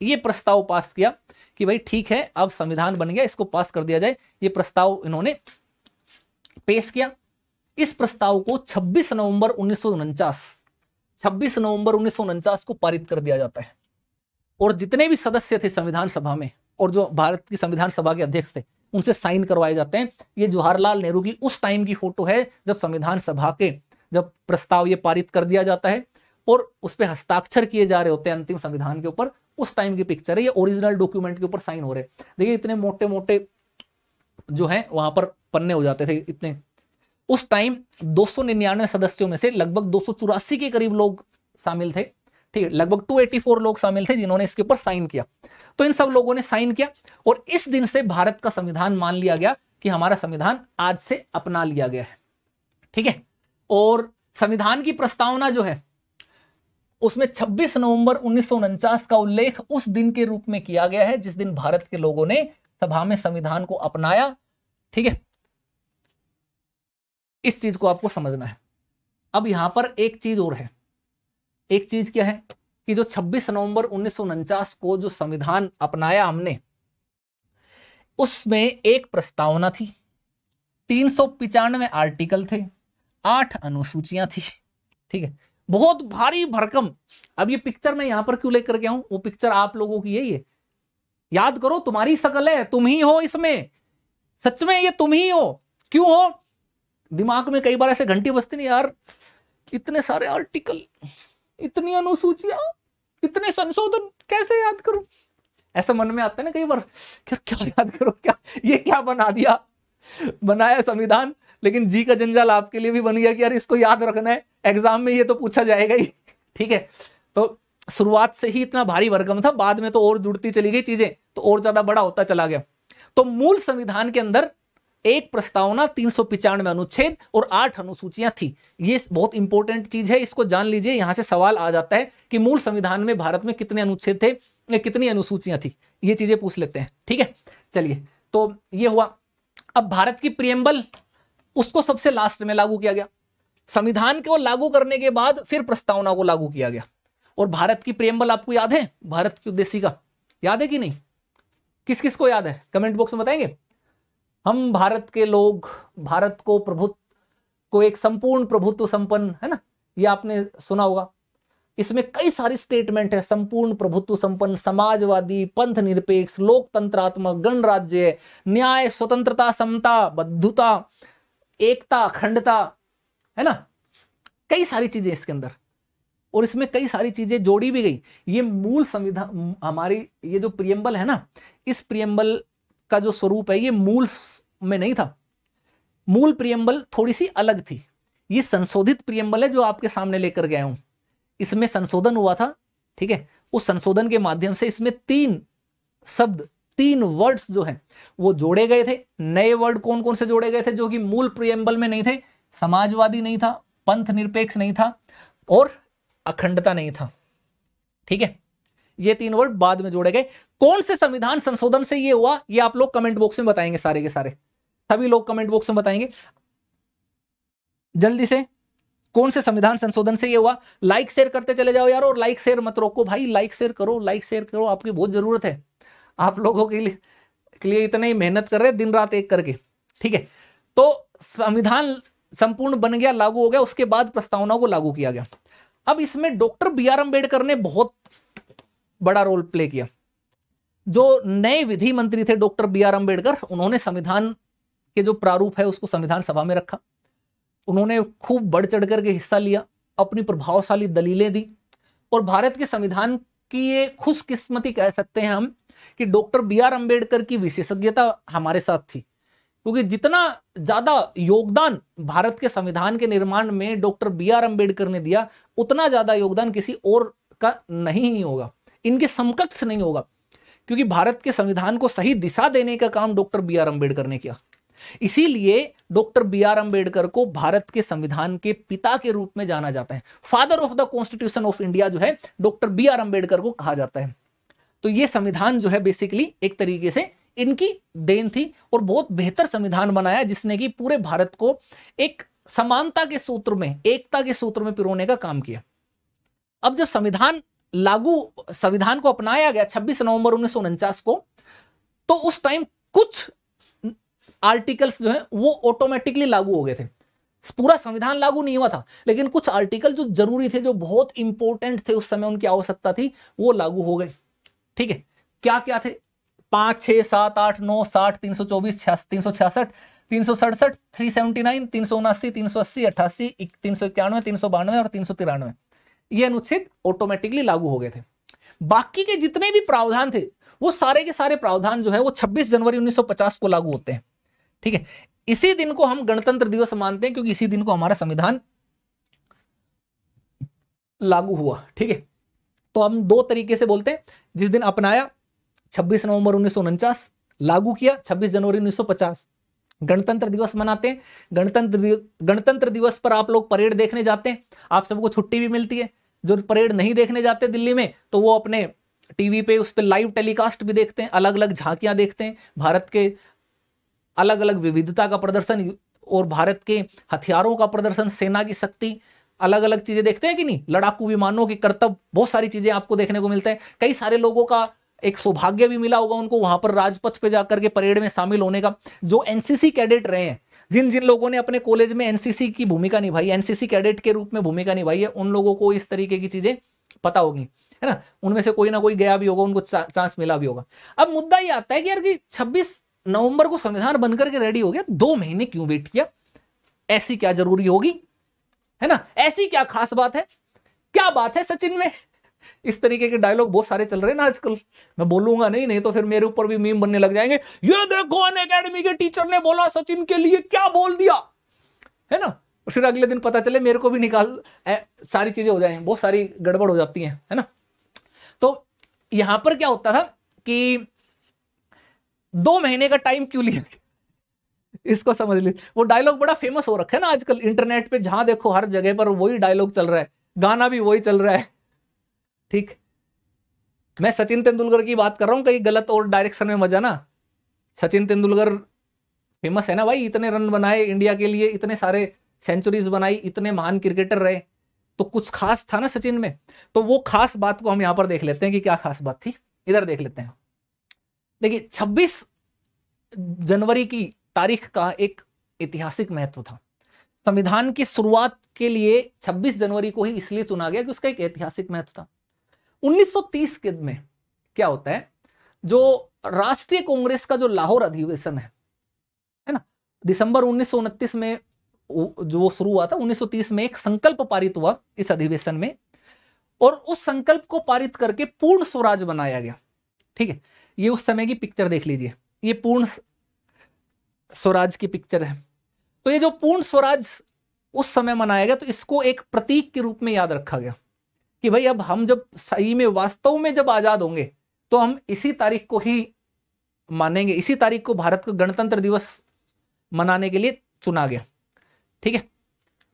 ये प्रस्ताव पास किया कि भाई ठीक है अब संविधान बन गया इसको पास कर दिया जाए ये प्रस्ताव इन्होंने पेश किया इस प्रस्ताव को 26 नवंबर उन्नीस 26 नवंबर उन्नीस को पारित कर दिया जाता है और जितने भी सदस्य थे संविधान सभा में और जो भारत की संविधान सभा के अध्यक्ष थे उनसे साइन करवाए जाते हैं ये जवाहरलाल नेहरू की उस टाइम की फोटो है जब संविधान सभा के जब प्रस्ताव ये पारित कर दिया जाता है और उस पर हस्ताक्षर किए जा रहे होते हैं अंतिम संविधान के ऊपर उस टाइम की पिक्चर है ये ओरिजिनल डॉक्यूमेंट के ऊपर साइन हो रहे देखिए इतने मोटे मोटे जो है वहां पर पन्ने हो जाते थे इतने उस टाइम 299 सदस्यों में से लगभग दो के करीब लोग शामिल थे ठीक है लगभग 284 लोग शामिल थे जिन्होंने इसके ऊपर साइन किया तो इन सब लोगों ने साइन किया और इस दिन से भारत का संविधान मान लिया गया कि हमारा संविधान आज से अपना लिया गया है ठीक है और संविधान की प्रस्तावना जो है उसमें 26 नवंबर उन्नीस का उल्लेख उस दिन के रूप में किया गया है जिस दिन भारत के लोगों ने सभा में संविधान को अपनाया ठीक है इस चीज को आपको समझना है अब यहां पर एक चीज और है एक चीज क्या है कि जो 26 नवंबर उन्नीस को जो संविधान अपनाया हमने उसमें एक प्रस्तावना थी तीन सौ पिचानवे आर्टिकल थे आठ अनुसूचियां थी ठीक है बहुत भारी भरकम अब ये पिक्चर मैं यहां पर क्यों लेकर गया हूं वो पिक्चर आप लोगों की यही है याद करो तुम्हारी शकल है तुम ही हो इसमें सच में ये तुम ही हो क्यों हो दिमाग में कई बार ऐसे घंटी बजती नहीं यार इतने सारे आर्टिकल इतनी अनुसूचिया इतने संशोधन कैसे याद करूं ऐसा मन में आता है ना कई बार क्या क्या याद करो क्या ये क्या बना दिया बनाया संविधान लेकिन जी का जंजाल आपके लिए भी बन गया कि यार इसको याद रखना है एग्जाम में ये तो पूछा जाएगा ही ठीक है तो शुरुआत से ही इतना भारी वर्गम था बाद में तो और जुड़ती चली गई चीजें तो और ज्यादा बड़ा होता चला गया तो मूल संविधान के अंदर एक प्रस्तावना तीन सौ पिचानवे अनुच्छेद और आठ अनुसूचियां थी ये बहुत इंपॉर्टेंट चीज है इसको जान लीजिए यहां से सवाल आ जाता है कि मूल संविधान में भारत में कितने अनुच्छेद थे कितनी अनुसूचियां थी ये चीजें पूछ लेते हैं ठीक है चलिए तो ये हुआ अब भारत की प्रियम्बल उसको सबसे लास्ट में लागू किया गया संविधान को लागू करने के बाद फिर प्रस्तावना को लागू किया गया और भारत की प्रियम्बल आपको याद है भारत की उद्देश्य का याद है कि नहीं किस किस को याद है कमेंट बॉक्स में बताएंगे हम भारत के लोग भारत को प्रभुत्व को एक संपूर्ण प्रभुत्व संपन्न है ना ये आपने सुना होगा इसमें कई सारी स्टेटमेंट है संपूर्ण प्रभुत्व संपन्न समाजवादी पंथ निरपेक्ष लोकतंत्रात्मक गणराज्य न्याय स्वतंत्रता समता बद्धुता एकता अखंडता है ना कई सारी चीजें इसके अंदर और इसमें कई सारी चीजें जोड़ी भी गई ये मूल संविधान हमारी ये जो प्रियम्बल है ना इस प्रियम्बल का जो स्वरूप है ये मूल में नहीं था मूल प्रियम्बल थोड़ी सी अलग थी ये संशोधित प्रियम्बल है जो आपके सामने लेकर गया हूं इसमें संशोधन हुआ था ठीक है उस संशोधन के माध्यम से इसमें तीन शब्द तीन वर्ड्स जो हैं वो जोड़े गए थे नए वर्ड कौन कौन से जोड़े गए थे जो कि मूल प्रियम्बल में नहीं थे समाजवादी नहीं था पंथ निरपेक्ष नहीं था और अखंडता नहीं था ठीक है ये तीन वर्ड बाद में जोड़े गए कौन से संविधान संशोधन से ये हुआ ये आप लोग कमेंट बॉक्स में बताएंगे सारे के सारे सभी लोग कमेंट बॉक्स में बताएंगे जल्दी से कौन से संविधान संशोधन से ये हुआ लाइक शेयर करते चले जाओ यार और लाइक शेयर मत रोको भाई लाइक शेयर करो लाइक शेयर करो आपकी बहुत जरूरत है आप लोगों के लिए के लिए इतना ही मेहनत कर रहे दिन रात एक करके ठीक है तो संविधान संपूर्ण बन गया लागू हो गया उसके बाद प्रस्तावना को लागू किया गया अब इसमें डॉक्टर बी आर अम्बेडकर ने बहुत बड़ा रोल प्ले किया जो नए विधि मंत्री थे डॉक्टर बी आर अम्बेडकर उन्होंने संविधान के जो प्रारूप है उसको संविधान सभा में रखा उन्होंने खूब बढ़ चढ़ करके हिस्सा लिया अपनी प्रभावशाली दलीलें दी और भारत के संविधान की ये खुशकिस्मती कह सकते हैं हम कि डॉक्टर बी आर अम्बेडकर की विशेषज्ञता हमारे साथ थी क्योंकि जितना ज्यादा योगदान भारत के संविधान के निर्माण में डॉक्टर बी आर अम्बेडकर ने दिया उतना ज्यादा योगदान किसी और का नहीं ही होगा इनके समकक्ष नहीं होगा क्योंकि भारत के संविधान को सही दिशा देने का काम डॉक्टर बी आर अंबेडकर ने किया इसीलिए डॉक्टर बी आर अंबेडकर को भारत के संविधान के पिता के रूप में जाना जाता है father of the constitution of India जो है डॉक्टर बी आर अंबेडकर को कहा जाता है तो यह संविधान जो है बेसिकली एक तरीके से इनकी देन थी और बहुत बेहतर संविधान बनाया जिसने कि पूरे भारत को एक समानता के सूत्र में एकता के सूत्र में पिरोने का काम किया अब जब संविधान लागू संविधान को अपनाया गया 26 नवंबर उन्नीस को तो उस टाइम कुछ आर्टिकल्स जो है वो ऑटोमेटिकली लागू हो गए थे पूरा संविधान लागू नहीं हुआ था लेकिन कुछ आर्टिकल जो जरूरी थे जो बहुत इंपॉर्टेंट थे उस समय उनकी आवश्यकता थी वो लागू हो गए ठीक है क्या क्या थे पांच छह सात आठ नौ साठ तीन सौ चौबीस तीन सौ छियासठ तीन सौ सड़सठ थ्री सेवेंटी नाइन तीन सौ उनासी तीन सौ अस्सी अट्ठासी तीन सौ इक्यानवे तीन सौ बानवे और तीन सौ तिरानवे ये अनुच्छेद ऑटोमेटिकली लागू हो गए थे बाकी के जितने भी प्रावधान थे वो सारे के सारे प्रावधान जो है वो 26 जनवरी 1950 को लागू होते हैं ठीक है इसी दिन को हम गणतंत्र दिवस मानते हैं क्योंकि इसी दिन को हमारा संविधान लागू हुआ ठीक है तो हम दो तरीके से बोलते हैं जिस दिन अपनाया 26 नवंबर उन्नीस लागू किया 26 जनवरी 1950 गणतंत्र दिवस मनाते हैं गणतंत्र गणतंत्र दिवस पर आप लोग परेड देखने जाते हैं आप सबको छुट्टी भी मिलती है जो परेड नहीं देखने जाते दिल्ली में तो वो अपने टीवी पे उस पर लाइव टेलीकास्ट भी देखते हैं अलग अलग झांकियां देखते हैं भारत के अलग अलग विविधता का प्रदर्शन और भारत के हथियारों का प्रदर्शन सेना की शक्ति अलग अलग चीजें देखते हैं कि नहीं लड़ाकू विमानों के कर्तव्य बहुत सारी चीजें आपको देखने को मिलते हैं कई सारे लोगों का एक सौभाग्य भी मिला होगा उनको वहां पर राजपथ पे जाकर के परेड में शामिल होने का जो एनसीसी कैडेट रहे हैं जिन जिन लोगों ने अपने कॉलेज में एनसीसी की भूमिका निभाई एनसीसी कैडेट के रूप में भूमिका निभाई है उन लोगों को इस तरीके की चीजें पता होगी है ना उनमें से कोई ना कोई गया भी होगा उनको चांस मिला भी होगा अब मुद्दा ये आता है कि यार कि 26 नवंबर को संविधान बनकर के रेडी हो गया दो महीने क्यों वेट किया ऐसी क्या जरूरी होगी है ना ऐसी क्या खास बात है क्या बात है सचिन में इस तरीके के डायलॉग बहुत सारे चल रहे हैं ना आजकल मैं बोलूंगा नहीं नहीं तो फिर मेरे ऊपर भी मीम बनने लग जाएंगे ये देखो अन के टीचर ने बोला सचिन के लिए क्या बोल दिया है ना और फिर अगले दिन पता चले मेरे को भी निकाल ए, सारी चीजें हो जाए बहुत सारी गड़बड़ हो जाती है है ना तो यहां पर क्या होता था कि दो महीने का टाइम क्यों लिया इसको समझ ली वो डायलॉग बड़ा फेमस हो रखा है ना आजकल इंटरनेट पे जहां देखो हर जगह पर वही डायलॉग चल रहा है गाना भी वही चल रहा है ठीक मैं सचिन तेंदुलकर की बात कर रहा हूँ कहीं गलत और डायरेक्शन में मजा ना सचिन तेंदुलकर फेमस है ना भाई इतने रन बनाए इंडिया के लिए इतने सारे सेंचुरीज बनाई इतने महान क्रिकेटर रहे तो कुछ खास था ना सचिन में तो वो खास बात को हम यहाँ पर देख लेते हैं कि क्या खास बात थी इधर देख लेते हैं देखिए 26 जनवरी की तारीख का एक ऐतिहासिक महत्व था संविधान की शुरुआत के लिए 26 जनवरी को ही इसलिए चुना गया कि उसका एक ऐतिहासिक महत्व था 1930 के में क्या होता है जो राष्ट्रीय कांग्रेस का जो लाहौर अधिवेशन है है ना दिसंबर उन्नीस में जो शुरू हुआ था 1930 में एक संकल्प पारित हुआ इस अधिवेशन में और उस संकल्प को पारित करके पूर्ण स्वराज बनाया गया ठीक है ये उस समय की पिक्चर देख लीजिए ये पूर्ण स्वराज की पिक्चर है तो ये जो पूर्ण स्वराज उस समय मनाया गया तो इसको एक प्रतीक के रूप में याद रखा गया कि भाई अब हम जब सही में वास्तव में जब आज़ाद होंगे तो हम इसी तारीख को ही मानेंगे इसी तारीख को भारत को गणतंत्र दिवस मनाने के लिए चुना गया ठीक है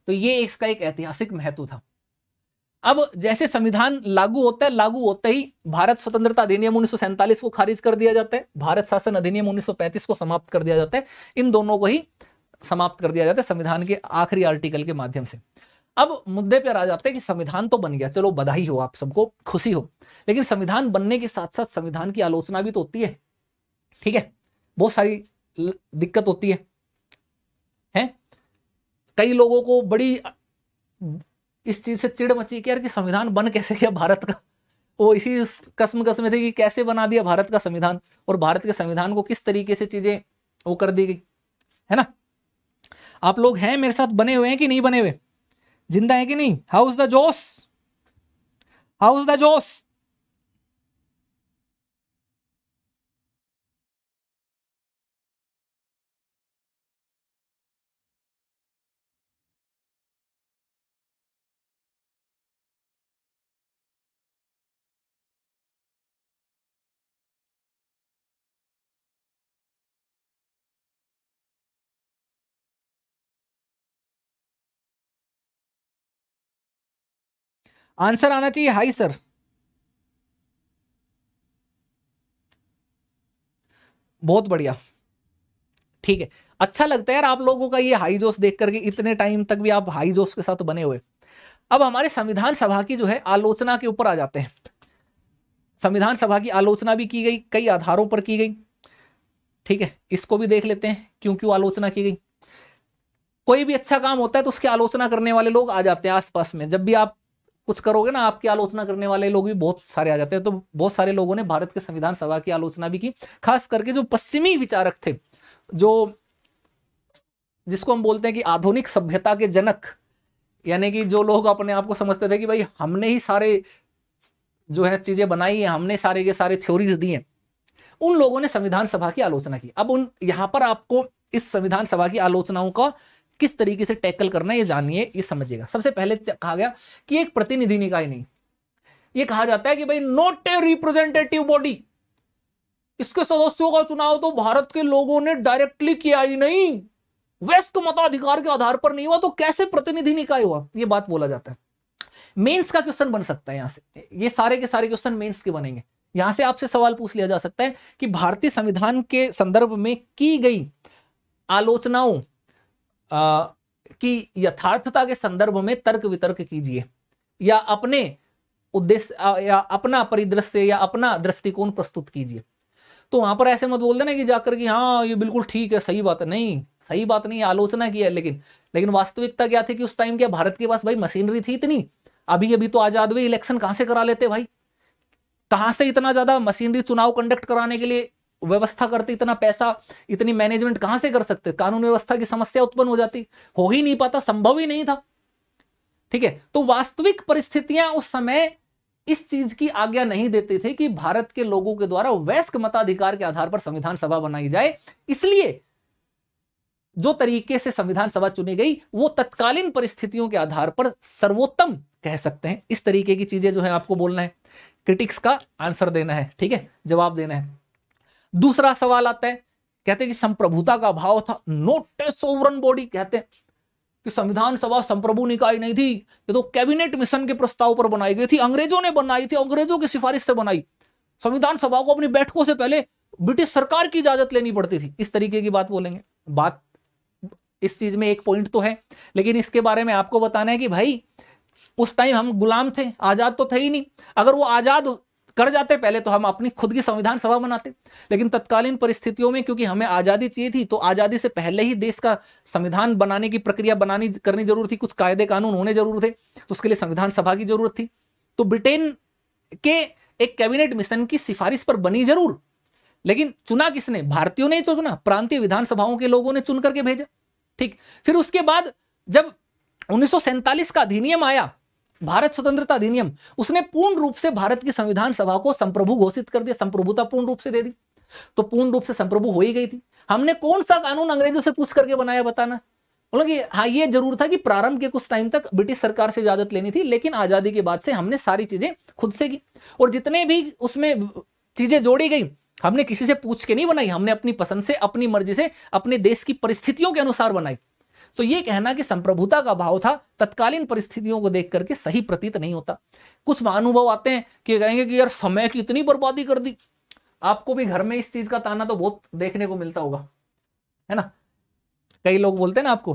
तो ये इसका एक ऐतिहासिक महत्व था अब जैसे संविधान लागू होता है लागू होते ही भारत स्वतंत्रता अधिनियम उन्नीस को खारिज कर दिया जाता है भारत शासन अधिनियम उन्नीस को समाप्त कर दिया जाता है इन दोनों को ही समाप्त कर दिया जाता है संविधान के आखिरी आर्टिकल के माध्यम से अब मुद्दे पर आ जाते हैं कि संविधान तो बन गया चलो बधाई हो आप सबको खुशी हो लेकिन संविधान बनने के साथ साथ संविधान की आलोचना भी तो होती है ठीक है बहुत सारी दिक्कत होती है हैं कई लोगों को बड़ी इस चीज से चिड़ मची कि यार कि संविधान बन कैसे गया भारत का वो इसी कसम कसम थी कि कैसे बना दिया भारत का संविधान और भारत के संविधान को किस तरीके से चीजें वो कर दी गई है ना आप लोग हैं मेरे साथ बने हुए हैं कि नहीं बने हुए जिंदा है कि नहीं how is the josh how is the josh answer आना चाहिए हाई सर बहुत बढ़िया ठीक है अच्छा लगता है यार आप लोगों का ये हाई जोश देख करके इतने टाइम तक भी आप हाई जोश के साथ बने हुए अब हमारे संविधान सभा की जो है आलोचना के ऊपर आ जाते हैं संविधान सभा की आलोचना भी की गई कई आधारों पर की गई ठीक है इसको भी देख लेते हैं क्यों क्यों आलोचना की गई कोई भी अच्छा काम होता है तो उसकी आलोचना करने वाले लोग आ जाते हैं आसपास में जब भी आप कुछ करोगे ना आपकी आलोचना करने वाले लोग भी बहुत सारे आ जाते हैं तो बहुत सारे लोगों ने भारत के संविधान सभा की आलोचना भी की खास करके जो पश्चिमी विचारक थे जो जिसको हम बोलते हैं कि आधुनिक सभ्यता के जनक यानी कि जो लोग अपने आप को समझते थे कि भाई हमने ही सारे जो है चीज़ें बनाई है हमने सारे के सारे थ्योरीज दी हैं उन लोगों ने संविधान सभा की आलोचना की अब उन यहां पर आपको इस संविधान सभा की आलोचनाओं का किस तरीके से टैकल करना है ये जानिए ये समझिएगा सबसे पहले कहा गया कि एक प्रतिनिधि निकाय नहीं ये कहा जाता है कि भाई नोट ए रिप्रेजेंटेटिव बॉडी इसके सदस्यों का चुनाव तो भारत के लोगों ने डायरेक्टली किया ही नहीं व्यस्त मताधिकार के आधार पर नहीं हुआ तो कैसे प्रतिनिधि निकाय हुआ ये बात बोला जाता है मेंस का क्वेश्चन बन सकता है यहां से ये सारे के सारे क्वेश्चन मेंस के बनेंगे यहां से आपसे सवाल पूछ लिया जा सकता है कि भारतीय संविधान के संदर्भ में की गई आलोचनाओं की यथार्थता के संदर्भ में तर्क वितर्क कीजिए या अपने उद्देश्य या अपना परिदृश्य या अपना दृष्टिकोण प्रस्तुत कीजिए तो वहां पर ऐसे मत बोल देना कि जाकर कि हाँ ये बिल्कुल ठीक है सही बात है नहीं सही बात नहीं आलोचना की है लेकिन लेकिन वास्तविकता क्या थी कि उस टाइम क्या भारत के पास भाई मशीनरी थी इतनी अभी अभी तो आजाद हुए इलेक्शन कहां से करा लेते भाई कहां से इतना ज्यादा मशीनरी चुनाव कंडक्ट कराने के लिए व्यवस्था करते इतना पैसा इतनी मैनेजमेंट कहां से कर सकते कानून व्यवस्था की समस्या उत्पन्न हो जाती हो ही नहीं पाता संभव ही नहीं था ठीक है तो वास्तविक परिस्थितियां उस समय इस चीज की आज्ञा नहीं देते थे कि भारत के लोगों के द्वारा वैश्विक मताधिकार के आधार पर संविधान सभा बनाई जाए इसलिए जो तरीके से संविधान सभा चुनी गई वो तत्कालीन परिस्थितियों के आधार पर सर्वोत्तम कह सकते हैं इस तरीके की चीजें जो है आपको बोलना है क्रिटिक्स का आंसर देना है ठीक है जवाब देना है दूसरा सवाल आता है कहते हैं कि संप्रभुता का भाव था नोट सोवरन बॉडी कहते हैं कि संविधान सभा संप्रभु निकाय नहीं थी ये तो कैबिनेट मिशन के प्रस्ताव पर बनाई गई थी अंग्रेजों ने बनाई थी अंग्रेजों की सिफारिश से बनाई संविधान सभा को अपनी बैठकों से पहले ब्रिटिश सरकार की इजाजत लेनी पड़ती थी इस तरीके की बात बोलेंगे बात इस चीज में एक पॉइंट तो है लेकिन इसके बारे में आपको बताना है कि भाई उस टाइम हम गुलाम थे आजाद तो थे ही नहीं अगर वो आजाद कर जाते पहले तो हम अपनी खुद की संविधान सभा बनाते लेकिन तत्कालीन परिस्थितियों में क्योंकि हमें आज़ादी चाहिए थी तो आज़ादी से पहले ही देश का संविधान बनाने की प्रक्रिया बनानी करनी जरूर थी कुछ कायदे कानून होने जरूर थे तो उसके लिए संविधान सभा की जरूरत थी तो ब्रिटेन के एक कैबिनेट मिशन की सिफारिश पर बनी जरूर लेकिन चुना किसने भारतीयों ने तो चुना प्रांतीय विधानसभाओं के लोगों ने चुन करके भेजा ठीक फिर उसके बाद जब उन्नीस का अधिनियम आया भारत स्वतंत्रता अधिनियम उसने पूर्ण रूप से भारत की संविधान सभा को संप्रभु घोषित कर दिया संप्रभुता पूर्ण रूप से दे दी तो पूर्ण रूप से संप्रभु हो ही गई थी हमने कौन सा कानून अंग्रेजों से पूछ करके बनाया बताना मतलब कि हाँ ये जरूर था कि प्रारंभ के कुछ टाइम तक ब्रिटिश सरकार से इजाजत लेनी थी लेकिन आजादी के बाद से हमने सारी चीजें खुद से की और जितने भी उसमें चीजें जोड़ी गई हमने किसी से पूछ के नहीं बनाई हमने अपनी पसंद से अपनी मर्जी से अपने देश की परिस्थितियों के अनुसार बनाई तो ये कहना कि संप्रभुता का भाव था तत्कालीन परिस्थितियों को देख करके सही प्रतीत नहीं होता कुछ महानुभव आते हैं कि कहेंगे कि यार समय की इतनी बर्बादी कर दी आपको भी घर में इस चीज का ताना तो बहुत देखने को मिलता होगा है ना कई लोग बोलते हैं ना आपको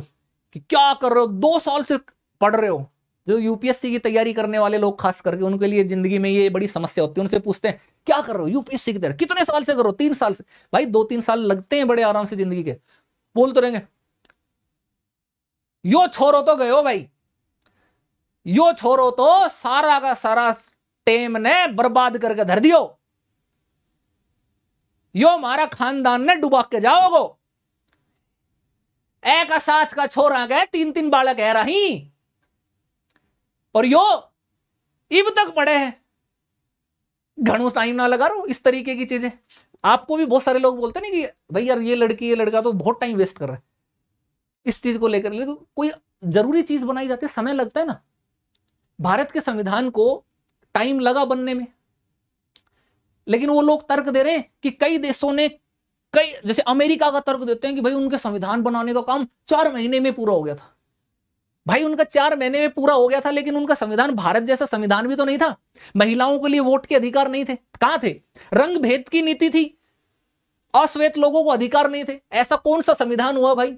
कि क्या कर रहे हो दो साल से पढ़ रहे हो जो यूपीएससी की तैयारी करने वाले लोग खास करके उनके लिए जिंदगी में ये बड़ी समस्या होती है उनसे पूछते हैं क्या कर रहे हो यूपीएससी की तैयारी कितने साल से करो तीन साल से भाई दो तीन साल लगते हैं बड़े आराम से जिंदगी के बोलते तो रहेंगे यो छोरो तो गयो भाई यो छोरो तो सारा का सारा टेम ने बर्बाद करके धर दियो यो हमारा खानदान ने डुबा के जाओगो एक साथ का छोरा गए तीन तीन बालक है रही और यो इब तक पड़े हैं घणु टाइम ना लगा रो इस तरीके की चीजें आपको भी बहुत सारे लोग बोलते ना कि भाई यार ये लड़की ये लड़का तो बहुत टाइम वेस्ट कर रहा है इस चीज को लेकर लेकिन तो कोई जरूरी चीज बनाई जाती है समय लगता है ना भारत के संविधान को टाइम लगा बनने में लेकिन वो लोग तर्क दे रहे हैं कि कई देशों ने कई जैसे अमेरिका का तर्क देते हैं कि भाई उनके संविधान बनाने का काम चार महीने में पूरा हो गया था भाई उनका चार महीने में पूरा हो गया था लेकिन उनका संविधान भारत जैसा संविधान भी तो नहीं था महिलाओं के लिए वोट के अधिकार नहीं थे कहा थे रंग भेद की नीति थी अश्वेत लोगों को अधिकार नहीं थे ऐसा कौन सा संविधान हुआ भाई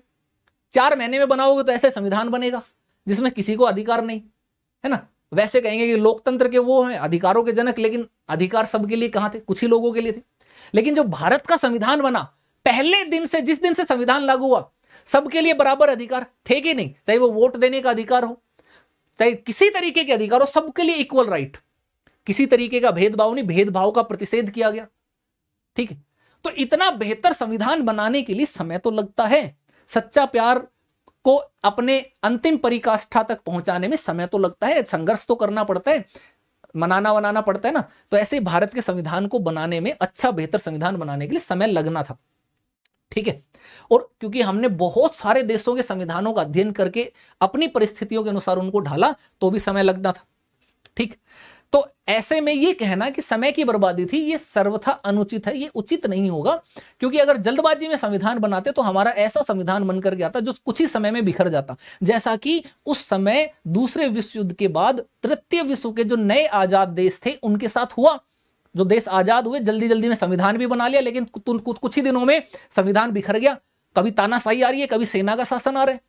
चार महीने में बनाओगे तो ऐसे संविधान बनेगा जिसमें किसी को अधिकार नहीं है ना वैसे कहेंगे कि लोकतंत्र के वो हैं अधिकारों के जनक लेकिन अधिकार सबके लिए कहाँ थे कुछ ही लोगों के लिए थे लेकिन जो भारत का संविधान बना पहले दिन से जिस दिन से संविधान लागू हुआ सबके लिए बराबर अधिकार थे कि नहीं चाहे वो वोट देने का अधिकार हो चाहे किसी तरीके के अधिकार हो सबके लिए इक्वल राइट किसी तरीके का भेदभाव नहीं भेदभाव का प्रतिषेध किया गया ठीक है तो इतना बेहतर संविधान बनाने के लिए समय तो लगता है सच्चा प्यार को अपने अंतिम परिकाष्ठा तक पहुंचाने में समय तो लगता है संघर्ष तो करना पड़ता है मनाना वनाना पड़ता है ना तो ऐसे भारत के संविधान को बनाने में अच्छा बेहतर संविधान बनाने के लिए समय लगना था ठीक है और क्योंकि हमने बहुत सारे देशों के संविधानों का अध्ययन करके अपनी परिस्थितियों के अनुसार उनको ढाला तो भी समय लगना था ठीक तो ऐसे में ये कहना कि समय की बर्बादी थी ये सर्वथा अनुचित है ये उचित नहीं होगा क्योंकि अगर जल्दबाजी में संविधान बनाते तो हमारा ऐसा संविधान बनकर गया था जो कुछ ही समय में बिखर जाता जैसा कि उस समय दूसरे विश्व युद्ध के बाद तृतीय विश्व के जो नए आजाद देश थे उनके साथ हुआ जो देश आजाद हुए जल्दी जल्दी में संविधान भी बना लिया लेकिन कुछ ही दिनों में संविधान बिखर गया कभी तानाशाही आ रही है कभी सेना का शासन आ रहा है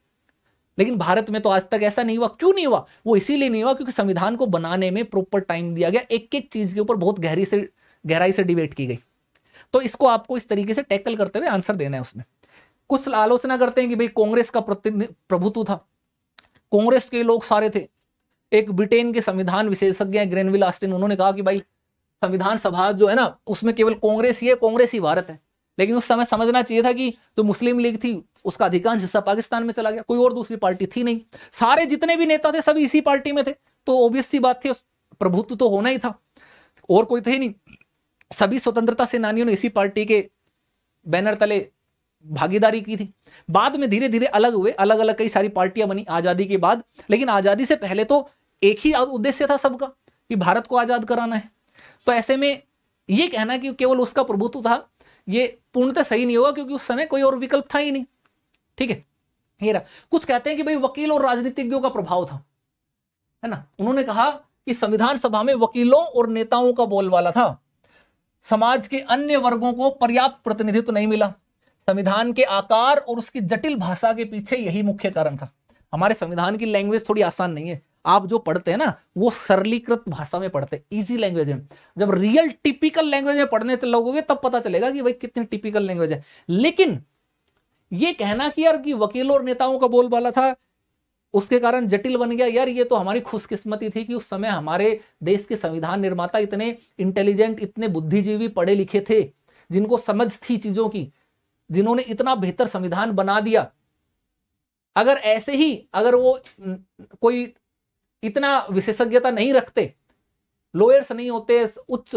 लेकिन भारत में तो आज तक ऐसा नहीं हुआ क्यों नहीं हुआ वो इसीलिए नहीं हुआ क्योंकि संविधान को बनाने में प्रॉपर टाइम दिया गया एक एक चीज के ऊपर बहुत गहरी से गहराई से डिबेट की गई तो इसको आपको इस तरीके से टैकल करते हुए आंसर देना है उसमें कुछ आलोचना करते हैं कि भाई कांग्रेस का प्रभुत्व था कांग्रेस के लोग सारे थे एक ब्रिटेन के संविधान विशेषज्ञ ग्रेनविल आस्टिन उन्होंने कहा कि भाई संविधान सभा जो है ना उसमें केवल कांग्रेस ही है कांग्रेस ही भारत है लेकिन उस समय समझना चाहिए था कि जो मुस्लिम लीग थी उसका अधिकांश हिस्सा पाकिस्तान में चला गया कोई और दूसरी पार्टी थी नहीं सारे जितने भी नेता थे सभी इसी पार्टी में थे तो ओबियस सी बात थी प्रभुत्व तो होना ही था और कोई थे नहीं सभी स्वतंत्रता सेनानियों ने इसी पार्टी के बैनर तले भागीदारी की थी बाद में धीरे धीरे अलग हुए अलग अलग कई सारी पार्टियां बनी आजादी के बाद लेकिन आजादी से पहले तो एक ही उद्देश्य था सबका कि भारत को आजाद कराना है तो ऐसे में ये कहना कि केवल उसका प्रभुत्व था ये पूर्णतः सही नहीं होगा क्योंकि उस समय कोई और विकल्प था ही नहीं ठीक है ये रहा कुछ कहते हैं कि भाई वकील और राजनीतिज्ञों का प्रभाव था है ना उन्होंने कहा कि संविधान सभा में वकीलों और नेताओं का बोलवाला था समाज के अन्य वर्गों को पर्याप्त प्रतिनिधित्व नहीं मिला संविधान के आकार और उसकी जटिल भाषा के पीछे यही मुख्य कारण था हमारे संविधान की लैंग्वेज थोड़ी आसान नहीं है आप जो पढ़ते हैं ना वो सरलीकृत भाषा में पढ़ते हैं इजी लैंग्वेज में जब रियल टिपिकल लैंग्वेज में पढ़ने से लोगोगे तब पता चलेगा कि भाई कितनी टिपिकल लैंग्वेज है लेकिन ये कहना कि यार कि वकीलों और नेताओं का बोलबाला था उसके कारण जटिल बन गया यार ये तो हमारी खुशकिस्मती थी कि उस समय हमारे देश के संविधान निर्माता इतने इंटेलिजेंट इतने बुद्धिजीवी पढ़े लिखे थे जिनको समझ थी चीजों की जिन्होंने इतना बेहतर संविधान बना दिया अगर ऐसे ही अगर वो कोई इतना विशेषज्ञता नहीं रखते लॉयर्स नहीं होते उच्च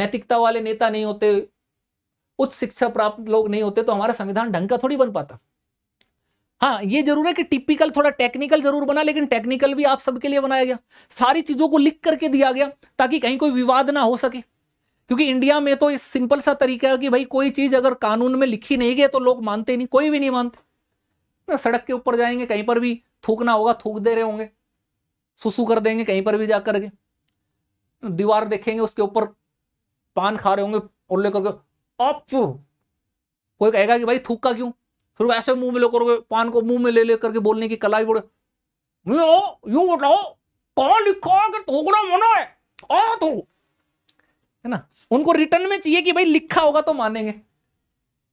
नैतिकता वाले नेता नहीं होते उच्च शिक्षा प्राप्त लोग नहीं होते तो हमारा संविधान ढंग का थोड़ी बन पाता हाँ ये जरूर है कि टिपिकल थोड़ा टेक्निकल जरूर बना लेकिन टेक्निकल भी आप सबके लिए बनाया गया सारी चीजों को लिख करके दिया गया ताकि कहीं कोई विवाद ना हो सके क्योंकि इंडिया में तो इस सिंपल सा तरीका है कि भाई कोई चीज अगर कानून में लिखी नहीं गई तो लोग मानते नहीं कोई भी नहीं मानते ना सड़क के ऊपर जाएंगे कहीं पर भी थूकना होगा थूक दे रहे होंगे सुसु कर देंगे कहीं पर भी जा करके दीवार देखेंगे उसके ऊपर पान खा रहे होंगे और लेकर के अप कोई कहेगा कि भाई थूका क्यों फिर वैसे मुंह में लेकर पान को मुंह में ले लेकर के बोलने की कला ही बोले यू बताओ कहा लिखा कि थूकना मना है आ तो। है ना उनको रिटर्न में चाहिए कि भाई लिखा होगा तो मानेंगे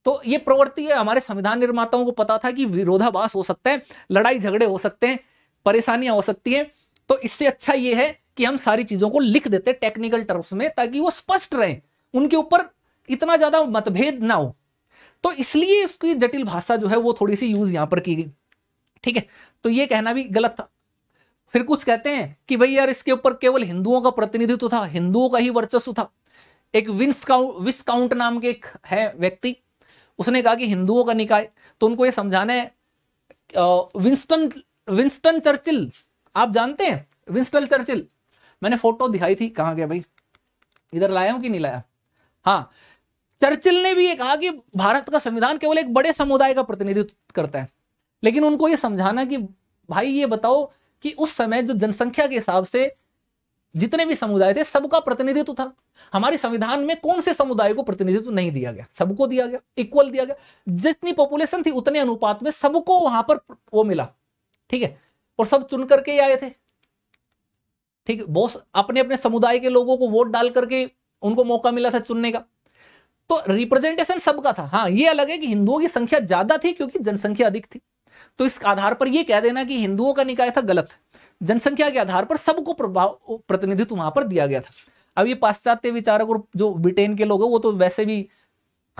तो ये प्रवृत्ति है हमारे संविधान निर्माताओं को पता था कि विरोधाभास हो सकता है लड़ाई झगड़े हो सकते हैं परेशानियां हो सकती हैं तो इससे अच्छा ये है कि हम सारी चीजों को लिख देते टेक्निकल टर्म्स में ताकि वो स्पष्ट रहे उनके ऊपर इतना ज्यादा मतभेद ना हो तो इसलिए इसकी जटिल भाषा जो है वो थोड़ी सी यूज यहां पर की गई ठीक है तो ये कहना भी गलत था फिर कुछ कहते हैं कि भाई यार इसके ऊपर केवल हिंदुओं का प्रतिनिधित्व था हिंदुओं का ही वर्चस्व था एक विंस काउंट नाम के एक है व्यक्ति उसने कहा कि हिंदुओं का निकाय तो उनको ये समझाना है विंस्टन विंस्टन चर्चिल आप जानते हैं विंस्टल चर्चिल मैंने फोटो दिखाई थी कहा गया भाई इधर लाया हूं कि नहीं लाया हाँ चर्चिल ने भी कहा कि भारत का संविधान केवल एक बड़े समुदाय का प्रतिनिधित्व करता है लेकिन उनको यह समझाना कि भाई ये बताओ कि उस समय जो जनसंख्या के हिसाब से जितने भी समुदाय थे सबका प्रतिनिधित्व था हमारे संविधान में कौन से समुदाय को प्रतिनिधित्व नहीं दिया गया सबको दिया गया इक्वल दिया गया जितनी पॉपुलेशन थी उतने अनुपात में सबको वहां पर वो मिला ठीक है और सब चुन करके ही आए थे ठीक बहुत अपने अपने समुदाय के लोगों को वोट डाल करके उनको मौका मिला था चुनने का तो रिप्रेजेंटेशन सबका था हाँ ये अलग है कि हिंदुओं की संख्या ज्यादा थी क्योंकि जनसंख्या अधिक थी तो इस आधार पर यह कह देना कि हिंदुओं का निकाय था गलत जनसंख्या के आधार पर सबको प्रतिनिधित्व वहां पर दिया गया था अब ये पाश्चात्य विचारक और जो ब्रिटेन के लोग हैं वो तो वैसे भी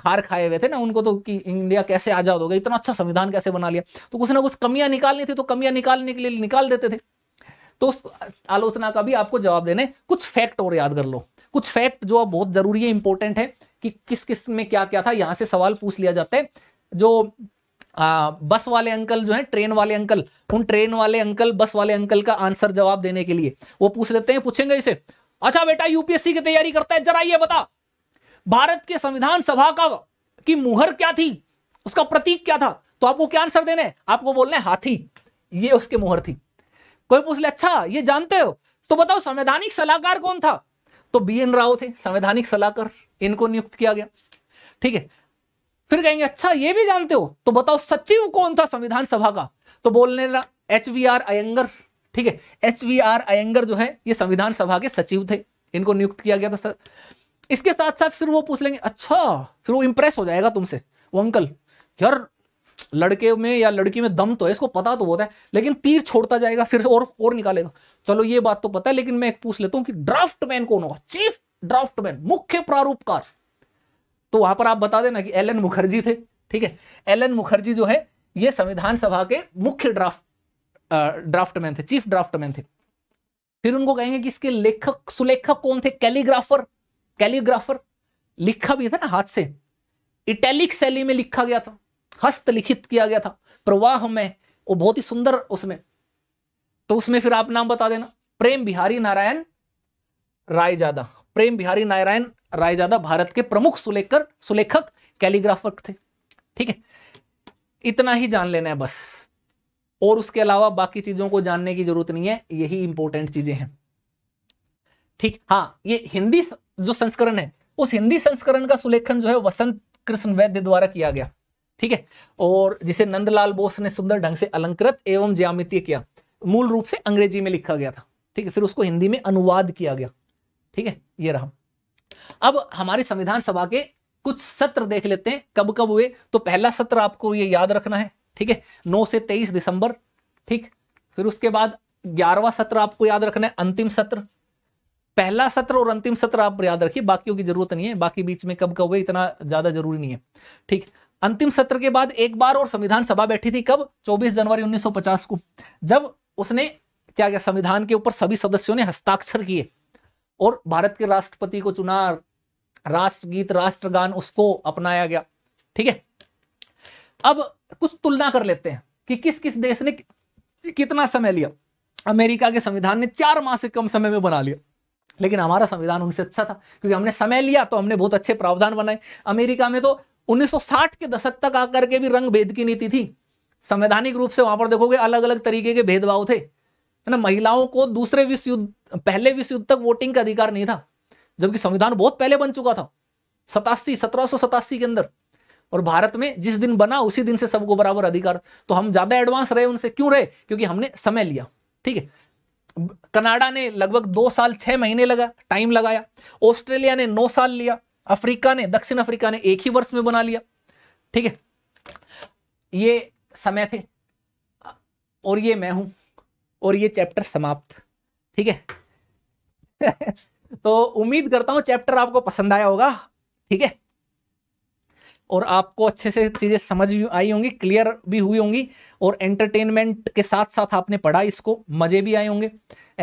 खार खाए हुए थे ना उनको तो कि इंडिया कैसे आजाद हो गया इतना अच्छा संविधान कैसे बना लिया तो कुछ ना कुछ कमियां निकालनी थी तो कमियां निकालने के लिए निकाल देते थे तो उस आलोचना का भी आपको जवाब देने कुछ फैक्ट और याद कर लो कुछ फैक्ट जो बहुत जरूरी है इंपॉर्टेंट है कि किस किस में क्या क्या था यहां से सवाल पूछ लिया जाता है जो आ, बस वाले अंकल जो है ट्रेन वाले अंकल उन ट्रेन वाले अंकल बस वाले अंकल का आंसर जवाब देने के लिए वो पूछ लेते हैं पूछेंगे इसे अच्छा बेटा यूपीएससी की तैयारी करता है जरा ये बता भारत के संविधान सभा का की मुहर क्या थी उसका प्रतीक क्या था तो आपको क्या आंसर देने आपको बोलने हाथी ये उसके मुहर थी कोई पूछ ले अच्छा ये जानते हो तो बताओ संवैधानिक सलाहकार कौन था तो बी एन राव थे संवैधानिक सलाहकार इनको नियुक्त किया गया ठीक है फिर कहेंगे अच्छा ये भी जानते हो तो बताओ सचिव कौन था संविधान सभा का तो बोलने लगा एच वी आर अयंगर ठीक है एच वी आर अयंगर जो है ये संविधान सभा के सचिव थे इनको नियुक्त किया गया था सर इसके साथ साथ फिर वो पूछ लेंगे अच्छा फिर वो इम्प्रेस हो जाएगा तुमसे वो अंकल यार लड़के में या लड़की में दम तो है इसको पता तो होता है लेकिन तीर छोड़ता जाएगा फिर और और निकालेगा चलो ये बात तो पता है लेकिन मैं एक पूछ लेता हूँ कि ड्राफ्ट मैन कौन होगा चीफ ड्राफ्ट मैन मुख्य प्रारूपकार तो वहां पर आप बता देना कि एल मुखर्जी थे ठीक है एल मुखर्जी जो है ये संविधान सभा के मुख्य ड्राफ्ट ड्राफ्ट मैन थे चीफ ड्राफ्ट मैन थे फिर उनको कहेंगे कि इसके लेखक सुलेखक कौन थे कैलीग्राफर कैलीग्राफर लिखा भी था ना हाथ से इटैलिक शैली में लिखा गया था हस्त लिखित किया गया था प्रवाह में वो बहुत ही सुंदर उसमें तो उसमें फिर आप नाम बता देना प्रेम बिहारी नारायण रायजादा प्रेम बिहारी नारायण रायजादा भारत के प्रमुख सुलेखकर सुलेखक कैलीग्राफर थे ठीक है इतना ही जान लेना है बस और उसके अलावा बाकी चीजों को जानने की जरूरत नहीं है यही इंपॉर्टेंट चीजें हैं ठीक हाँ ये हिंदी जो संस्करण है उस हिंदी संस्करण का सुलेखन जो है वसंत कृष्ण वैद्य द्वारा किया गया ठीक है और जिसे नंदलाल बोस ने सुंदर ढंग से अलंकृत एवं ज्यामितीय किया मूल रूप से अंग्रेजी में लिखा गया था ठीक है फिर उसको हिंदी में अनुवाद किया गया ठीक है ये रहा अब हमारे संविधान सभा के कुछ सत्र देख लेते हैं कब कब हुए तो पहला सत्र आपको ये याद रखना है ठीक है 9 से 23 दिसंबर ठीक फिर उसके बाद ग्यारहवा सत्र आपको याद रखना है अंतिम सत्र पहला सत्र और अंतिम सत्र आप याद रखिए बाकियों की जरूरत नहीं है बाकी बीच में कब कब हुए इतना ज्यादा जरूरी नहीं है ठीक अंतिम सत्र के बाद एक बार और संविधान सभा बैठी थी कब 24 जनवरी 1950 को जब उसने क्या क्या संविधान के ऊपर सभी सदस्यों ने हस्ताक्षर किए और भारत के राष्ट्रपति को चुना राष्ट्रगीत राष्ट्रगान उसको अपनाया गया ठीक है अब कुछ तुलना कर लेते हैं कि किस किस देश ने कितना समय लिया अमेरिका के संविधान ने चार माह से कम समय में बना लिया लेकिन हमारा संविधान उनसे अच्छा था क्योंकि हमने समय लिया तो हमने बहुत अच्छे प्रावधान बनाए अमेरिका में तो 1960 के दशक तक आकर के भी रंग भेद की नीति थी संवैधानिक रूप से वहां पर देखोगे अलग अलग तरीके के भेदभाव थे है ना महिलाओं को दूसरे विश्व युद्ध पहले विश्व युद्ध तक वोटिंग का अधिकार नहीं था जबकि संविधान बहुत पहले बन चुका था सतासी सत्रह के अंदर और भारत में जिस दिन बना उसी दिन से सबको बराबर अधिकार तो हम ज्यादा एडवांस रहे उनसे क्यों रहे क्योंकि हमने समय लिया ठीक है कनाडा ने लगभग दो साल छह महीने लगा टाइम लगाया ऑस्ट्रेलिया ने नौ साल लिया अफ्रीका ने दक्षिण अफ्रीका ने एक ही वर्ष में बना लिया ठीक है ये समय थे और ये मैं हूं और ये चैप्टर समाप्त ठीक है तो उम्मीद करता हूं चैप्टर आपको पसंद आया होगा ठीक है और आपको अच्छे से चीज़ें समझ भी आई होंगी क्लियर भी हुई होंगी और एंटरटेनमेंट के साथ साथ आपने पढ़ा इसको मज़े भी आए होंगे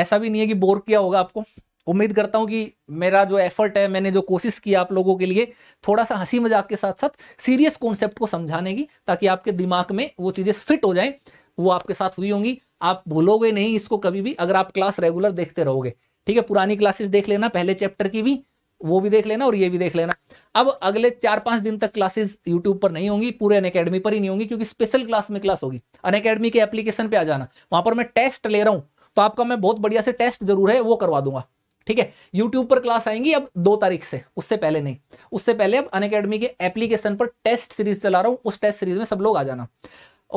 ऐसा भी नहीं है कि बोर किया होगा आपको उम्मीद करता हूँ कि मेरा जो एफर्ट है मैंने जो कोशिश की आप लोगों के लिए थोड़ा सा हंसी मजाक के साथ साथ सीरियस कॉन्सेप्ट को समझाने की ताकि आपके दिमाग में वो चीज़ें फिट हो जाएँ वो आपके साथ हुई होंगी आप भूलोगे नहीं इसको कभी भी अगर आप क्लास रेगुलर देखते रहोगे ठीक है पुरानी क्लासेस देख लेना पहले चैप्टर की भी वो भी देख लेना और ये भी देख लेना अब अगले चार पांच दिन तक क्लासेस यूट्यूब पर नहीं होंगी पूरे अनकेडमी पर ही नहीं होंगी क्योंकि स्पेशल क्लास में क्लास होगी अनकेडमी के एप्लीकेशन पे आ जाना वहां पर मैं टेस्ट ले रहा हूं तो आपका मैं बहुत बढ़िया से टेस्ट जरूर है वो करवा दूंगा ठीक है यूट्यूब पर क्लास आएंगी अब दो तारीख से उससे पहले नहीं उससे पहले अब अनकेडमी के एप्लीकेशन पर टेस्ट सीरीज चला रहा हूँ उस टेस्ट सीरीज में सब लोग आ जाना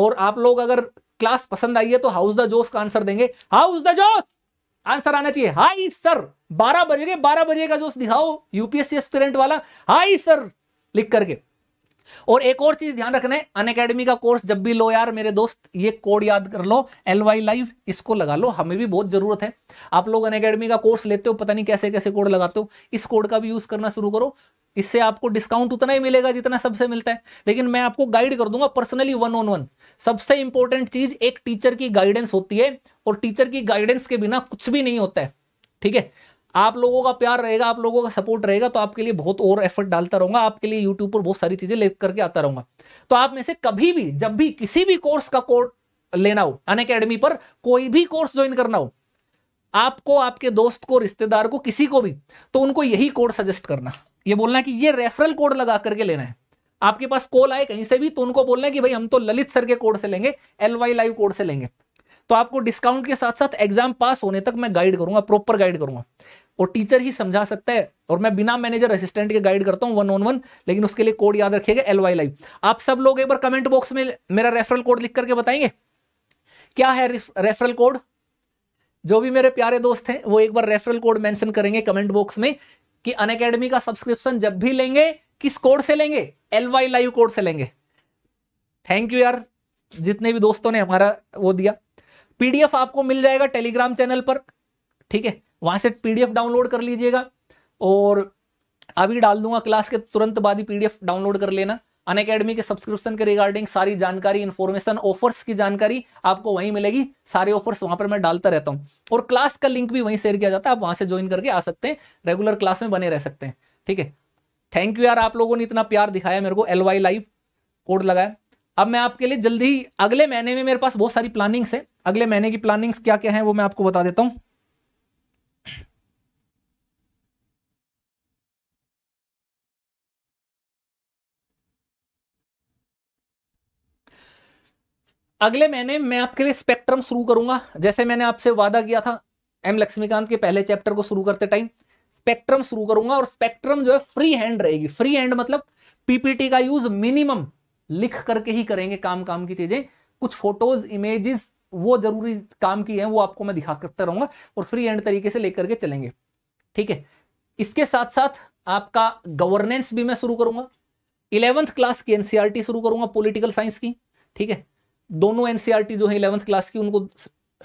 और आप लोग अगर क्लास पसंद आई है तो हाउस द जोश का आंसर देंगे हाउस द जोश आंसर आना चाहिए हाई सर बारह बजे बारह बजे का जो दिखाओ यूपीएससी एस्पिरेंट वाला हाई सर लिख करके और एक और चीज ध्यान रखना है अनकेडमी का कोर्स जब भी लो यार मेरे दोस्त ये कोड याद कर लो एल वाई लाइव इसको लगा लो हमें भी बहुत जरूरत है आप लोग अनकेडमी का कोर्स लेते हो पता नहीं कैसे कैसे कोड लगाते हो इस कोड का भी यूज करना शुरू करो इससे आपको डिस्काउंट उतना ही मिलेगा जितना सबसे मिलता है लेकिन मैं आपको गाइड कर दूंगा पर्सनली वन ऑन वन सबसे इंपॉर्टेंट चीज एक टीचर की गाइडेंस होती है और टीचर की गाइडेंस के बिना कुछ भी नहीं होता है ठीक है आप लोगों का प्यार रहेगा आप लोगों का सपोर्ट रहेगा तो आपके लिए बहुत और एफर्ट डालता रहूंगा आपके लिए यूट्यूब पर बहुत सारी चीजें ले करके आता रहूंगा तो आप में से कभी भी जब भी किसी भी कोर्स का कोर्स लेना हो अन अकेडमी पर कोई भी कोर्स ज्वाइन करना हो आपको आपके दोस्त को रिश्तेदार को किसी को भी तो उनको यही कोड सजेस्ट करना ये बोलना कि ये रेफरल कोड लगा करके लेना है आपके पास कॉल आए कहीं से भी तो उनको बोलना है कि भाई हम तो ललित सर के कोड से लेंगे एल वाई लाइव कोड से लेंगे तो आपको डिस्काउंट के साथ साथ एग्जाम पास होने तक मैं गाइड करूंगा प्रॉपर गाइड करूंगा और टीचर ही समझा सकता है और मैं बिना मैनेजर असिस्टेंट के गाइड करता हूं वन ऑन वन लेकिन उसके लिए कोड याद रखिएगा एल वाई लाइव आप सब लोग एक बार कमेंट बॉक्स में मेरा रेफरल कोड लिख करके बताएंगे क्या है रेफरल कोड जो भी मेरे प्यारे दोस्त हैं वो एक बार रेफरल कोड मेंशन करेंगे कमेंट बॉक्स में कि अन का सब्सक्रिप्शन जब भी लेंगे किस कोड से लेंगे एल वाई लाइव कोड से लेंगे थैंक यू यार जितने भी दोस्तों ने हमारा वो दिया पीडीएफ आपको मिल जाएगा टेलीग्राम चैनल पर ठीक है वहां से पीडीएफ डाउनलोड कर लीजिएगा और अभी डाल दूंगा क्लास के तुरंत बाद ही पीडीएफ डाउनलोड कर लेना अन अकेडमी के सब्सक्रिप्शन के रिगार्डिंग सारी जानकारी इन्फॉर्मेशन ऑफर्स की जानकारी आपको वहीं मिलेगी सारे ऑफर्स वहां पर मैं डालता रहता हूं और क्लास का लिंक भी वहीं शेयर किया जाता है आप वहां से ज्वाइन करके आ सकते हैं रेगुलर क्लास में बने रह सकते हैं ठीक है थैंक यू यार आप लोगों ने इतना प्यार दिखाया मेरे को एल वाई लाइव कोड लगाया अब मैं आपके लिए जल्दी ही अगले महीने में मेरे पास बहुत सारी प्लानिंग्स है अगले महीने की प्लानिंग्स क्या क्या है वो मैं आपको बता देता हूं अगले महीने मैं आपके लिए स्पेक्ट्रम शुरू करूंगा जैसे मैंने आपसे वादा किया था एम लक्ष्मीकांत के पहले चैप्टर को शुरू करते टाइम स्पेक्ट्रम शुरू करूंगा और स्पेक्ट्रम जो है फ्री हैंड रहेगी फ्री हैंड मतलब पीपीटी का यूज मिनिमम लिख करके ही करेंगे काम काम की चीजें कुछ फोटोज इमेजेस वो जरूरी काम की है वो आपको मैं दिखा करता रहूंगा और फ्री एंड तरीके से लेकर के चलेंगे ठीक है इसके साथ साथ आपका गवर्नेंस भी मैं शुरू करूंगा इलेवंथ क्लास की एनसीआरटी e शुरू करूंगा पॉलिटिकल साइंस की ठीक है दोनों एनसीआरटी e जो है इलेवंथ क्लास की उनको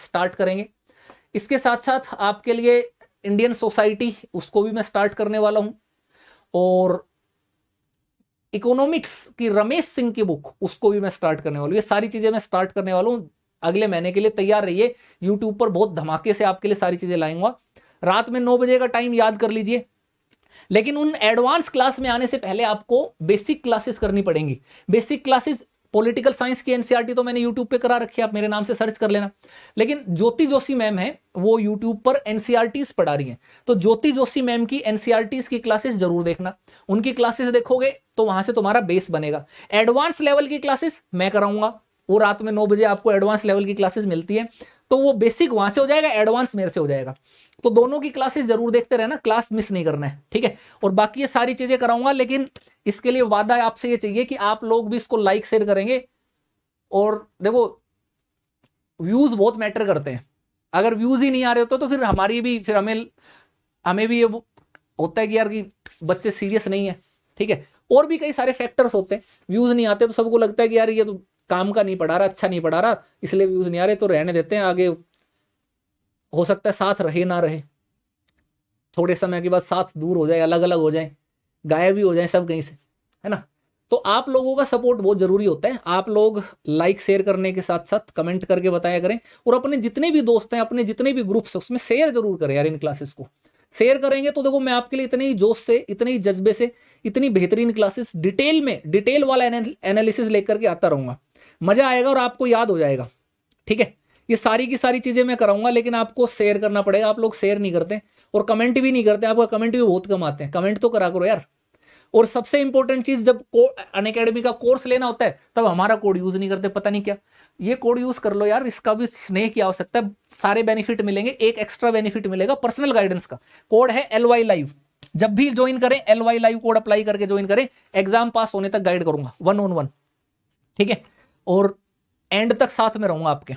स्टार्ट करेंगे इसके साथ साथ आपके लिए इंडियन सोसाइटी उसको भी मैं स्टार्ट करने वाला हूं और इकोनॉमिक्स की रमेश सिंह की बुक उसको भी मैं स्टार्ट करने वाला हूँ ये सारी चीजें मैं स्टार्ट करने वाला हूँ अगले महीने के लिए तैयार रहिए यूट्यूब पर बहुत धमाके से आपके लिए सारी चीजें लाएंगा रात में नौ बजे का टाइम याद कर लीजिए लेकिन उन एडवांस क्लास में आने से पहले आपको बेसिक क्लासेस करनी पड़ेंगी बेसिक क्लासेस पॉलिटिकल साइंस की एनसीईआरटी e तो मैंने यूट्यूब पे करा रखी है आप मेरे नाम से सर्च कर लेना लेकिन ज्योति जोशी मैम है वो यूट्यूब पर एनसीईआरटीज e पढ़ा रही हैं तो ज्योति जोशी मैम की एनसीईआरटीज e की क्लासेस जरूर देखना उनकी क्लासेस देखोगे तो वहां से तुम्हारा बेस बनेगा एडवांस लेवल की क्लासेस मैं कराऊंगा वो रात में नौ बजे आपको एडवांस लेवल की क्लासेस मिलती है तो वो बेसिक वहां से हो जाएगा एडवांस मेरे से हो जाएगा तो दोनों की क्लासेस जरूर देखते रहना क्लास मिस नहीं करना है ठीक है और बाकी ये सारी चीजें कराऊंगा लेकिन इसके लिए वादा आपसे ये चाहिए कि आप लोग भी इसको लाइक शेयर करेंगे और देखो व्यूज बहुत मैटर करते हैं अगर व्यूज ही नहीं आ रहे होते तो फिर हमारी भी फिर हमें हमें भी ये होता है कि यार कि बच्चे सीरियस नहीं है ठीक है और भी कई सारे फैक्टर्स होते हैं व्यूज नहीं आते तो सबको लगता है कि यार ये तो काम का नहीं पढ़ा रहा अच्छा नहीं पढ़ा रहा इसलिए व्यूज नहीं आ रहे तो रहने देते हैं आगे हो सकता है साथ रहे ना रहे थोड़े समय के बाद साथ दूर हो जाए अलग अलग हो जाए गायब भी हो जाए सब कहीं से है ना तो आप लोगों का सपोर्ट बहुत ज़रूरी होता है आप लोग लाइक शेयर करने के साथ साथ कमेंट करके बताया करें और अपने जितने भी दोस्त हैं अपने जितने भी ग्रुप्स हैं उसमें शेयर जरूर करें यार इन क्लासेस को शेयर करेंगे तो देखो मैं आपके लिए इतने ही जोश से इतने ही जज्बे से इतनी बेहतरीन क्लासेस डिटेल में डिटेल वाला एनालिसिस लेकर के आता रहूँगा मज़ा आएगा और आपको याद हो जाएगा ठीक है ये सारी की सारी चीज़ें मैं कराऊंगा लेकिन आपको शेयर करना पड़ेगा आप लोग शेयर नहीं करते और कमेंट भी नहीं करते आपका कमेंट भी बहुत कम आते हैं कमेंट तो करा करो यार और सबसे इंपॉर्टेंट चीज जब अन अकेडमी का कोर्स लेना होता है तब हमारा कोड यूज नहीं करते पता नहीं क्या ये कोड यूज कर लो यार इसका भी स्नेह की आवश्यकता है सारे बेनिफिट मिलेंगे एक एक्स्ट्रा बेनिफिट मिलेगा पर्सनल गाइडेंस का कोड है एल लाइव जब भी ज्वाइन करें एल लाइव कोड अप्लाई करके ज्वाइन करें एग्जाम पास होने तक गाइड करूंगा वन ऑन वन ठीक है और एंड तक साथ में रहूंगा आपके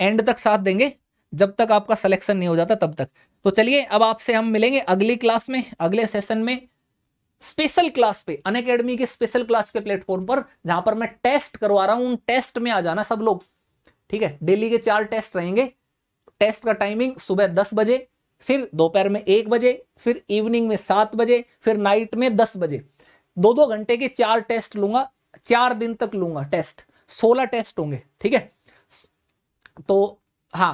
एंड तक साथ देंगे जब तक आपका सिलेक्शन नहीं हो जाता तब तक तो चलिए अब आपसे हम मिलेंगे अगली क्लास में अगले सेशन में स्पेशल क्लास पे अन अकेडमी के स्पेशल क्लास के प्लेटफॉर्म पर जहां पर मैं टेस्ट करवा रहा हूं उन टेस्ट में आ जाना सब लोग ठीक है डेली के चार टेस्ट रहेंगे टेस्ट का टाइमिंग सुबह दस बजे फिर दोपहर में एक बजे फिर इवनिंग में सात बजे फिर नाइट में दस बजे दो दो घंटे के चार टेस्ट लूंगा चार दिन तक लूंगा टेस्ट सोलह टेस्ट होंगे ठीक है तो हाँ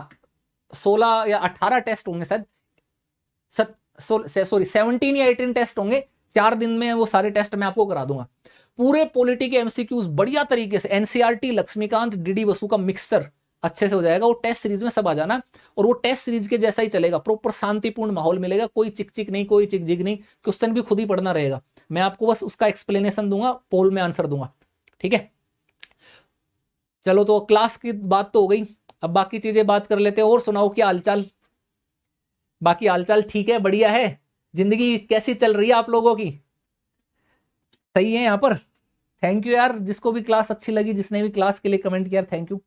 सोलह या अट्ठारह टेस्ट होंगे शायद सॉरी सेवनटीन या एटीन टेस्ट होंगे चार दिन में वो सारे टेस्ट मैं आपको करा दूंगा पूरे पॉलिटी के एमसीक्यूज बढ़िया तरीके से एनसीआरटी लक्ष्मीकांत डीडी वसु का मिक्सर अच्छे से हो जाएगा वो टेस्ट सीरीज में सब आ जाना और वो टेस्ट सीरीज के जैसा ही चलेगा प्रॉपर शांतिपूर्ण माहौल मिलेगा कोई चिक चिक नहीं कोई चिक जिक नहीं क्वेश्चन भी खुद ही पढ़ना रहेगा मैं आपको बस उसका एक्सप्लेनेशन दूंगा पोल में आंसर दूंगा ठीक है चलो तो क्लास की बात तो हो गई अब बाकी चीज़ें बात कर लेते हैं और सुनाओ क्या हालचाल बाकी हालचाल ठीक है बढ़िया है ज़िंदगी कैसी चल रही है आप लोगों की सही है यहाँ पर थैंक यू यार जिसको भी क्लास अच्छी लगी जिसने भी क्लास के लिए कमेंट किया थैंक यू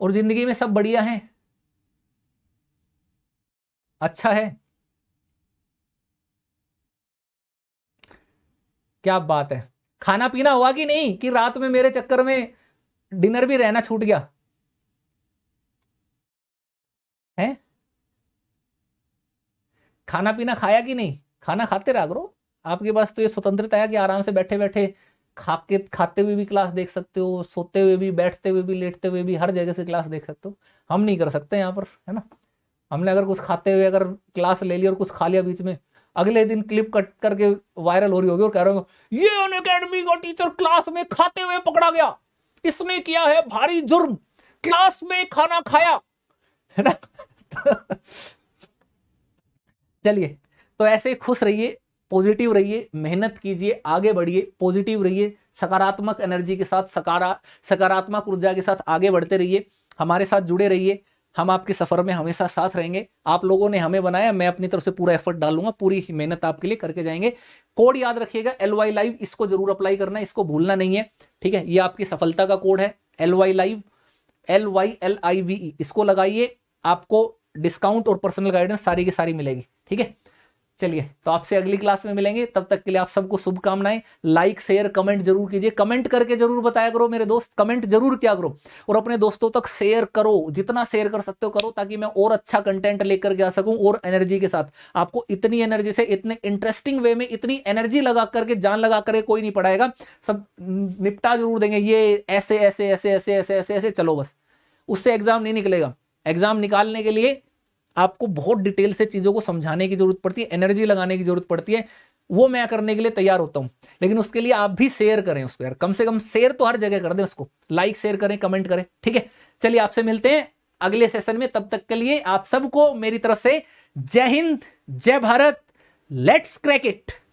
और ज़िंदगी में सब बढ़िया है अच्छा है क्या बात है खाना पीना हुआ कि नहीं कि रात में मेरे चक्कर में डिनर भी रहना छूट गया है खाना पीना खाया कि नहीं खाना खाते रहा करो आपके पास तो ये स्वतंत्रता है कि आराम से बैठे बैठे खा के खाते हुए भी क्लास देख सकते हो सोते हुए भी बैठते हुए भी लेटते हुए भी हर जगह से क्लास देख सकते हो हम नहीं कर सकते यहाँ पर है ना हमने अगर कुछ खाते हुए अगर क्लास ले ली और कुछ खा लिया बीच में अगले दिन क्लिप कट करके वायरल हो रही होगी और कह रहे हो ये अन अकेडमी का टीचर क्लास में खाते हुए पकड़ा गया इसने किया है भारी जुर्म क्लास में खाना खाया है ना चलिए तो ऐसे खुश रहिए पॉजिटिव रहिए मेहनत कीजिए आगे बढ़िए पॉजिटिव रहिए सकारात्मक एनर्जी के साथ सकारा सकारात्मक ऊर्जा के साथ आगे बढ़ते रहिए हमारे साथ जुड़े रहिए हम आपके सफ़र में हमेशा साथ रहेंगे आप लोगों ने हमें बनाया मैं अपनी तरफ से पूरा एफर्ट डालूंगा पूरी मेहनत आपके लिए करके जाएंगे कोड याद रखिएगा एल वाई लाइव इसको जरूर अप्लाई करना इसको भूलना नहीं है ठीक है ये आपकी सफलता का कोड है L Y live L Y L I V इसको लगाइए आपको डिस्काउंट और पर्सनल गाइडेंस सारी की सारी मिलेगी ठीक है चलिए तो आपसे अगली क्लास में मिलेंगे तब तक के लिए आप सबको शुभकामनाएं लाइक शेयर कमेंट जरूर कीजिए कमेंट करके जरूर बताया करो मेरे दोस्त कमेंट जरूर किया करो और अपने दोस्तों तक शेयर करो जितना शेयर कर सकते हो करो ताकि मैं और अच्छा कंटेंट लेकर के आ सकूं और एनर्जी के साथ आपको इतनी एनर्जी से इतने इंटरेस्टिंग वे में इतनी एनर्जी लगा करके जान लगा करके कोई नहीं पढ़ाएगा सब निपटा जरूर देंगे ये ऐसे ऐसे ऐसे ऐसे ऐसे ऐसे ऐसे चलो बस उससे एग्जाम नहीं निकलेगा एग्जाम निकालने के लिए आपको बहुत डिटेल से चीज़ों को समझाने की जरूरत पड़ती है एनर्जी लगाने की जरूरत पड़ती है वो मैं करने के लिए तैयार होता हूं लेकिन उसके लिए आप भी शेयर करें उसको यार कम से कम शेयर तो हर जगह कर दें उसको लाइक शेयर करें कमेंट करें ठीक है चलिए आपसे मिलते हैं अगले सेशन में तब तक के लिए आप सबको मेरी तरफ से जय हिंद जय भारत लेट्स क्रैक इट